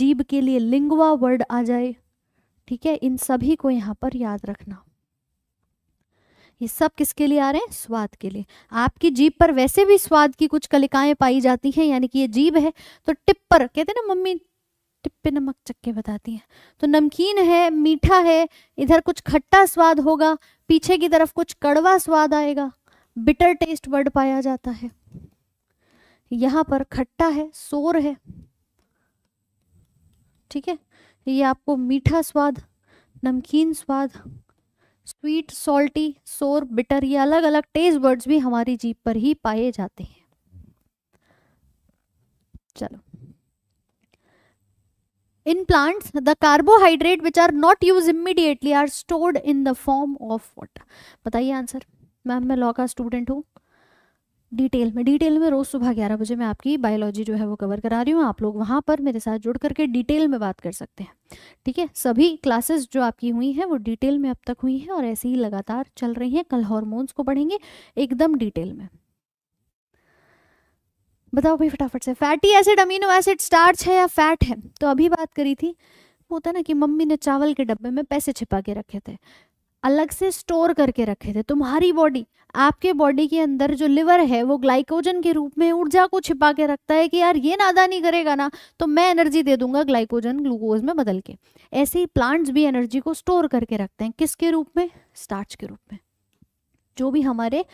जीभ के लिए लिंगवा वर्ड आ जाए ठीक है इन सभी को यहाँ पर याद रखना ये सब किसके लिए आ रहे हैं स्वाद के लिए आपकी जीभ पर वैसे भी स्वाद की कुछ कलिकाएं पाई जाती हैं यानी कि ये जीभ है तो टिप पर कहते ना मम्मी टिप पे नमक चक्के बताती हैं तो नमकीन है मीठा है इधर कुछ खट्टा स्वाद होगा पीछे की तरफ कुछ कड़वा स्वाद आएगा बिटर टेस्ट वर्ड पाया जाता है यहाँ पर खट्टा है सोर है ठीक है ये आपको मीठा स्वाद नमकीन स्वाद स्वीट सॉल्टी सोर बिटर ये अलग अलग टेस्ट वर्ड्स भी हमारी जीप पर ही पाए जाते हैं चलो in plants the carbohydrate which are not use immediately are stored in the form of water बताइए आंसर मैम मैं लॉ का स्टूडेंट हूँ डिटेल में डिटेल में रोज़ सुबह ग्यारह बजे मैं आपकी बायोलॉजी जो है वो कवर करा रही हूँ आप लोग वहाँ पर मेरे साथ जुड़ करके डिटेल में बात कर सकते हैं ठीक है सभी क्लासेस जो आपकी हुई हैं वो डिटेल में अब तक हुई हैं और ऐसे ही लगातार चल रही हैं कल हॉर्मोन्स को पढ़ेंगे एकदम डिटेल में बताओ भाई फटाफट से fatty acid amino acid starch है या फैट है तो अभी बात करी थी होता ना कि मम्मी ने चावल के डब्बे में पैसे छिपा के रखे थे अलग से स्टोर करके रखे थे तुम्हारी बॉडी आपके बॉडी के अंदर जो लिवर है वो ग्लाइकोजन के रूप में ऊर्जा को छिपा के रखता है कि यार ये नादा नहीं करेगा ना तो मैं एनर्जी दे दूंगा ग्लाइकोजन ग्लूकोज में बदल के ऐसे ही प्लांट्स भी एनर्जी को स्टोर करके रखते हैं किसके रूप में स्टार्च के रूप में जो भी हमारे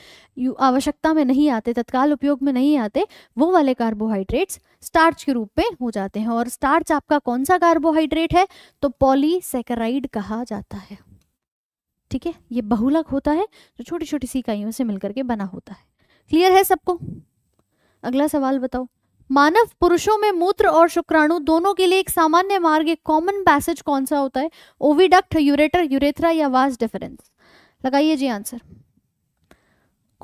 आवश्यकता में नहीं आते तत्काल उपयोग में नहीं आते वो वाले कार्बोहाइड्रेट्स स्टार्च के रूप में हो जाते हैं और स्टार्च आपका कौन सा कार्बोहाइड्रेट है तो पॉलीसेकेराइड कहा जाता है ठीक है ये बहुलक होता है जो छोटी छोटी सी इकाइयों से मिलकर के बना होता है क्लियर है सबको अगला सवाल बताओ मानव पुरुषों में मूत्र और शुक्राणु दोनों के लिए एक सामान्य मार्ग एक कॉमन पैसेज कौन सा होता है ओविडक्ट यूरेटर यूरेथ्रा या वास डिफरेंस लगाइए जी आंसर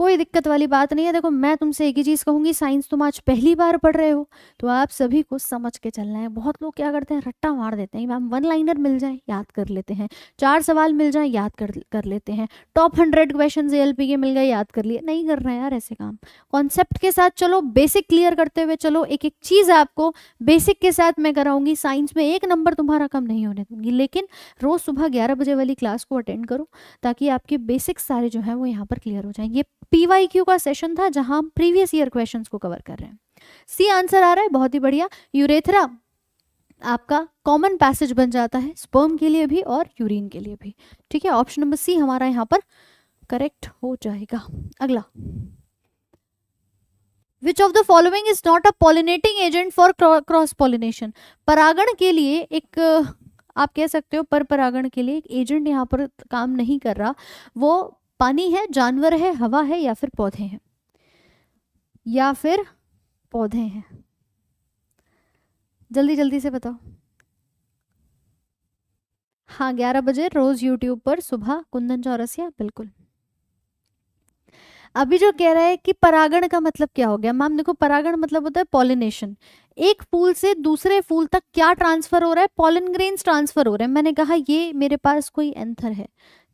कोई दिक्कत वाली बात नहीं है देखो मैं तुमसे एक ही चीज़ कहूँगी साइंस तुम आज पहली बार पढ़ रहे हो तो आप सभी को समझ के चलना है बहुत लोग क्या करते हैं रट्टा मार देते हैं मैम वन लाइनर मिल जाए याद कर लेते हैं चार सवाल मिल जाए याद कर कर लेते हैं टॉप हंड्रेड क्वेश्चन ए के मिल गए याद कर लिए नहीं करना है यार ऐसे काम कॉन्सेप्ट के साथ चलो बेसिक क्लियर करते हुए चलो एक एक चीज़ आपको बेसिक के साथ मैं कराऊंगी साइंस में एक नंबर तुम्हारा कम नहीं होने दूंगी लेकिन रोज़ सुबह ग्यारह बजे वाली क्लास को अटेंड करो ताकि आपके बेसिक सारे जो है वो यहाँ पर क्लियर हो जाए ये पीवाईक्यू का सेशन था जहां हम प्रीवियस ईयर क्वेश्चंस को कवर कर रहे हैं सी आंसर आ रहा है बहुत ही बढ़िया यूरेथरा आपका कॉमन पैसेज बन जाता है स्पर्म के लिए भी और यूरिन के लिए भी ठीक है ऑप्शन नंबर सी हमारा यहाँ पर करेक्ट हो जाएगा अगला which of the following is not a pollinating agent for cross pollination परागण के लिए एक आप कह सकते हो पर परागण के लिए एक एजेंट यहाँ पर काम नहीं कर रहा वो पानी है जानवर है हवा है या फिर पौधे हैं या फिर पौधे हैं जल्दी जल्दी से बताओ हाँ ग्यारह बजे रोज यूट्यूब पर सुबह कुंदन चौरसिया बिल्कुल अभी जो कह रहा है कि परागण का मतलब क्या हो गया मैम देखो परागण मतलब होता है पॉलिनेशन एक फूल से दूसरे फूल तक क्या ट्रांसफर हो रहा है पॉलिन ग्रेन्स ट्रांसफर हो रहे हैं मैंने कहा ये मेरे पास कोई एंथर है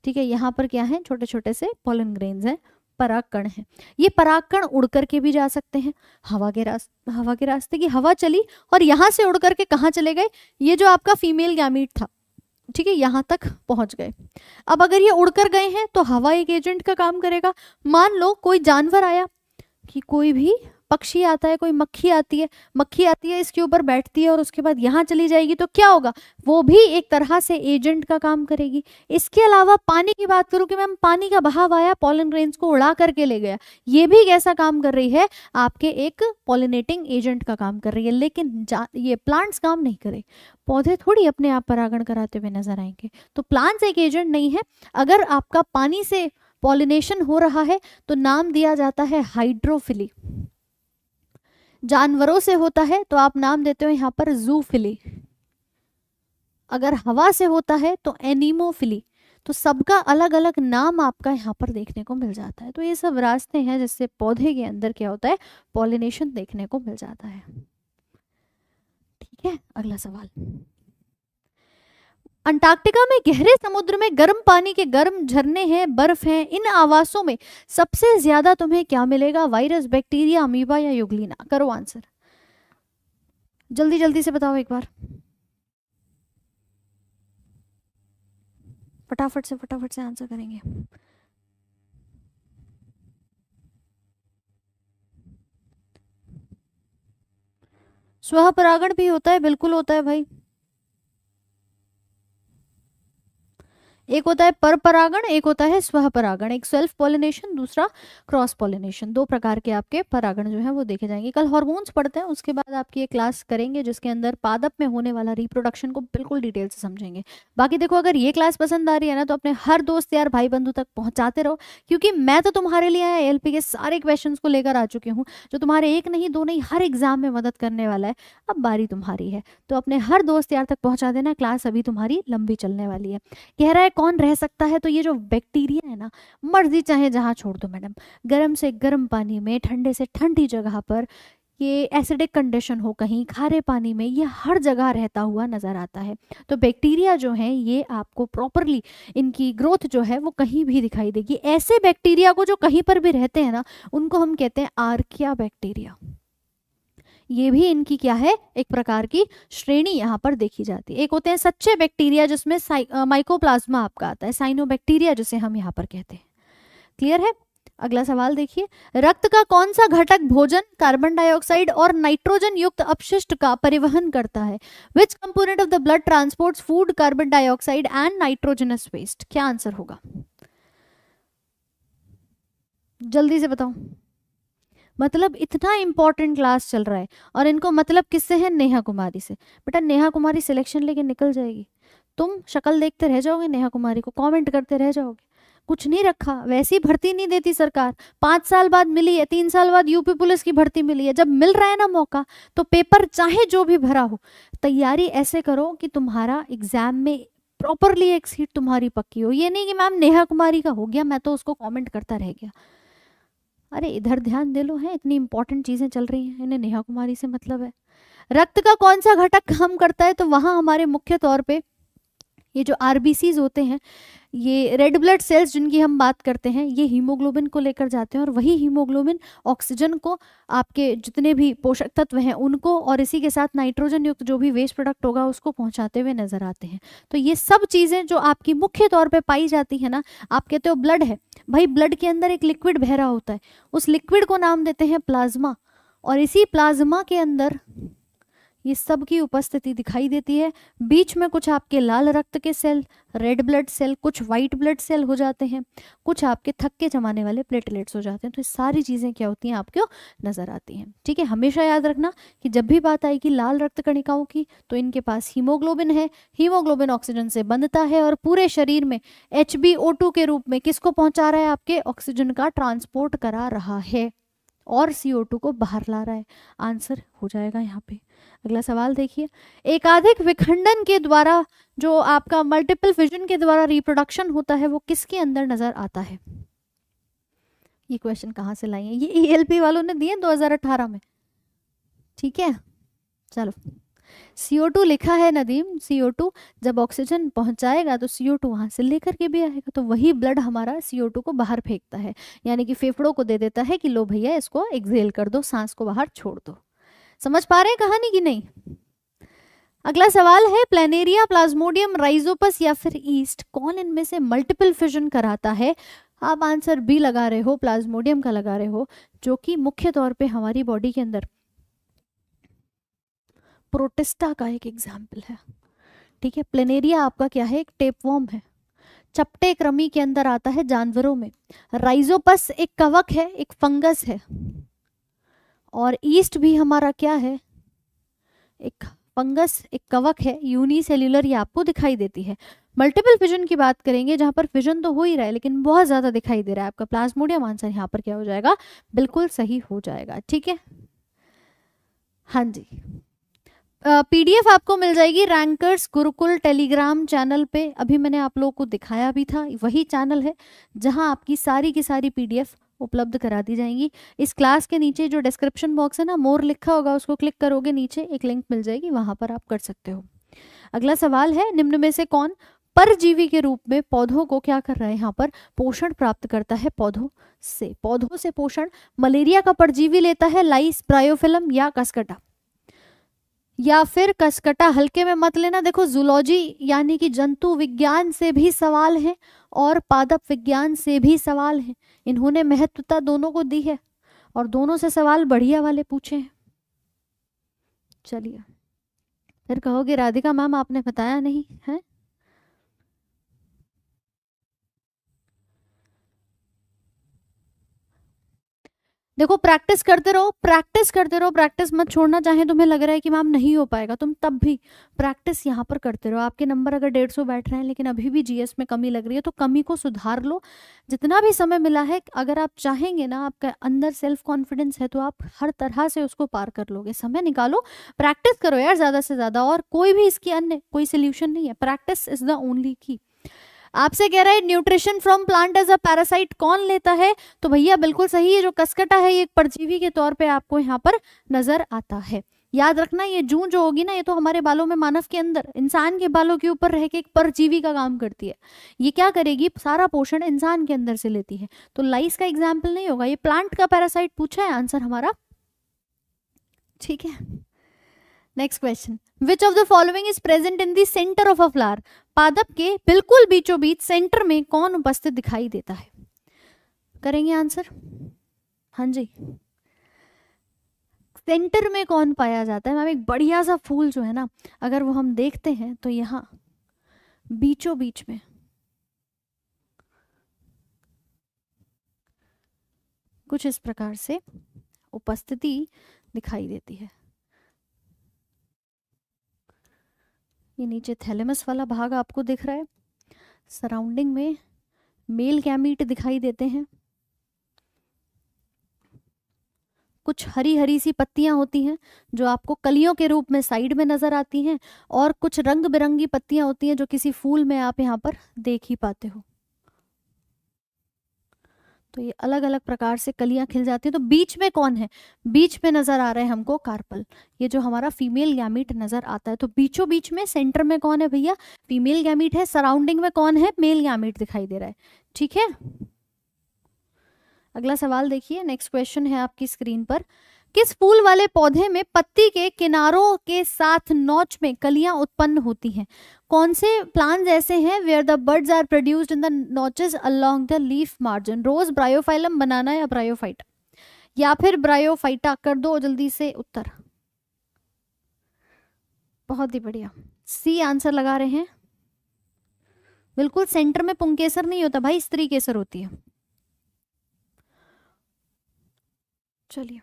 ठीक है यहाँ पर क्या है छोटे छोटे से पोलन ग्रेन है पराकण है ये पराकण उड़ करके भी जा सकते हैं हवा के रास्ते हवा के रास्ते की हवा चली और यहाँ से उड़ करके कहाँ चले गए ये जो आपका फीमेल गैमीट था ठीक है यहाँ तक पहुंच गए अब अगर ये उड़कर गए हैं तो हवा एक एजेंट का काम करेगा मान लो कोई जानवर आया कि कोई भी पक्षी आता है कोई मक्खी आती है मक्खी आती है इसके ऊपर बैठती है और उसके बाद यहाँ चली जाएगी तो क्या होगा वो भी एक तरह से एजेंट का काम करेगी इसके अलावा पानी की बात करूँ कि मैम पानी का बहाव आया पॉलन ग्रेन्स को उड़ा करके ले गया ये भी कैसा काम कर रही है आपके एक पॉलिनेटिंग एजेंट का काम कर रही है लेकिन ये प्लांट्स काम नहीं करे पौधे थोड़ी अपने आप परागण कराते हुए नजर आएंगे तो प्लांट्स एक एजेंट नहीं है अगर आपका पानी से पॉलिनेशन हो रहा है तो नाम दिया जाता है हाइड्रोफिली जानवरों से होता है तो आप नाम देते हो यहाँ पर जूफिली अगर हवा से होता है तो एनिमोफिली तो सबका अलग अलग नाम आपका यहाँ पर देखने को मिल जाता है तो ये सब रास्ते हैं जिससे पौधे के अंदर क्या होता है पॉलिनेशन देखने को मिल जाता है ठीक है अगला सवाल अंटार्कटिका में गहरे समुद्र में गर्म पानी के गर्म झरने हैं बर्फ हैं इन आवासों में सबसे ज्यादा तुम्हें क्या मिलेगा वायरस बैक्टीरिया अमीबा या युगलीना करो आंसर जल्दी जल्दी से बताओ एक बार फटाफट से फटाफट से आंसर करेंगे स्वह परागण भी होता है बिल्कुल होता है भाई एक होता है पर परागण एक होता है स्व परागण एक सेल्फ पॉलिनेशन दूसरा क्रॉस पॉलिनेशन दो प्रकार के आपके परागण जो है वो देखे जाएंगे कल हॉर्मोन्स पढ़ते हैं उसके बाद आपकी ये क्लास करेंगे जिसके अंदर पादप में होने वाला रिप्रोडक्शन को बिल्कुल डिटेल से समझेंगे बाकी देखो अगर ये क्लास पसंद आ रही है ना तो अपने हर दोस्त यार भाई बंधु तक पहुंचाते रहो क्योंकि मैं तो तुम्हारे लिए आया एल के सारे क्वेश्चन को लेकर आ चुकी हूँ जो तुम्हारे एक नहीं दो नहीं हर एग्जाम में मदद करने वाला है अब बारी तुम्हारी है तो अपने हर दोस्त यार तक पहुंचा देना क्लास अभी तुम्हारी लंबी चलने वाली है कह रहा है कौन रह सकता है तो ये जो बैक्टीरिया है ना मर्जी चाहे जहाँ छोड़ दो मैडम गर्म से गर्म पानी में ठंडे से ठंडी जगह पर ये एसिडिक कंडीशन हो कहीं खारे पानी में ये हर जगह रहता हुआ नज़र आता है तो बैक्टीरिया जो है ये आपको प्रॉपरली इनकी ग्रोथ जो है वो कहीं भी दिखाई देगी ऐसे बैक्टीरिया को जो कहीं पर भी रहते हैं ना उनको हम कहते हैं आर्किया बैक्टीरिया ये भी इनकी क्या है एक प्रकार की श्रेणी यहाँ पर देखी जाती है एक होते हैं सच्चे बैक्टीरिया जिसमें माइकोप्लाज्मा आपका आता है बैक्टीरिया जिसे हम यहाँ पर कहते हैं क्लियर है अगला सवाल देखिए रक्त का कौन सा घटक भोजन कार्बन डाइऑक्साइड और नाइट्रोजन युक्त अपशिष्ट का परिवहन करता है which component of the blood transport food carbon dioxide and nitrogenous waste क्या आंसर होगा जल्दी से बताओ मतलब इतना इंपॉर्टेंट क्लास चल रहा है और इनको मतलब किससे है नेहा कुमारी से बेटा नेहा कुमारी सिलेक्शन लेके निकल जाएगी तुम शक्ल देखते रह जाओगे नेहा कुमारी को कमेंट करते रह जाओगे कुछ नहीं रखा वैसी भर्ती नहीं देती सरकार पाँच साल बाद मिली है तीन साल बाद यूपी पुलिस की भर्ती मिली है जब मिल रहा है ना मौका तो पेपर चाहे जो भी भरा हो तैयारी ऐसे करो कि तुम्हारा एग्जाम में प्रॉपरली एक सीट तुम्हारी पक्की हो ये नहीं कि मैम नेहा कुमारी का हो गया मैं तो उसको कॉमेंट करता रह गया अरे इधर ध्यान दे लो है इतनी इंपॉर्टेंट चीजें चल रही हैं इन्हें नेहा कुमारी से मतलब है रक्त का कौन सा घटक काम करता है तो वहां हमारे मुख्य तौर पर ये जो आर होते हैं ये रेड ब्लड सेल्स जिनकी हम बात करते हैं ये हीमोग्लोबिन को लेकर जाते हैं और वही हीमोग्लोबिन ऑक्सीजन को आपके जितने भी पोषक तत्व हैं उनको और इसी के साथ नाइट्रोजन युक्त जो भी वेस्ट प्रोडक्ट होगा उसको पहुंचाते हुए नजर आते हैं तो ये सब चीज़ें जो आपकी मुख्य तौर पर पाई जाती है ना आप कहते हो ब्लड है भाई ब्लड के अंदर एक लिक्विड बहरा होता है उस लिक्विड को नाम देते हैं प्लाज्मा और इसी प्लाज्मा के अंदर ये सब की उपस्थिति दिखाई देती है बीच में कुछ आपके लाल रक्त के सेल रेड ब्लड सेल कुछ व्हाइट ब्लड सेल हो जाते हैं कुछ आपके थक्के जमाने वाले प्लेटलेट्स हो जाते हैं तो ये सारी चीज़ें क्या होती हैं आपको नज़र आती हैं ठीक है हमेशा याद रखना कि जब भी बात आएगी लाल रक्त कणिकाओं की तो इनके पास हीमोग्लोबिन है हीमोग्लोबिन ऑक्सीजन से बंधता है और पूरे शरीर में एच के रूप में किसको पहुंचा रहा है आपके ऑक्सीजन का ट्रांसपोर्ट करा रहा है और सी को बाहर ला रहा है आंसर हो जाएगा यहाँ पे अगला सवाल देखिए एकाधिक विखंडन के द्वारा जो आपका मल्टीपल फिजन के द्वारा रिप्रोडक्शन होता है वो किसके अंदर नजर आता है ये क्वेश्चन कहाँ से लाई है ये ई e वालों ने दिए 2018 में ठीक है चलो टू लिखा है नदीम CO2 जब ऑक्सीजन पहुंचाएगा तो टू वहां से लेकर के भी आएगा तो वही ब्लड हमारा टू को बाहर फेंकता है यानी कि फेफड़ों को दे देता है कि लो भैया इसको एक्जेल कर दो सांस को बाहर छोड़ दो समझ पा रहे हैं कहानी की नहीं अगला सवाल है प्लेनेरिया प्लाज्मोडियम राइजोपस या फिर ईस्ट कौन इनमें से मल्टीपल फिजन कराता है आप आंसर बी लगा रहे हो प्लाज्मोडियम का लगा रहे हो जो कि मुख्य तौर पे हमारी बॉडी के अंदर प्रोटेस्टा का एक एग्जाम्पल है ठीक है प्लेनेरिया आपका क्या है एक टेपवॉर्म है चपटे क्रमी के अंदर आता है जानवरों में राइजोपस एक कवक है एक फंगस है और ईस्ट भी हमारा क्या है एक फंगस एक कवक है यूनिसेल्यूलर ये आपको दिखाई देती है मल्टीपल फिजन की बात करेंगे जहां पर फिजन तो हो ही रहा है लेकिन बहुत ज्यादा दिखाई दे रहा है आपका प्लाज्मोडियम आंसर यहाँ पर क्या हो जाएगा बिल्कुल सही हो जाएगा ठीक है हाँ जी पीडीएफ आपको मिल जाएगी रैंकर्स गुरुकुल टेलीग्राम चैनल पे अभी मैंने आप लोगों को दिखाया भी था वही चैनल है जहां आपकी सारी की सारी पीडीएफ उपलब्ध करा दी जाएंगी इस क्लास के नीचे जो डिस्क्रिप्शन बॉक्स है ना मोर लिखा होगा उसको क्लिक करोगे नीचे एक लिंक मिल जाएगी वहां पर आप कर सकते हो अगला सवाल है निम्न में से कौन परजीवी के रूप में पौधों को क्या कर रहा है यहाँ पर पोषण प्राप्त करता है पौधों से पौधों से पोषण मलेरिया का परजीवी लेता है लाइस प्रायोफिलम या कसकटा या फिर कसकटा हल्के में मत लेना देखो जूलॉजी यानी कि जंतु विज्ञान से भी सवाल है और पादप विज्ञान से भी सवाल है इन्होंने महत्वता दोनों को दी है और दोनों से सवाल बढ़िया वाले पूछे हैं चलिए फिर कहोगे राधिका मैम आपने बताया नहीं है देखो प्रैक्टिस करते रहो प्रैक्टिस करते रहो प्रैक्टिस मत छोड़ना चाहे तुम्हें लग रहा है कि मैम नहीं हो पाएगा तुम तब भी प्रैक्टिस यहाँ पर करते रहो आपके नंबर अगर डेढ़ सौ बैठ रहे हैं लेकिन अभी भी जीएस में कमी लग रही है तो कमी को सुधार लो जितना भी समय मिला है अगर आप चाहेंगे ना आपका अंदर सेल्फ कॉन्फिडेंस है तो आप हर तरह से उसको पार कर लोगे समय निकालो प्रैक्टिस करो यार ज़्यादा से ज़्यादा और कोई भी इसकी अन्य कोई सोल्यूशन नहीं है प्रैक्टिस इज द ओनली की आपसे कह रहा है nutrition from plant as a parasite कौन लेता है तो भैया बिल्कुल सही है जो कसकटा है ये एक परजीवी के तौर पे आपको यहाँ पर नजर आता है याद रखना ये जू जो होगी ना ये तो हमारे बालों में मानव के अंदर इंसान के बालों के ऊपर रह के एक परजीवी का काम करती है ये क्या करेगी सारा पोषण इंसान के अंदर से लेती है तो लाइस का एग्जाम्पल नहीं होगा ये प्लांट का पैरासाइट पूछा है आंसर हमारा ठीक है next question which of the following is present in centre of a flower पादप के बिल्कुल बीचों बीच सेंटर में कौन उपस्थित दिखाई देता है करेंगे आंसर हाँ जी सेंटर में कौन पाया जाता है मैम एक बढ़िया सा फूल जो है ना अगर वो हम देखते हैं तो यहाँ बीचों बीच में कुछ इस प्रकार से उपस्थिति दिखाई देती है ये नीचे थैलेमस वाला भाग आपको दिख रहा है सराउंडिंग में मेल कैमीट दिखाई देते हैं कुछ हरी हरी सी पत्तियां होती हैं जो आपको कलियों के रूप में साइड में नजर आती हैं और कुछ रंग बिरंगी पत्तियां होती हैं जो किसी फूल में आप यहाँ पर देख ही पाते हो तो ये अलग अलग प्रकार से कलियां खिल जाती हैं तो बीच में कौन है बीच में नजर आ रहे हैं हमको कार्पल ये जो हमारा फीमेल गैमिट नजर आता है तो बीचों बीच में सेंटर में कौन है भैया फीमेल गैमिट है सराउंडिंग में कौन है मेल गैमिट दिखाई दे रहा है ठीक है अगला सवाल देखिए नेक्स्ट क्वेश्चन है आपकी स्क्रीन पर किस फूल वाले पौधे में पत्ती के किनारों के साथ नोच में कलियां उत्पन्न होती हैं कौन से प्लांट्स ऐसे हैं where the birds are produced in the notches along the leaf margin rose bryophyllum banana या ब्रायोफाइटा या फिर ब्रायोफाइटा कर दो जल्दी से उत्तर बहुत ही बढ़िया सी आंसर लगा रहे हैं बिल्कुल सेंटर में पुंकेसर नहीं होता भाई स्त्री केसर होती है चलिए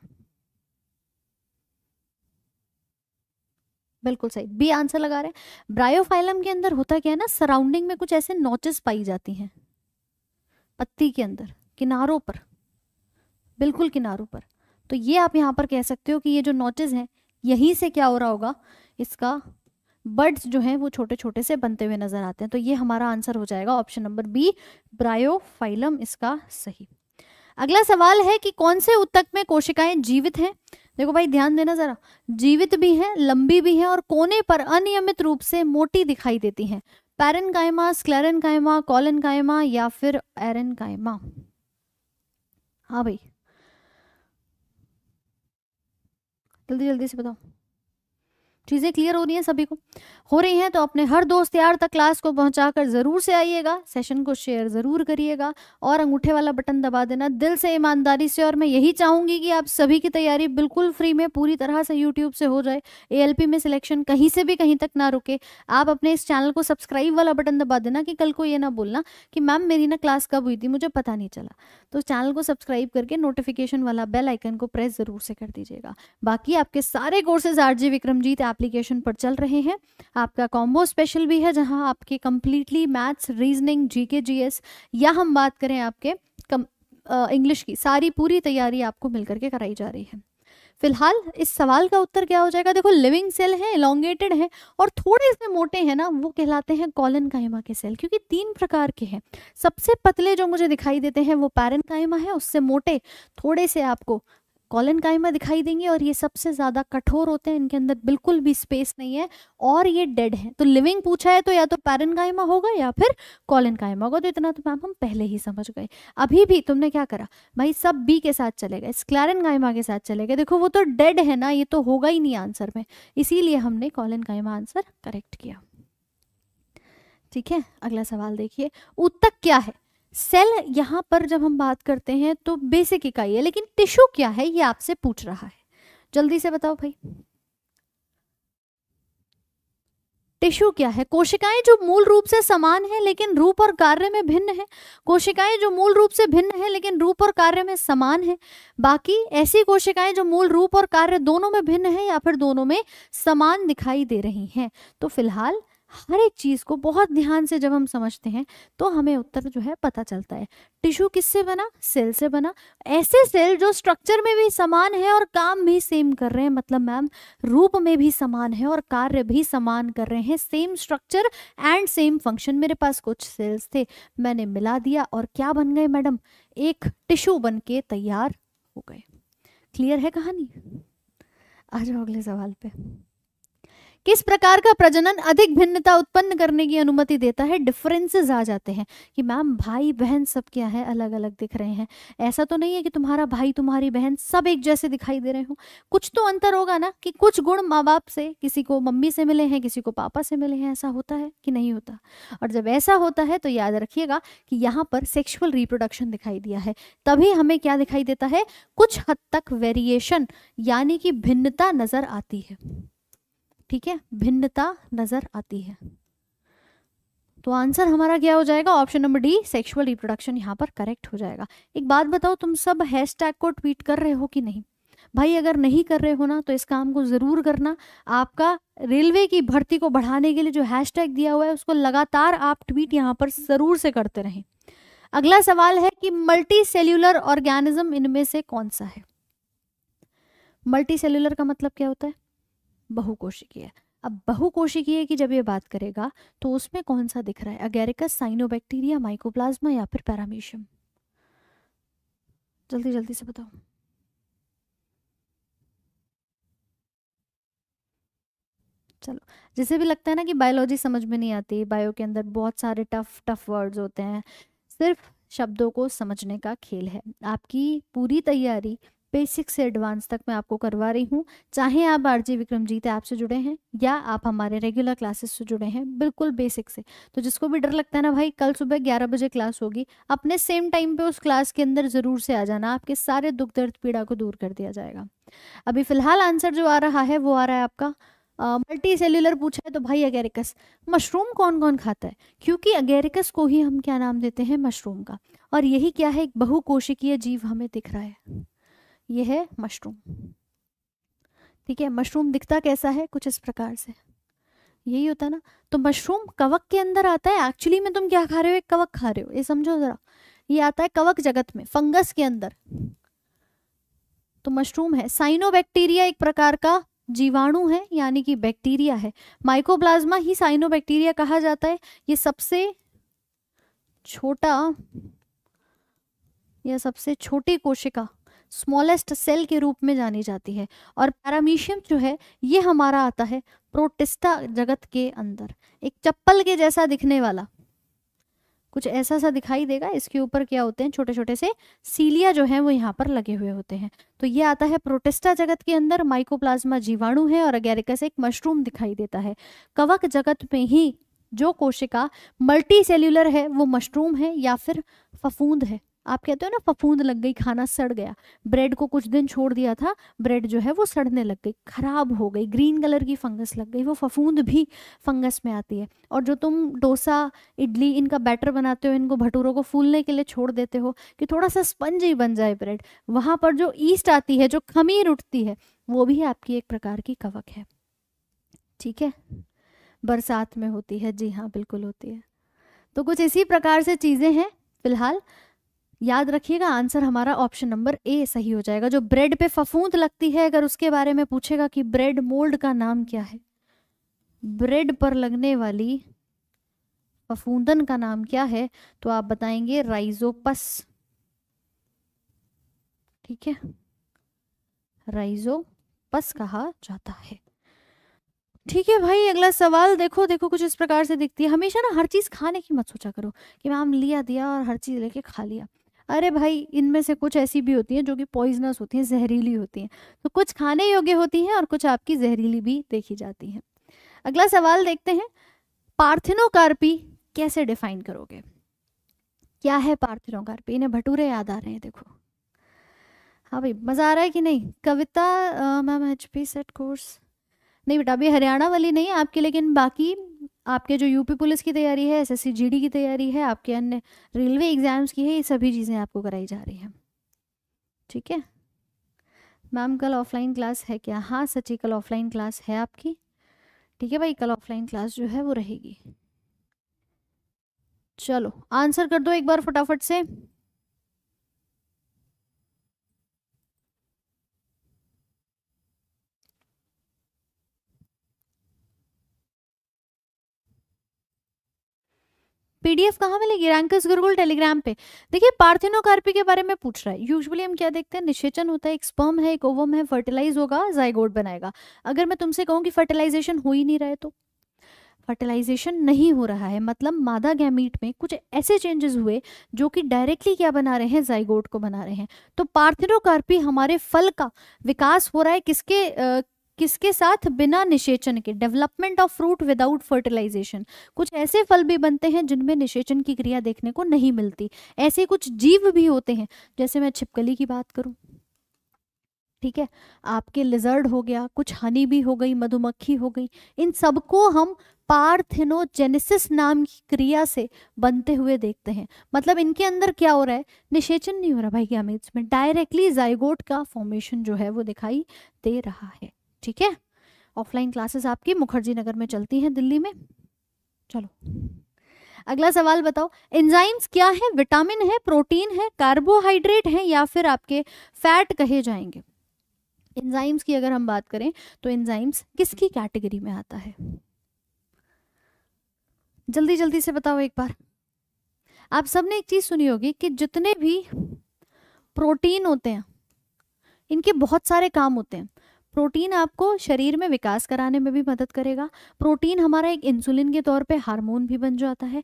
बिल्कुल सही बी आंसर लगा रहे हैं ब्रायोफाइलम के अंदर होता क्या है ना सराउंडिंग में कुछ ऐसे नोचेस पाई जाती हैं पत्ती के अंदर किनारों पर बिल्कुल किनारों पर तो ये आप यहाँ पर कह सकते हो कि ये जो नोचेस हैं यहीं से क्या हो रहा होगा इसका बर्ड्स जो हैं वो छोटे छोटे से बनते हुए नजर आते हैं तो ये हमारा आंसर हो जाएगा ऑप्शन नंबर बी ब्रायोफाइलम इसका सही अगला सवाल है कि कौन से उत्तक में कोशिकाएं जीवित हैं देखो भाई ध्यान देना जरा जीवित भी हैं लंबी भी हैं और कोने पर अनियमित रूप से मोटी दिखाई देती हैं पैरन कायमा स्क्लेरन कायमा कॉलन कायमा या फिर एरन कायमा हाँ भाई जल्दी जल्दी से बताओ चीजें क्लियर हो रही हैं सभी को हो रही हैं तो अपने हर दोस्त यार तक क्लास को पहुंचा कर ज़रूर से आइएगा सेशन को शेयर ज़रूर करिएगा और अंगूठे वाला बटन दबा देना दिल से ईमानदारी से और मैं यही चाहूंगी कि आप सभी की तैयारी बिल्कुल फ्री में पूरी तरह से यूट्यूब से हो जाए ए में सिलेक्शन कहीं से भी कहीं तक ना रुके आप अपने इस चैनल को सब्सक्राइब वाला बटन दबा देना कि कल को ये ना बोलना कि मैम मेरी ना क्लास कब हुई थी मुझे पता नहीं चला तो चैनल को सब्सक्राइब करके नोटिफिकेशन वाला बेल आइकन को प्रेस ज़रूर से कर दीजिएगा बाकी आपके सारे कोर्सेज आर विक्रमजीत एप्लीकेशन पर चल रहे हैं आपका कॉम्बो स्पेशल भी है जहां आपके completely maths reasoning GK GS या हम बात करें आपके इंग्लिश की सारी पूरी तैयारी आपको मिलकर के कराई जा रही है फिलहाल इस सवाल का उत्तर क्या हो जाएगा देखो लिविंग सेल है इलांगेटेड है और थोड़े इसमें मोटे हैं ना वो कहलाते हैं कॉलन कायमा के सेल क्योंकि तीन प्रकार के हैं सबसे पतले जो मुझे दिखाई देते हैं वो पैरन कायमा है उससे मोटे थोड़े से आपको कॉलन कायमा दिखाई देंगे और ये सबसे ज़्यादा कठोर होते हैं इनके अंदर बिल्कुल भी स्पेस नहीं है और ये डेड है तो लिविंग पूछा है तो या तो पैरन कायमा होगा या फिर कॉलन कायमा होगा तो इतना तो मैम हम पहले ही समझ गए अभी भी तुमने क्या करा भाई सब बी के साथ चले गए स्क्लैरन के साथ चले गए देखो वो तो डेड है ना ये तो होगा ही नहीं आंसर में इसीलिए हमने कॉलन कायमा आंसर करेक्ट किया ठीक है अगला सवाल देखिए उत्तक क्या है सेल यहां पर जब हम बात करते हैं तो बेसिक इकाई है लेकिन टिश्यू क्या है ये आपसे पूछ रहा है जल्दी से बताओ भाई टिश्यू क्या है कोशिकाएं जो मूल रूप से समान है लेकिन रूप और कार्य में भिन्न है कोशिकाएं जो मूल रूप से भिन्न है लेकिन रूप और कार्य में समान है बाकी ऐसी कोशिकाएं जो मूल रूप और कार्य दोनों में भिन्न है या फिर दोनों में समान दिखाई दे रही हैं तो फिलहाल हर एक चीज़ को बहुत ध्यान से जब हम समझते हैं तो हमें उत्तर जो है पता चलता है टिश्यू किससे बना सेल से बना ऐसे सेल जो स्ट्रक्चर में भी समान है और काम भी सेम कर रहे हैं मतलब मैम रूप में भी समान है और कार्य भी समान कर रहे हैं same structure and same function मेरे पास कुछ सेल्स थे मैंने मिला दिया और क्या बन गए मैडम एक टिश्यू बन के तैयार हो गए क्लियर है कहानी आ जाओ अगले सवाल पे किस प्रकार का प्रजनन अधिक भिन्नता उत्पन्न करने की अनुमति देता है डिफरेंसेस आ जाते हैं कि मैम भाई बहन सब क्या है अलग अलग दिख रहे हैं ऐसा तो नहीं है कि तुम्हारा भाई तुम्हारी बहन सब एक जैसे दिखाई दे रहे हो कुछ तो अंतर होगा ना कि कुछ गुण माँ बाप से किसी को मम्मी से मिले हैं किसी को पापा से मिले हैं ऐसा होता है कि नहीं होता और जब ऐसा होता है तो याद रखिएगा कि यहाँ पर सेक्शुअल रिप्रोडक्शन दिखाई दिया है तभी हमें क्या दिखाई देता है कुछ हद तक वेरिएशन यानी कि भिन्नता नजर आती है ठीक है भिन्नता नजर आती है तो आंसर हमारा क्या हो जाएगा option number D sexual reproduction यहाँ पर करेक्ट हो जाएगा एक बात बताओ तुम सब हैश टैग को ट्वीट कर रहे हो कि नहीं भाई अगर नहीं कर रहे हो ना तो इस काम को ज़रूर करना आपका रेलवे की भर्ती को बढ़ाने के लिए जो हैश टैग दिया हुआ है उसको लगातार आप ट्वीट यहाँ पर ज़रूर से करते रहें अगला सवाल है कि मल्टी सेल्यूलर ऑर्गेनिज्म इनमें से कौन सा है मल्टी सेल्यूलर का मतलब क्या होता है बहुकोशिकीय अब बहुकोशिकीय की जब ये बात करेगा तो उसमें कौन सा दिख रहा है अगेरिकस साइनोबैक्टीरिया माइकोप्लाज्मा या फिर पैरामीशियम जल्दी जल्दी से बताओ चलो जिसे भी लगता है ना कि बायोलॉजी समझ में नहीं आती बायो के अंदर बहुत सारे टफ टफ वर्ड्स होते हैं सिर्फ शब्दों को समझने का खेल है आपकी पूरी तैयारी बेसिक से एडवांस तक मैं आपको करवा रही हूँ चाहे आप आर जी विक्रमजीत ऐप से जुड़े हैं या आप हमारे रेगुलर क्लासेस से जुड़े हैं बिल्कुल बेसिक से तो जिसको भी डर लगता है ना भाई कल सुबह ग्यारह बजे क्लास होगी अपने सेम टाइम पे उस क्लास के अंदर ज़रूर से आ जाना आपके सारे दुख दर्द पीड़ा को दूर कर दिया जाएगा अभी फिलहाल आंसर जो आ रहा है वो आ रहा है आपका मल्टी सेल्यूलर पूछा है तो भाई अगेरिकस मशरूम कौन कौन खाता है क्योंकि अगेरिकस को ही हम क्या नाम देते हैं मशरूम का और यही क्या है एक बहुकोशिकीय जीव हमें दिख रहा है ये है मशरूम ठीक है मशरूम दिखता कैसा है कुछ इस प्रकार से यही होता है ना तो मशरूम कवक के अंदर आता है एक्चुअली में तुम क्या खा रहे हो एक कवक खा रहे हो ये समझो जरा ये आता है कवक जगत में फंगस के अंदर तो मशरूम है साइनोबैक्टीरिया एक प्रकार का जीवाणु है यानी कि बैक्टीरिया है माइकोप्लाज्मा ही साइनोबैक्टीरिया कहा जाता है ये सबसे छोटा या सबसे छोटी कोशिका स्मॉलेस्ट सेल के रूप में जानी जाती है और पैरामीशियम जो है ये हमारा आता है प्रोटिस्टा जगत के अंदर एक चप्पल के जैसा दिखने वाला कुछ ऐसा सा दिखाई देगा इसके ऊपर क्या होते हैं छोटे छोटे से सीलिया जो है वो यहाँ पर लगे हुए होते हैं तो ये आता है प्रोटेस्टा जगत के अंदर माइकोप्लाज्मा जीवाणु है और से एक मशरूम दिखाई देता है कवक जगत में ही जो कोशिका मल्टी सेल्यूलर है वो मशरूम है या फिर फफूंद है आप कहते हो ना फफूंद लग गई खाना सड़ गया ब्रेड को कुछ दिन छोड़ दिया था ब्रेड जो है वो सड़ने लग गई खराब हो गई ग्रीन कलर की फंगस लग गई वो फफूंद भी फंगस में आती है और जो तुम डोसा इडली इनका बैटर बनाते हो इनको भटूरों को फूलने के लिए छोड़ देते हो कि थोड़ा सा ही बन जाए ब्रेड वहाँ पर जो ईस्ट आती है जो खमीर उठती है वो भी आपकी एक प्रकार की कवक है ठीक है बरसात में होती है जी हाँ बिल्कुल होती है तो कुछ इसी प्रकार से चीज़ें हैं फिलहाल याद रखिएगा आंसर हमारा ऑप्शन नंबर ए सही हो जाएगा जो ब्रेड पे फफूंद लगती है अगर उसके बारे में पूछेगा कि ब्रेड मोल्ड का नाम क्या है ब्रेड पर लगने वाली फफूंदन का नाम क्या है तो आप बताएंगे राइजोपस ठीक है राइजोपस कहा जाता है ठीक है भाई अगला सवाल देखो देखो कुछ इस प्रकार से दिखती है हमेशा ना हर चीज़ खाने की मत सोचा करो कि मैम लिया दिया और हर चीज़ लेके खा लिया अरे भाई इनमें से कुछ ऐसी भी होती हैं जो कि पॉइजनस होती हैं जहरीली होती हैं तो कुछ खाने योग्य होती हैं और कुछ आपकी जहरीली भी देखी जाती हैं अगला सवाल देखते हैं पार्थिनोकार्पी कैसे डिफाइन करोगे क्या है पार्थिनोकार्पी इन्हें भटूरे याद आ रहे हैं देखो हाँ भाई मज़ा आ रहा है कि नहीं Kavita ma'am H P SET course नहीं बेटा अभी हरियाणा वाली नहीं आपकी लेकिन बाकी आपके जो यूपी पुलिस की तैयारी है एसएससी जीडी की तैयारी है आपके अन्य रेलवे एग्ज़ाम्स की है ये सभी चीज़ें आपको कराई जा रही हैं ठीक है मैम कल ऑफलाइन क्लास है क्या हाँ सची कल ऑफलाइन क्लास है आपकी ठीक है भाई कल ऑफलाइन क्लास जो है वो रहेगी चलो आंसर कर दो एक बार फटाफट से पीडीएफ कहाँ मिलेगी रैंकर्स गुरुकुल टेलीग्राम पे देखिए पार्थिनोकार्पी के बारे में पूछ रहा है यूजुअली हम क्या देखते हैं निषेचन होता है एक स्पर्म है एक ओवम है फर्टिलाइज होगा जायगोड बनाएगा अगर मैं तुमसे कहूँ कि फर्टिलाइजेशन हो ही नहीं रहा है तो फर्टिलाइजेशन नहीं हो रहा है मतलब मादा गैमीट में कुछ ऐसे चेंजेस हुए जो कि डायरेक्टली क्या बना रहे हैं जाइगोट को बना रहे हैं तो पार्थिनोकार्पी हमारे फल का विकास हो रहा है किसके किसके साथ बिना निषेचन के development of fruit without fertilisation कुछ ऐसे फल भी बनते हैं जिनमें निषेचन की क्रिया देखने को नहीं मिलती ऐसे कुछ जीव भी होते हैं जैसे मैं छिपकली की बात करूं ठीक है आपके लिजर्ड हो गया कुछ हनी भी हो गई मधुमक्खी हो गई इन सबको हम पार्थिनोजेनेसिस नाम की क्रिया से बनते हुए देखते हैं मतलब इनके अंदर क्या हो रहा है निषेचन नहीं हो रहा भाई क्या में डायरेक्टली जाइगोट का फॉर्मेशन जो है वो दिखाई दे रहा है ठीक है ऑफलाइन क्लासेस आपकी मुखर्जी नगर में चलती हैं दिल्ली में चलो अगला सवाल बताओ एंजाइम्स क्या है विटामिन है प्रोटीन है कार्बोहाइड्रेट है या फिर आपके फैट कहे जाएंगे एंजाइम्स की अगर हम बात करें तो एंजाइम्स किसकी कैटेगरी में आता है जल्दी जल्दी से बताओ एक बार आप सबने एक चीज सुनी होगी कि जितने भी प्रोटीन होते हैं इनके बहुत सारे काम होते हैं प्रोटीन आपको शरीर में विकास कराने में भी मदद करेगा प्रोटीन हमारा एक इंसुलिन के तौर पे हार्मोन भी बन जाता है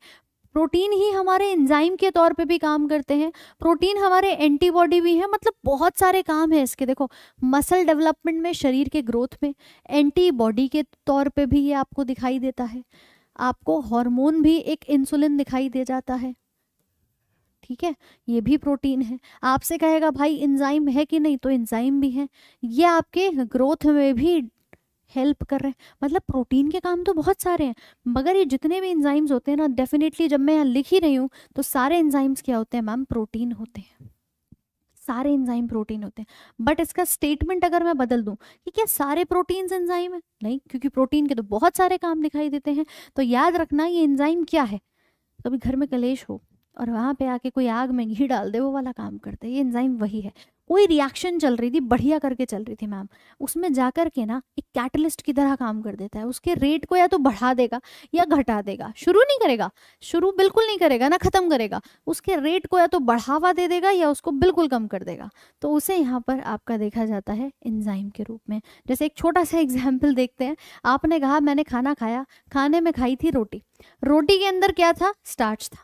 प्रोटीन ही हमारे एंजाइम के तौर पे भी काम करते हैं प्रोटीन हमारे एंटीबॉडी भी है मतलब बहुत सारे काम है इसके देखो मसल डेवलपमेंट में शरीर के ग्रोथ में एंटीबॉडी के तौर पे भी ये आपको दिखाई देता है आपको हार्मोन भी एक इंसुलिन दिखाई दे जाता है ठीक है ये भी प्रोटीन है आपसे कहेगा भाई इंजाइम है कि नहीं तो इंजाइम भी है ये आपके ग्रोथ में भी हेल्प कर रहे हैं मतलब प्रोटीन के काम तो बहुत सारे हैं मगर ये जितने भी इंजाइम्स होते हैं ना डेफिनेटली जब मैं यहाँ लिख ही रही हूँ तो सारे इंजाइम्स क्या होते हैं मैम प्रोटीन होते हैं सारे इंजाइम प्रोटीन होते हैं बट इसका स्टेटमेंट अगर मैं बदल दूं कि क्या सारे प्रोटीन एंजाइम है नहीं क्योंकि प्रोटीन के तो बहुत सारे काम दिखाई देते हैं तो याद रखना ये इंजाइम क्या है कभी घर में कलेश हो और वहाँ पे आके कोई आग में घी डाल दे वो वाला काम करते है ये एंजाइम वही है कोई रिएक्शन चल रही थी बढ़िया करके चल रही थी मैम उसमें जाकर के ना एक कैटलिस्ट की तरह काम कर देता है उसके रेट को या तो बढ़ा देगा या घटा देगा शुरू नहीं करेगा शुरू बिल्कुल नहीं करेगा ना ख़त्म करेगा उसके रेट को या तो बढ़ावा दे देगा या उसको बिल्कुल कम कर देगा तो उसे यहाँ पर आपका देखा जाता है इंजाइम के रूप में जैसे एक छोटा सा एग्जाम्पल देखते हैं आपने कहा मैंने खाना खाया खाने में खाई थी रोटी रोटी के अंदर क्या था स्टार्च था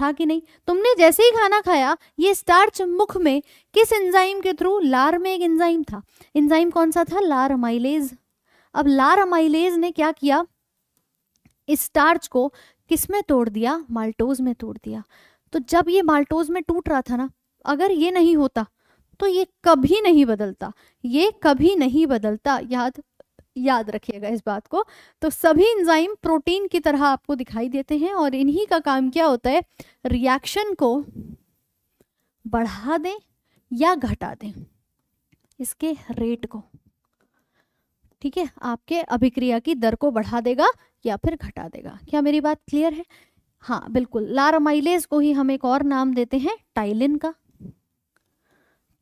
था कि नहीं तुमने जैसे ही खाना खाया ये स्टार्च मुख में किस एंजाइम के थ्रू लार में एक एंजाइम था एंजाइम कौन सा था लार अमाइलेज अब लार अमाइलेज ने क्या किया इस स्टार्च को किस में तोड़ दिया माल्टोज में तोड़ दिया तो जब ये माल्टोज में टूट रहा था ना अगर ये नहीं होता तो ये कभी नहीं बदलता ये कभी नहीं बदलता याद याद रखिएगा इस बात को तो सभी इंजाइम प्रोटीन की तरह आपको दिखाई देते हैं और इन्हीं का काम क्या होता है रिएक्शन को बढ़ा दें या घटा दें इसके रेट को ठीक है आपके अभिक्रिया की दर को बढ़ा देगा या फिर घटा देगा क्या मेरी बात क्लियर है हाँ बिल्कुल लारमाइलेज को ही हम एक और नाम देते हैं टाइलिन का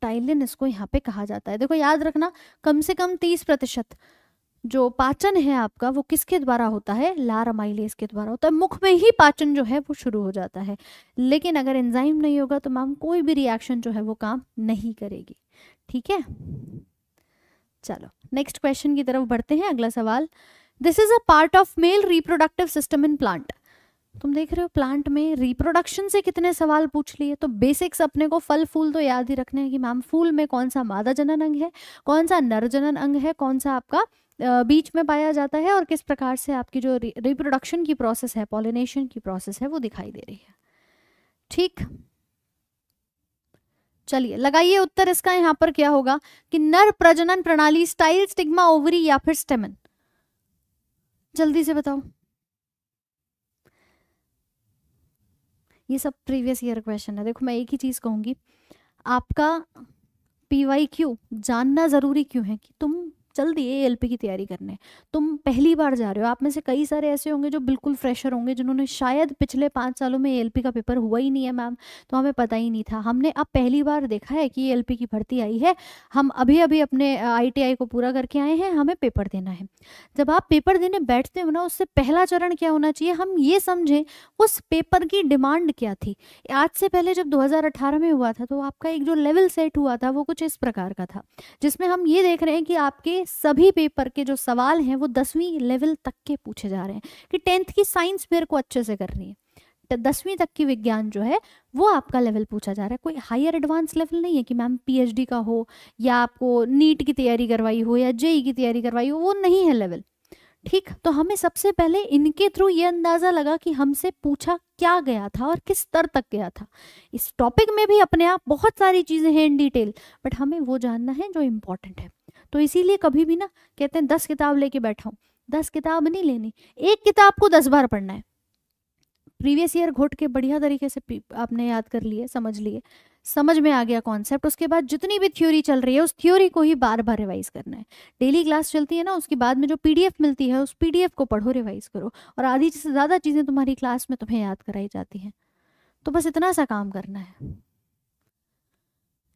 टाइलिन इसको यहाँ पे कहा जाता है देखो याद रखना कम से कम तीस प्रतिशत जो पाचन है आपका वो किसके द्वारा होता है लारमाइलेज के द्वारा होता है मुख में ही पाचन जो है वो शुरू हो जाता है लेकिन अगर एंजाइम नहीं होगा तो मैम कोई भी रिएक्शन जो है वो काम नहीं करेगी ठीक है चलो नेक्स्ट क्वेश्चन की तरफ बढ़ते हैं अगला सवाल this is a part of male reproductive system in plant तुम देख रहे हो प्लांट में रिप्रोडक्शन से कितने सवाल पूछ लिए तो बेसिक्स अपने को फल फूल तो याद ही रखने हैं कि मैम फूल में कौन सा मादा जनन अंग है कौन सा नर जनन अंग है कौन सा आपका बीच में पाया जाता है और किस प्रकार से आपकी जो रिप्रोडक्शन की प्रोसेस है पॉलिनेशन की प्रोसेस है वो दिखाई दे रही है ठीक चलिए लगाइए उत्तर इसका यहां पर क्या होगा कि नर प्रजनन प्रणाली स्टाइल स्टिग्मा ओवरी या फिर स्टेमन जल्दी से बताओ ये सब प्रीवियस ईयर क्वेश्चन है देखो मैं एक ही चीज कहूंगी आपका पीवाई क्यू जानना जरूरी क्यों है कि तुम चल दिए ए की तैयारी करने तुम पहली बार जा रहे हो आप में से कई सारे ऐसे होंगे जो बिल्कुल फ्रेशर होंगे जिन्होंने शायद पिछले पाँच सालों में ए का पेपर हुआ ही नहीं है मैम तो हमें पता ही नहीं था हमने अब पहली बार देखा है कि ए की भर्ती आई है हम अभी अभी अपने आई को पूरा करके आए हैं हमें पेपर देना है जब आप पेपर देने बैठते हो ना उससे पहला चरण क्या होना चाहिए हम ये समझें उस पेपर की डिमांड क्या थी आज से पहले जब दो में हुआ था तो आपका एक जो लेवल सेट हुआ था वो कुछ इस प्रकार का था जिसमें हम ये देख रहे हैं कि आपके सभी पेपर के जो सवाल हैं वो दसवीं लेवल तक के पूछे जा रहे हैं कि टेंथ की साइंस मेरे को अच्छे से करनी है दसवीं तक की विज्ञान जो है वो आपका लेवल पूछा जा रहा है कोई हायर एडवांस लेवल नहीं है कि मैम पीएचडी का हो या आपको नीट की तैयारी करवाई हो या जेई की तैयारी करवाई हो वो नहीं है लेवल ठीक तो हमें सबसे पहले इनके थ्रू ये अंदाज़ा लगा कि हमसे पूछा क्या गया था और किस स्तर तक गया था इस टॉपिक में भी अपने आप बहुत सारी चीज़ें हैं इन डिटेल बट हमें वो जानना है जो इम्पोर्टेंट है तो इसीलिए कभी भी ना कहते हैं दस किताब लेके बैठा हूँ दस किताब नहीं लेनी एक किताब को दस बार पढ़ना है प्रीवियस ईयर घोट के बढ़िया तरीके से आपने याद कर लिए समझ लिए समझ में आ गया कॉन्सेप्ट उसके बाद जितनी भी थ्योरी चल रही है उस थ्योरी को ही बार बार रिवाइज करना है डेली क्लास चलती है ना उसके बाद में जो पीडीएफ मिलती है उस पीडीएफ को पढ़ो रिवाइज करो और आधी से ज़्यादा चीज़ें तुम्हारी क्लास में तुम्हें याद कराई जाती हैं तो बस इतना सा काम करना है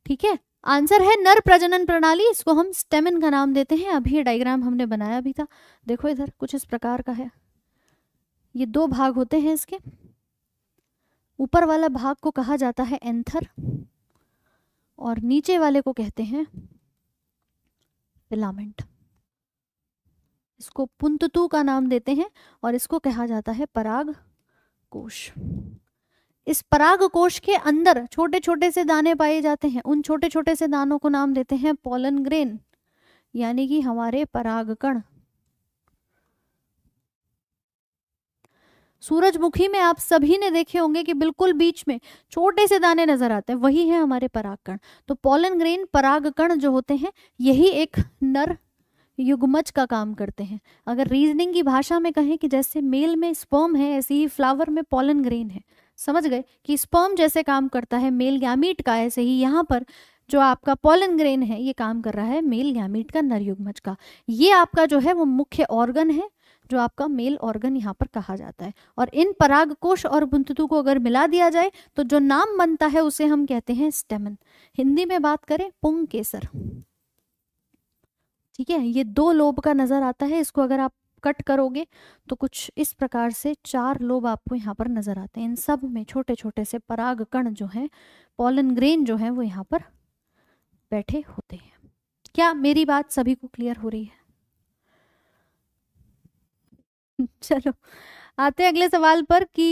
ठीक है आंसर है नर प्रजनन प्रणाली इसको हम स्टेमिन का नाम देते हैं अभी ये डायग्राम हमने बनाया भी था देखो इधर कुछ इस प्रकार का है ये दो भाग होते हैं इसके ऊपर वाला भाग को कहा जाता है एंथर और नीचे वाले को कहते हैं फिलामेंट इसको पुंततु का नाम देते हैं और इसको कहा जाता है पराग कोश इस पराग कोश के अंदर छोटे छोटे से दाने पाए जाते हैं उन छोटे छोटे से दानों को नाम देते हैं पोलन ग्रेन यानी कि हमारे पराग कण सूरजमुखी में आप सभी ने देखे होंगे कि बिल्कुल बीच में छोटे से दाने नजर आते हैं वही है हमारे परागकण तो पोलन ग्रेन पराग कण जो होते हैं यही एक नर युगमच का काम करते हैं अगर रीजनिंग की भाषा में कहें कि जैसे मेल में स्पर्म है ऐसे ही फ्लावर में पोलन ग्रेन है समझ गए कि स्पर्म जैसे काम करता है मेल गैमीट का ऐसे ही यहाँ पर जो आपका पोलन ग्रेन है ये काम कर रहा है मेल गैमीट का नरयुग्मज का ये आपका जो है वो मुख्य ऑर्गन है जो आपका मेल ऑर्गन यहाँ पर कहा जाता है और इन पराग कोश और बुंतु को अगर मिला दिया जाए तो जो नाम बनता है उसे हम कहते हैं स्टेमन हिंदी में बात करें पुंग केसर ठीक है ये दो लोब का नजर आता है इसको अगर आप कट करोगे तो कुछ इस प्रकार से चार लोब आपको यहाँ पर नजर आते हैं इन सब में छोटे छोटे से पराग कण जो है पॉलन ग्रेन जो है वो यहाँ पर बैठे होते हैं क्या मेरी बात सभी को क्लियर हो रही है चलो आते हैं अगले सवाल पर कि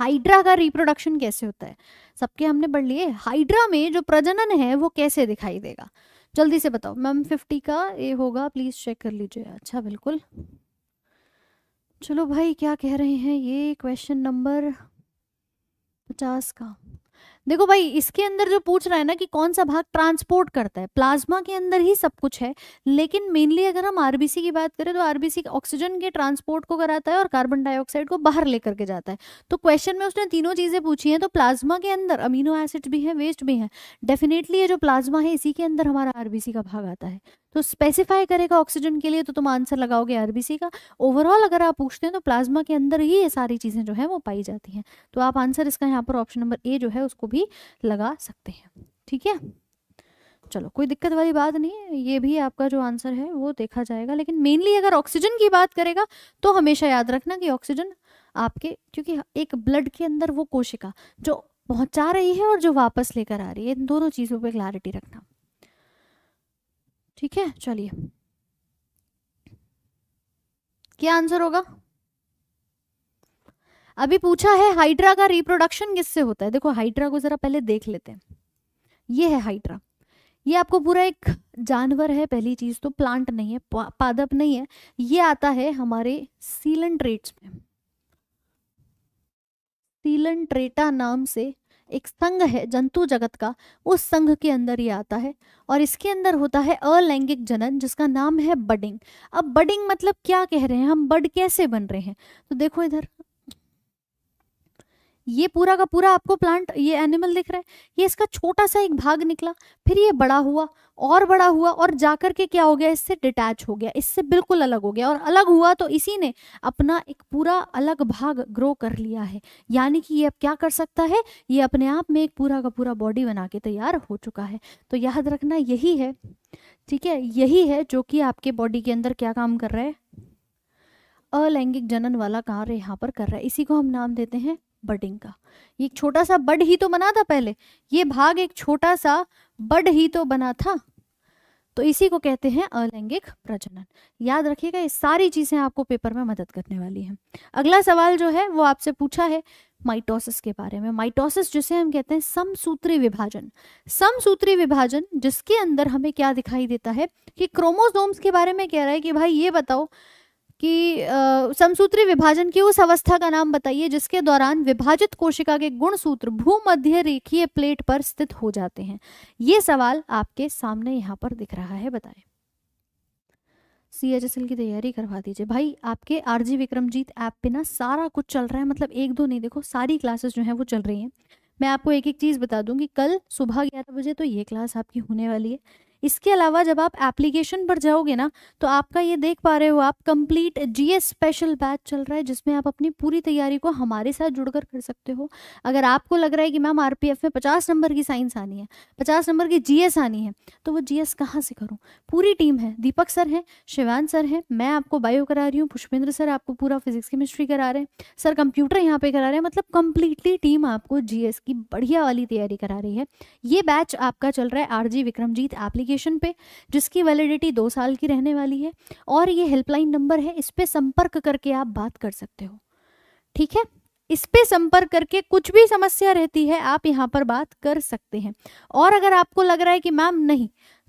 हाइड्रा का रिप्रोडक्शन कैसे होता है सबके हमने पढ़ लिए हाइड्रा में जो प्रजनन है वो कैसे दिखाई देगा जल्दी से बताओ मैम फिफ्टी का ये होगा प्लीज चेक कर लीजिए अच्छा बिल्कुल चलो भाई क्या कह रहे हैं ये क्वेश्चन नंबर पचास का देखो भाई इसके अंदर जो पूछ रहा है ना कि कौन सा भाग ट्रांसपोर्ट करता है प्लाज्मा के अंदर ही सब कुछ है लेकिन मेनली अगर हम आरबीसी की बात करें तो आरबीसी ऑक्सीजन के ट्रांसपोर्ट को कराता है और कार्बन डाइऑक्साइड को बाहर लेकर के जाता है तो क्वेश्चन में उसने तीनों चीजें पूछी हैं तो प्लाज्मा के अंदर अमीनो एसिड भी है वेस्ट भी है डेफिनेटली ये जो प्लाज्मा है इसी के अंदर हमारा आरबीसी का भाग आता है तो स्पेसिफाई करेगा ऑक्सीजन के लिए तो तुम आंसर लगाओगे आरबीसी का ओवरऑल अगर आप पूछते हैं तो प्लाज्मा के अंदर ही ये सारी चीज़ें जो है वो पाई जाती हैं तो आप आंसर इसका यहाँ पर ऑप्शन नंबर ए जो है उसको भी लगा सकते हैं ठीक है चलो कोई दिक्कत वाली बात नहीं है ये भी आपका जो आंसर है वो देखा जाएगा लेकिन मेनली अगर ऑक्सीजन की बात करेगा तो हमेशा याद रखना कि ऑक्सीजन आपके क्योंकि एक ब्लड के अंदर वो कोशिका जो पहुंचा रही है और जो वापस लेकर आ रही है इन दोनों चीज़ों पे क्लैरिटी रखना ठीक है चलिए क्या आंसर होगा अभी पूछा है हाइड्रा का रिप्रोडक्शन किससे होता है देखो हाइड्रा को जरा पहले देख लेते हैं ये है हाइड्रा ये आपको पूरा एक जानवर है पहली चीज तो प्लांट नहीं है पादप नहीं है ये आता है हमारे सीलन ट्रेट्स में सीलन ट्रेटा नाम से एक संघ है जंतु जगत का उस संघ के अंदर ये आता है और इसके अंदर होता है अलैंगिक जनन जिसका नाम है बडिंग अब बडिंग मतलब क्या कह रहे हैं हम बड कैसे बन रहे हैं तो देखो इधर ये पूरा का पूरा आपको प्लांट ये एनिमल दिख रहा है ये इसका छोटा सा एक भाग निकला फिर ये बड़ा हुआ और बड़ा हुआ और जाकर के क्या हो गया इससे डिटैच हो गया इससे बिल्कुल अलग हो गया और अलग हुआ तो इसी ने अपना एक पूरा अलग भाग ग्रो कर लिया है यानी कि ये अब क्या कर सकता है ये अपने आप में एक पूरा का पूरा बॉडी बना के तैयार हो चुका है तो याद रखना यही है ठीक है यही है जो कि आपके बॉडी के अंदर क्या काम कर रहा है अलैंगिक जनन वाला कार्य यहाँ पर कर रहा है इसी को हम नाम देते हैं बडिंग का ये एक छोटा सा बड ही तो बना था पहले ये भाग एक छोटा सा बड ही तो बना था तो इसी को कहते हैं अलैंगिक प्रजनन याद रखिएगा ये सारी चीजें आपको पेपर में मदद करने वाली हैं अगला सवाल जो है वो आपसे पूछा है माइटोसिस के बारे में माइटोसिस जिसे हम कहते हैं समसूत्री विभाजन समसूत्री विभाजन जिसके अंदर हमें क्या दिखाई देता है कि क्रोमोसोम्स के बारे में कह रहा है कि भाई ये बताओ कि समसूत्री विभाजन की उस अवस्था का नाम बताइए जिसके दौरान विभाजित कोशिका के गुणसूत्र भूमध्य रेखीय प्लेट पर स्थित हो जाते हैं ये सवाल आपके सामने यहाँ पर दिख रहा है बताएं सी एच एस एल की तैयारी करवा दीजिए भाई आपके आर जी विक्रमजीत ऐप पे ना सारा कुछ चल रहा है मतलब एक दो नहीं देखो सारी क्लासेस जो है वो चल रही हैं मैं आपको एक एक चीज़ बता दूंगी कल सुबह ग्यारह बजे तो ये क्लास आपकी होने वाली है इसके अलावा जब आप एप्लीकेशन पर जाओगे ना तो आपका ये देख पा रहे हो आप कंप्लीट जीएस स्पेशल बैच चल रहा है जिसमें आप अपनी पूरी तैयारी को हमारे साथ जुड़कर कर सकते हो अगर आपको लग रहा है कि मैम आर में पचास नंबर की साइंस आनी है पचास नंबर की जी आनी है तो वो जी एस कहाँ से करूँ पूरी टीम है दीपक सर हैं शिवान सर हैं मैं आपको बायो करा रही हूँ पुष्पेंद्र सर आपको पूरा फिजिक्स केमिस्ट्री करा रहे हैं सर कंप्यूटर यहाँ पे करा रहे हैं मतलब कंप्लीटली टीम आपको जीएस की बढ़िया वाली तैयारी करा रही है ये बैच आपका चल रहा है आरजी विक्रमजीत एप्लीकेशन एप्लीकेशन पे जिसकी वैलिडिटी दो साल की रहने वाली है और ये हेल्पलाइन नंबर है इस पर संपर्क करके आप बात कर सकते हो ठीक है इस पर संपर्क करके कुछ भी समस्या रहती है आप यहाँ पर बात कर सकते हैं और अगर आपको लग रहा है कि मैम नहीं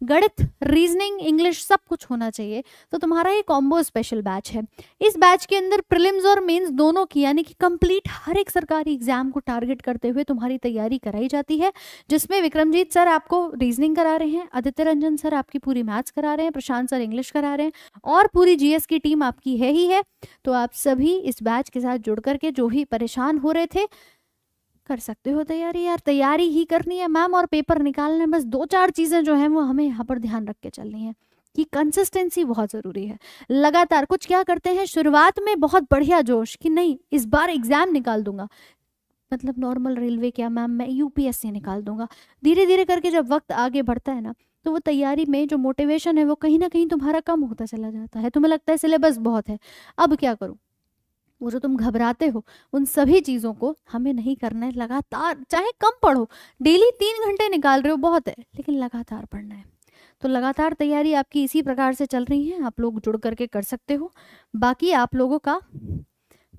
गणित रीजनिंग इंग्लिश सब कुछ होना चाहिए तो तुम्हारा ये कॉम्बो स्पेशल बैच है इस बैच के अंदर प्रिलिम्स और मेंस दोनों की यानी कि कंप्लीट हर एक सरकारी एग्जाम को टारगेट करते हुए तुम्हारी तैयारी कराई जाती है जिसमें विक्रमजीत सर आपको रीजनिंग करा रहे हैं आदित्य रंजन सर आपकी पूरी मैथ्स करा रहे हैं प्रशांत सर इंग्लिश करा रहे हैं और पूरी जीएस की टीम आपकी है ही है तो आप सभी इस बैच के साथ जुड़ करके जो भी परेशान हो रहे थे कर सकते हो तैयारी यार तैयारी ही करनी है मैम और पेपर निकालने बस दो चार चीज़ें जो हैं वो हमें यहाँ पर ध्यान रख के चलनी है कि कंसिस्टेंसी बहुत ज़रूरी है लगातार कुछ क्या करते हैं शुरुआत में बहुत बढ़िया जोश कि नहीं इस बार एग्ज़ाम निकाल दूंगा मतलब नॉर्मल रेलवे क्या मैम मैं यूपीएससी निकाल दूंगा धीरे धीरे करके जब वक्त आगे बढ़ता है ना तो वो तैयारी में जो मोटिवेशन है वो कहीं ना कहीं तुम्हारा कम होता चला जाता है तुम्हें लगता है सिलेबस बहुत है अब क्या करूँ वो जो तुम घबराते हो उन सभी चीज़ों को हमें नहीं करना है लगातार चाहे कम पढ़ो डेली तीन घंटे निकाल रहे हो बहुत है लेकिन लगातार पढ़ना है तो लगातार तैयारी आपकी इसी प्रकार से चल रही है आप लोग जुड़ करके कर सकते हो बाकी आप लोगों का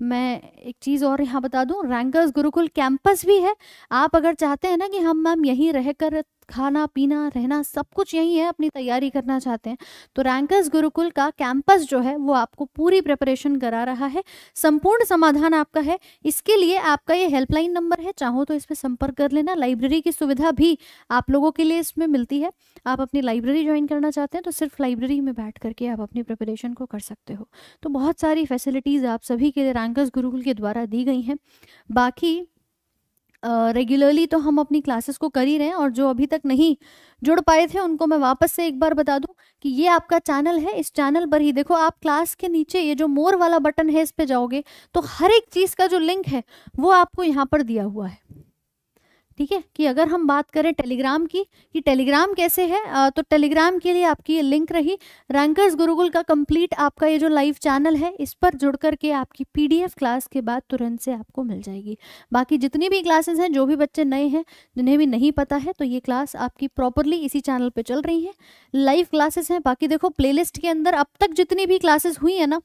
मैं एक चीज़ और यहाँ बता दूँ रैंकर्स गुरुकुल कैंपस भी है आप अगर चाहते हैं ना कि हम मैम यहीं रहकर खाना पीना रहना सब कुछ यही है अपनी तैयारी करना चाहते हैं तो रैंकर्स गुरुकुल का कैंपस जो है वो आपको पूरी प्रिपरेशन करा रहा है संपूर्ण समाधान आपका है इसके लिए आपका ये हेल्पलाइन नंबर है चाहो तो इस पर संपर्क कर लेना लाइब्रेरी की सुविधा भी आप लोगों के लिए इसमें मिलती है आप अपनी लाइब्रेरी ज्वाइन करना चाहते हैं तो सिर्फ लाइब्रेरी में बैठ करके आप अपनी प्रिपरेशन को कर सकते हो तो बहुत सारी फैसिलिटीज़ आप सभी के लिए रैंकर्स गुरुकुल के द्वारा दी गई हैं बाकी रेगुलरली तो हम अपनी क्लासेस को कर ही रहे हैं और जो अभी तक नहीं जुड़ पाए थे उनको मैं वापस से एक बार बता दूं कि ये आपका चैनल है इस चैनल पर ही देखो आप क्लास के नीचे ये जो मोर वाला बटन है इस पे जाओगे तो हर एक चीज़ का जो लिंक है वो आपको यहाँ पर दिया हुआ है ठीक है कि अगर हम बात करें टेलीग्राम की कि टेलीग्राम कैसे है तो टेलीग्राम के लिए आपकी लिंक रही रैंकर्स गुरुकुल का कंप्लीट आपका ये जो लाइव चैनल है इस पर जुड़ करके आपकी पीडीएफ क्लास के बाद तुरंत से आपको मिल जाएगी बाकी जितनी भी क्लासेस हैं जो भी बच्चे नए हैं जिन्हें भी नहीं पता है तो ये क्लास आपकी प्रॉपरली इसी चैनल पर चल रही है लाइव क्लासेस हैं बाकी देखो प्ले के अंदर अब तक जितनी भी क्लासेस हुई है ना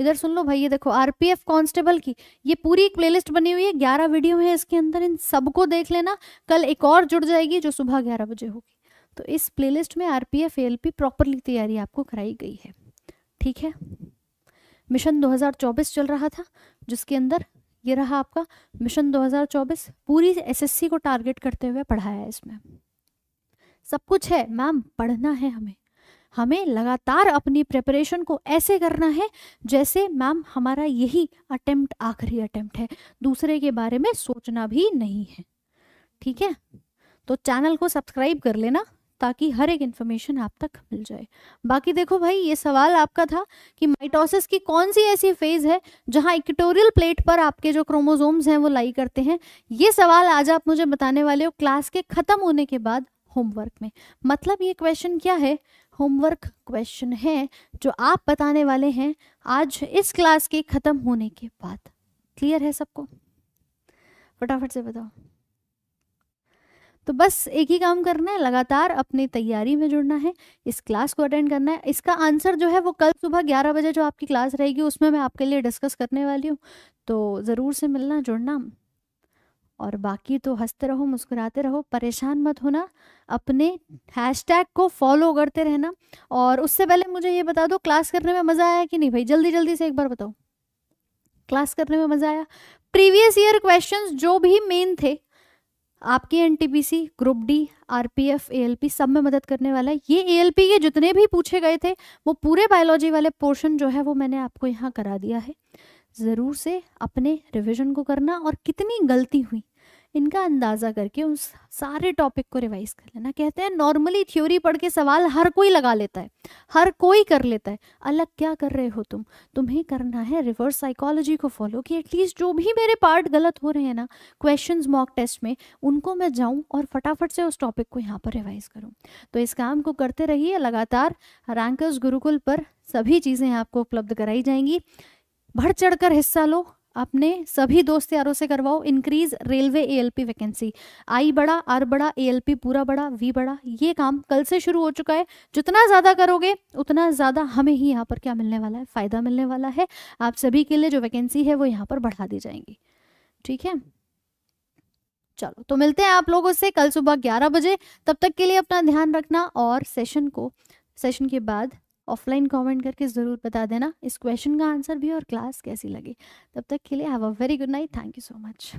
इधर सुन लो भाई ये देखो आरपीएफ कांस्टेबल की ये पूरी एक प्लेलिस्ट बनी हुई है ग्यारह वीडियो है इसके अंदर इन सबको देख लेना कल एक और जुड़ जाएगी जो सुबह ग्यारह बजे होगी तो इस प्लेलिस्ट में आरपीएफ एएलपी प्रॉपरली तैयारी आपको कराई गई है ठीक है मिशन 2024 चल रहा था जिसके अंदर ये रहा आपका मिशन 2024 पूरी एसएससी को टारगेट करते हुए पढ़ाया है इसमें सब कुछ है मैम पढ़ना है हमें हमें लगातार अपनी प्रिपरेशन को ऐसे करना है जैसे मैम हमारा यही अटेम्प्ट आखिरी अटेम्प्ट है दूसरे के बारे में सोचना भी नहीं है ठीक है तो चैनल को सब्सक्राइब कर लेना ताकि हर एक इन्फॉर्मेशन आप तक मिल जाए बाकी देखो भाई ये सवाल आपका था कि माइटोसिस की कौन सी ऐसी फेज है जहां इक्टोरियल प्लेट पर आपके जो क्रोमोजोम्स हैं वो लाई करते हैं ये सवाल आज आप मुझे बताने वाले हो क्लास के खत्म होने के बाद होमवर्क में मतलब ये क्वेश्चन क्या है होमवर्क क्वेश्चन है जो आप बताने वाले हैं आज इस क्लास के ख़त्म होने के बाद क्लियर है सबको फटाफट से बताओ तो बस एक ही काम करना है लगातार अपनी तैयारी में जुड़ना है इस क्लास को अटेंड करना है इसका आंसर जो है वो कल सुबह 11 बजे जो आपकी क्लास रहेगी उसमें मैं आपके लिए डिस्कस करने वाली हूँ तो ज़रूर से मिलना जुड़ना और बाकी तो हंसते रहो मुस्कुराते रहो परेशान मत होना अपने हैशटैग को फॉलो करते रहना और उससे पहले मुझे ये बता दो क्लास करने में मज़ा आया कि नहीं भाई जल्दी जल्दी से एक बार बताओ क्लास करने में मज़ा आया प्रीवियस ईयर क्वेश्चंस जो भी मेन थे आपके N group D R P F A L P सब में मदद करने वाला है ये ए एल पी के जितने भी पूछे गए थे वो पूरे बायोलॉजी वाले पोर्शन जो है वो मैंने आपको यहाँ करा दिया है ज़रूर से अपने रिविज़न को करना और कितनी गलती हुई इनका अंदाज़ा करके उस सारे टॉपिक को रिवाइज कर लेना कहते हैं नॉर्मली थ्योरी पढ़ के सवाल हर कोई लगा लेता है हर कोई कर लेता है अलग क्या कर रहे हो तुम तुम्हें करना है रिवर्स साइकोलॉजी को फॉलो कि एटलीस्ट जो भी मेरे पार्ट गलत हो रहे हैं ना क्वेश्चन मॉक टेस्ट में उनको मैं जाऊँ और फटाफट से उस टॉपिक को यहाँ पर रिवाइज करूँ तो इस काम को करते रहिए लगातार रैंकर्स गुरुकुल पर सभी चीज़ें आपको उपलब्ध कराई जाएंगी बढ़ चढ़कर हिस्सा लो अपने सभी दोस्त यारों से करवाओ इंक्रीज रेलवे एएलपी वैकेंसी आई बड़ा आर बड़ा एएलपी पूरा बड़ा वी बड़ा ये काम कल से शुरू हो चुका है जितना ज़्यादा करोगे उतना ज़्यादा हमें ही यहाँ पर क्या मिलने वाला है फ़ायदा मिलने वाला है आप सभी के लिए जो वैकेंसी है वो यहाँ पर बढ़ा दी जाएंगी ठीक है चलो तो मिलते हैं आप लोगों से कल सुबह ग्यारह बजे तब तक के लिए अपना ध्यान रखना और सेशन को सेशन के बाद ऑफलाइन कमेंट करके ज़रूर बता देना इस क्वेश्चन का आंसर भी और क्लास कैसी लगी तब तक के लिए have a very good night thank you so much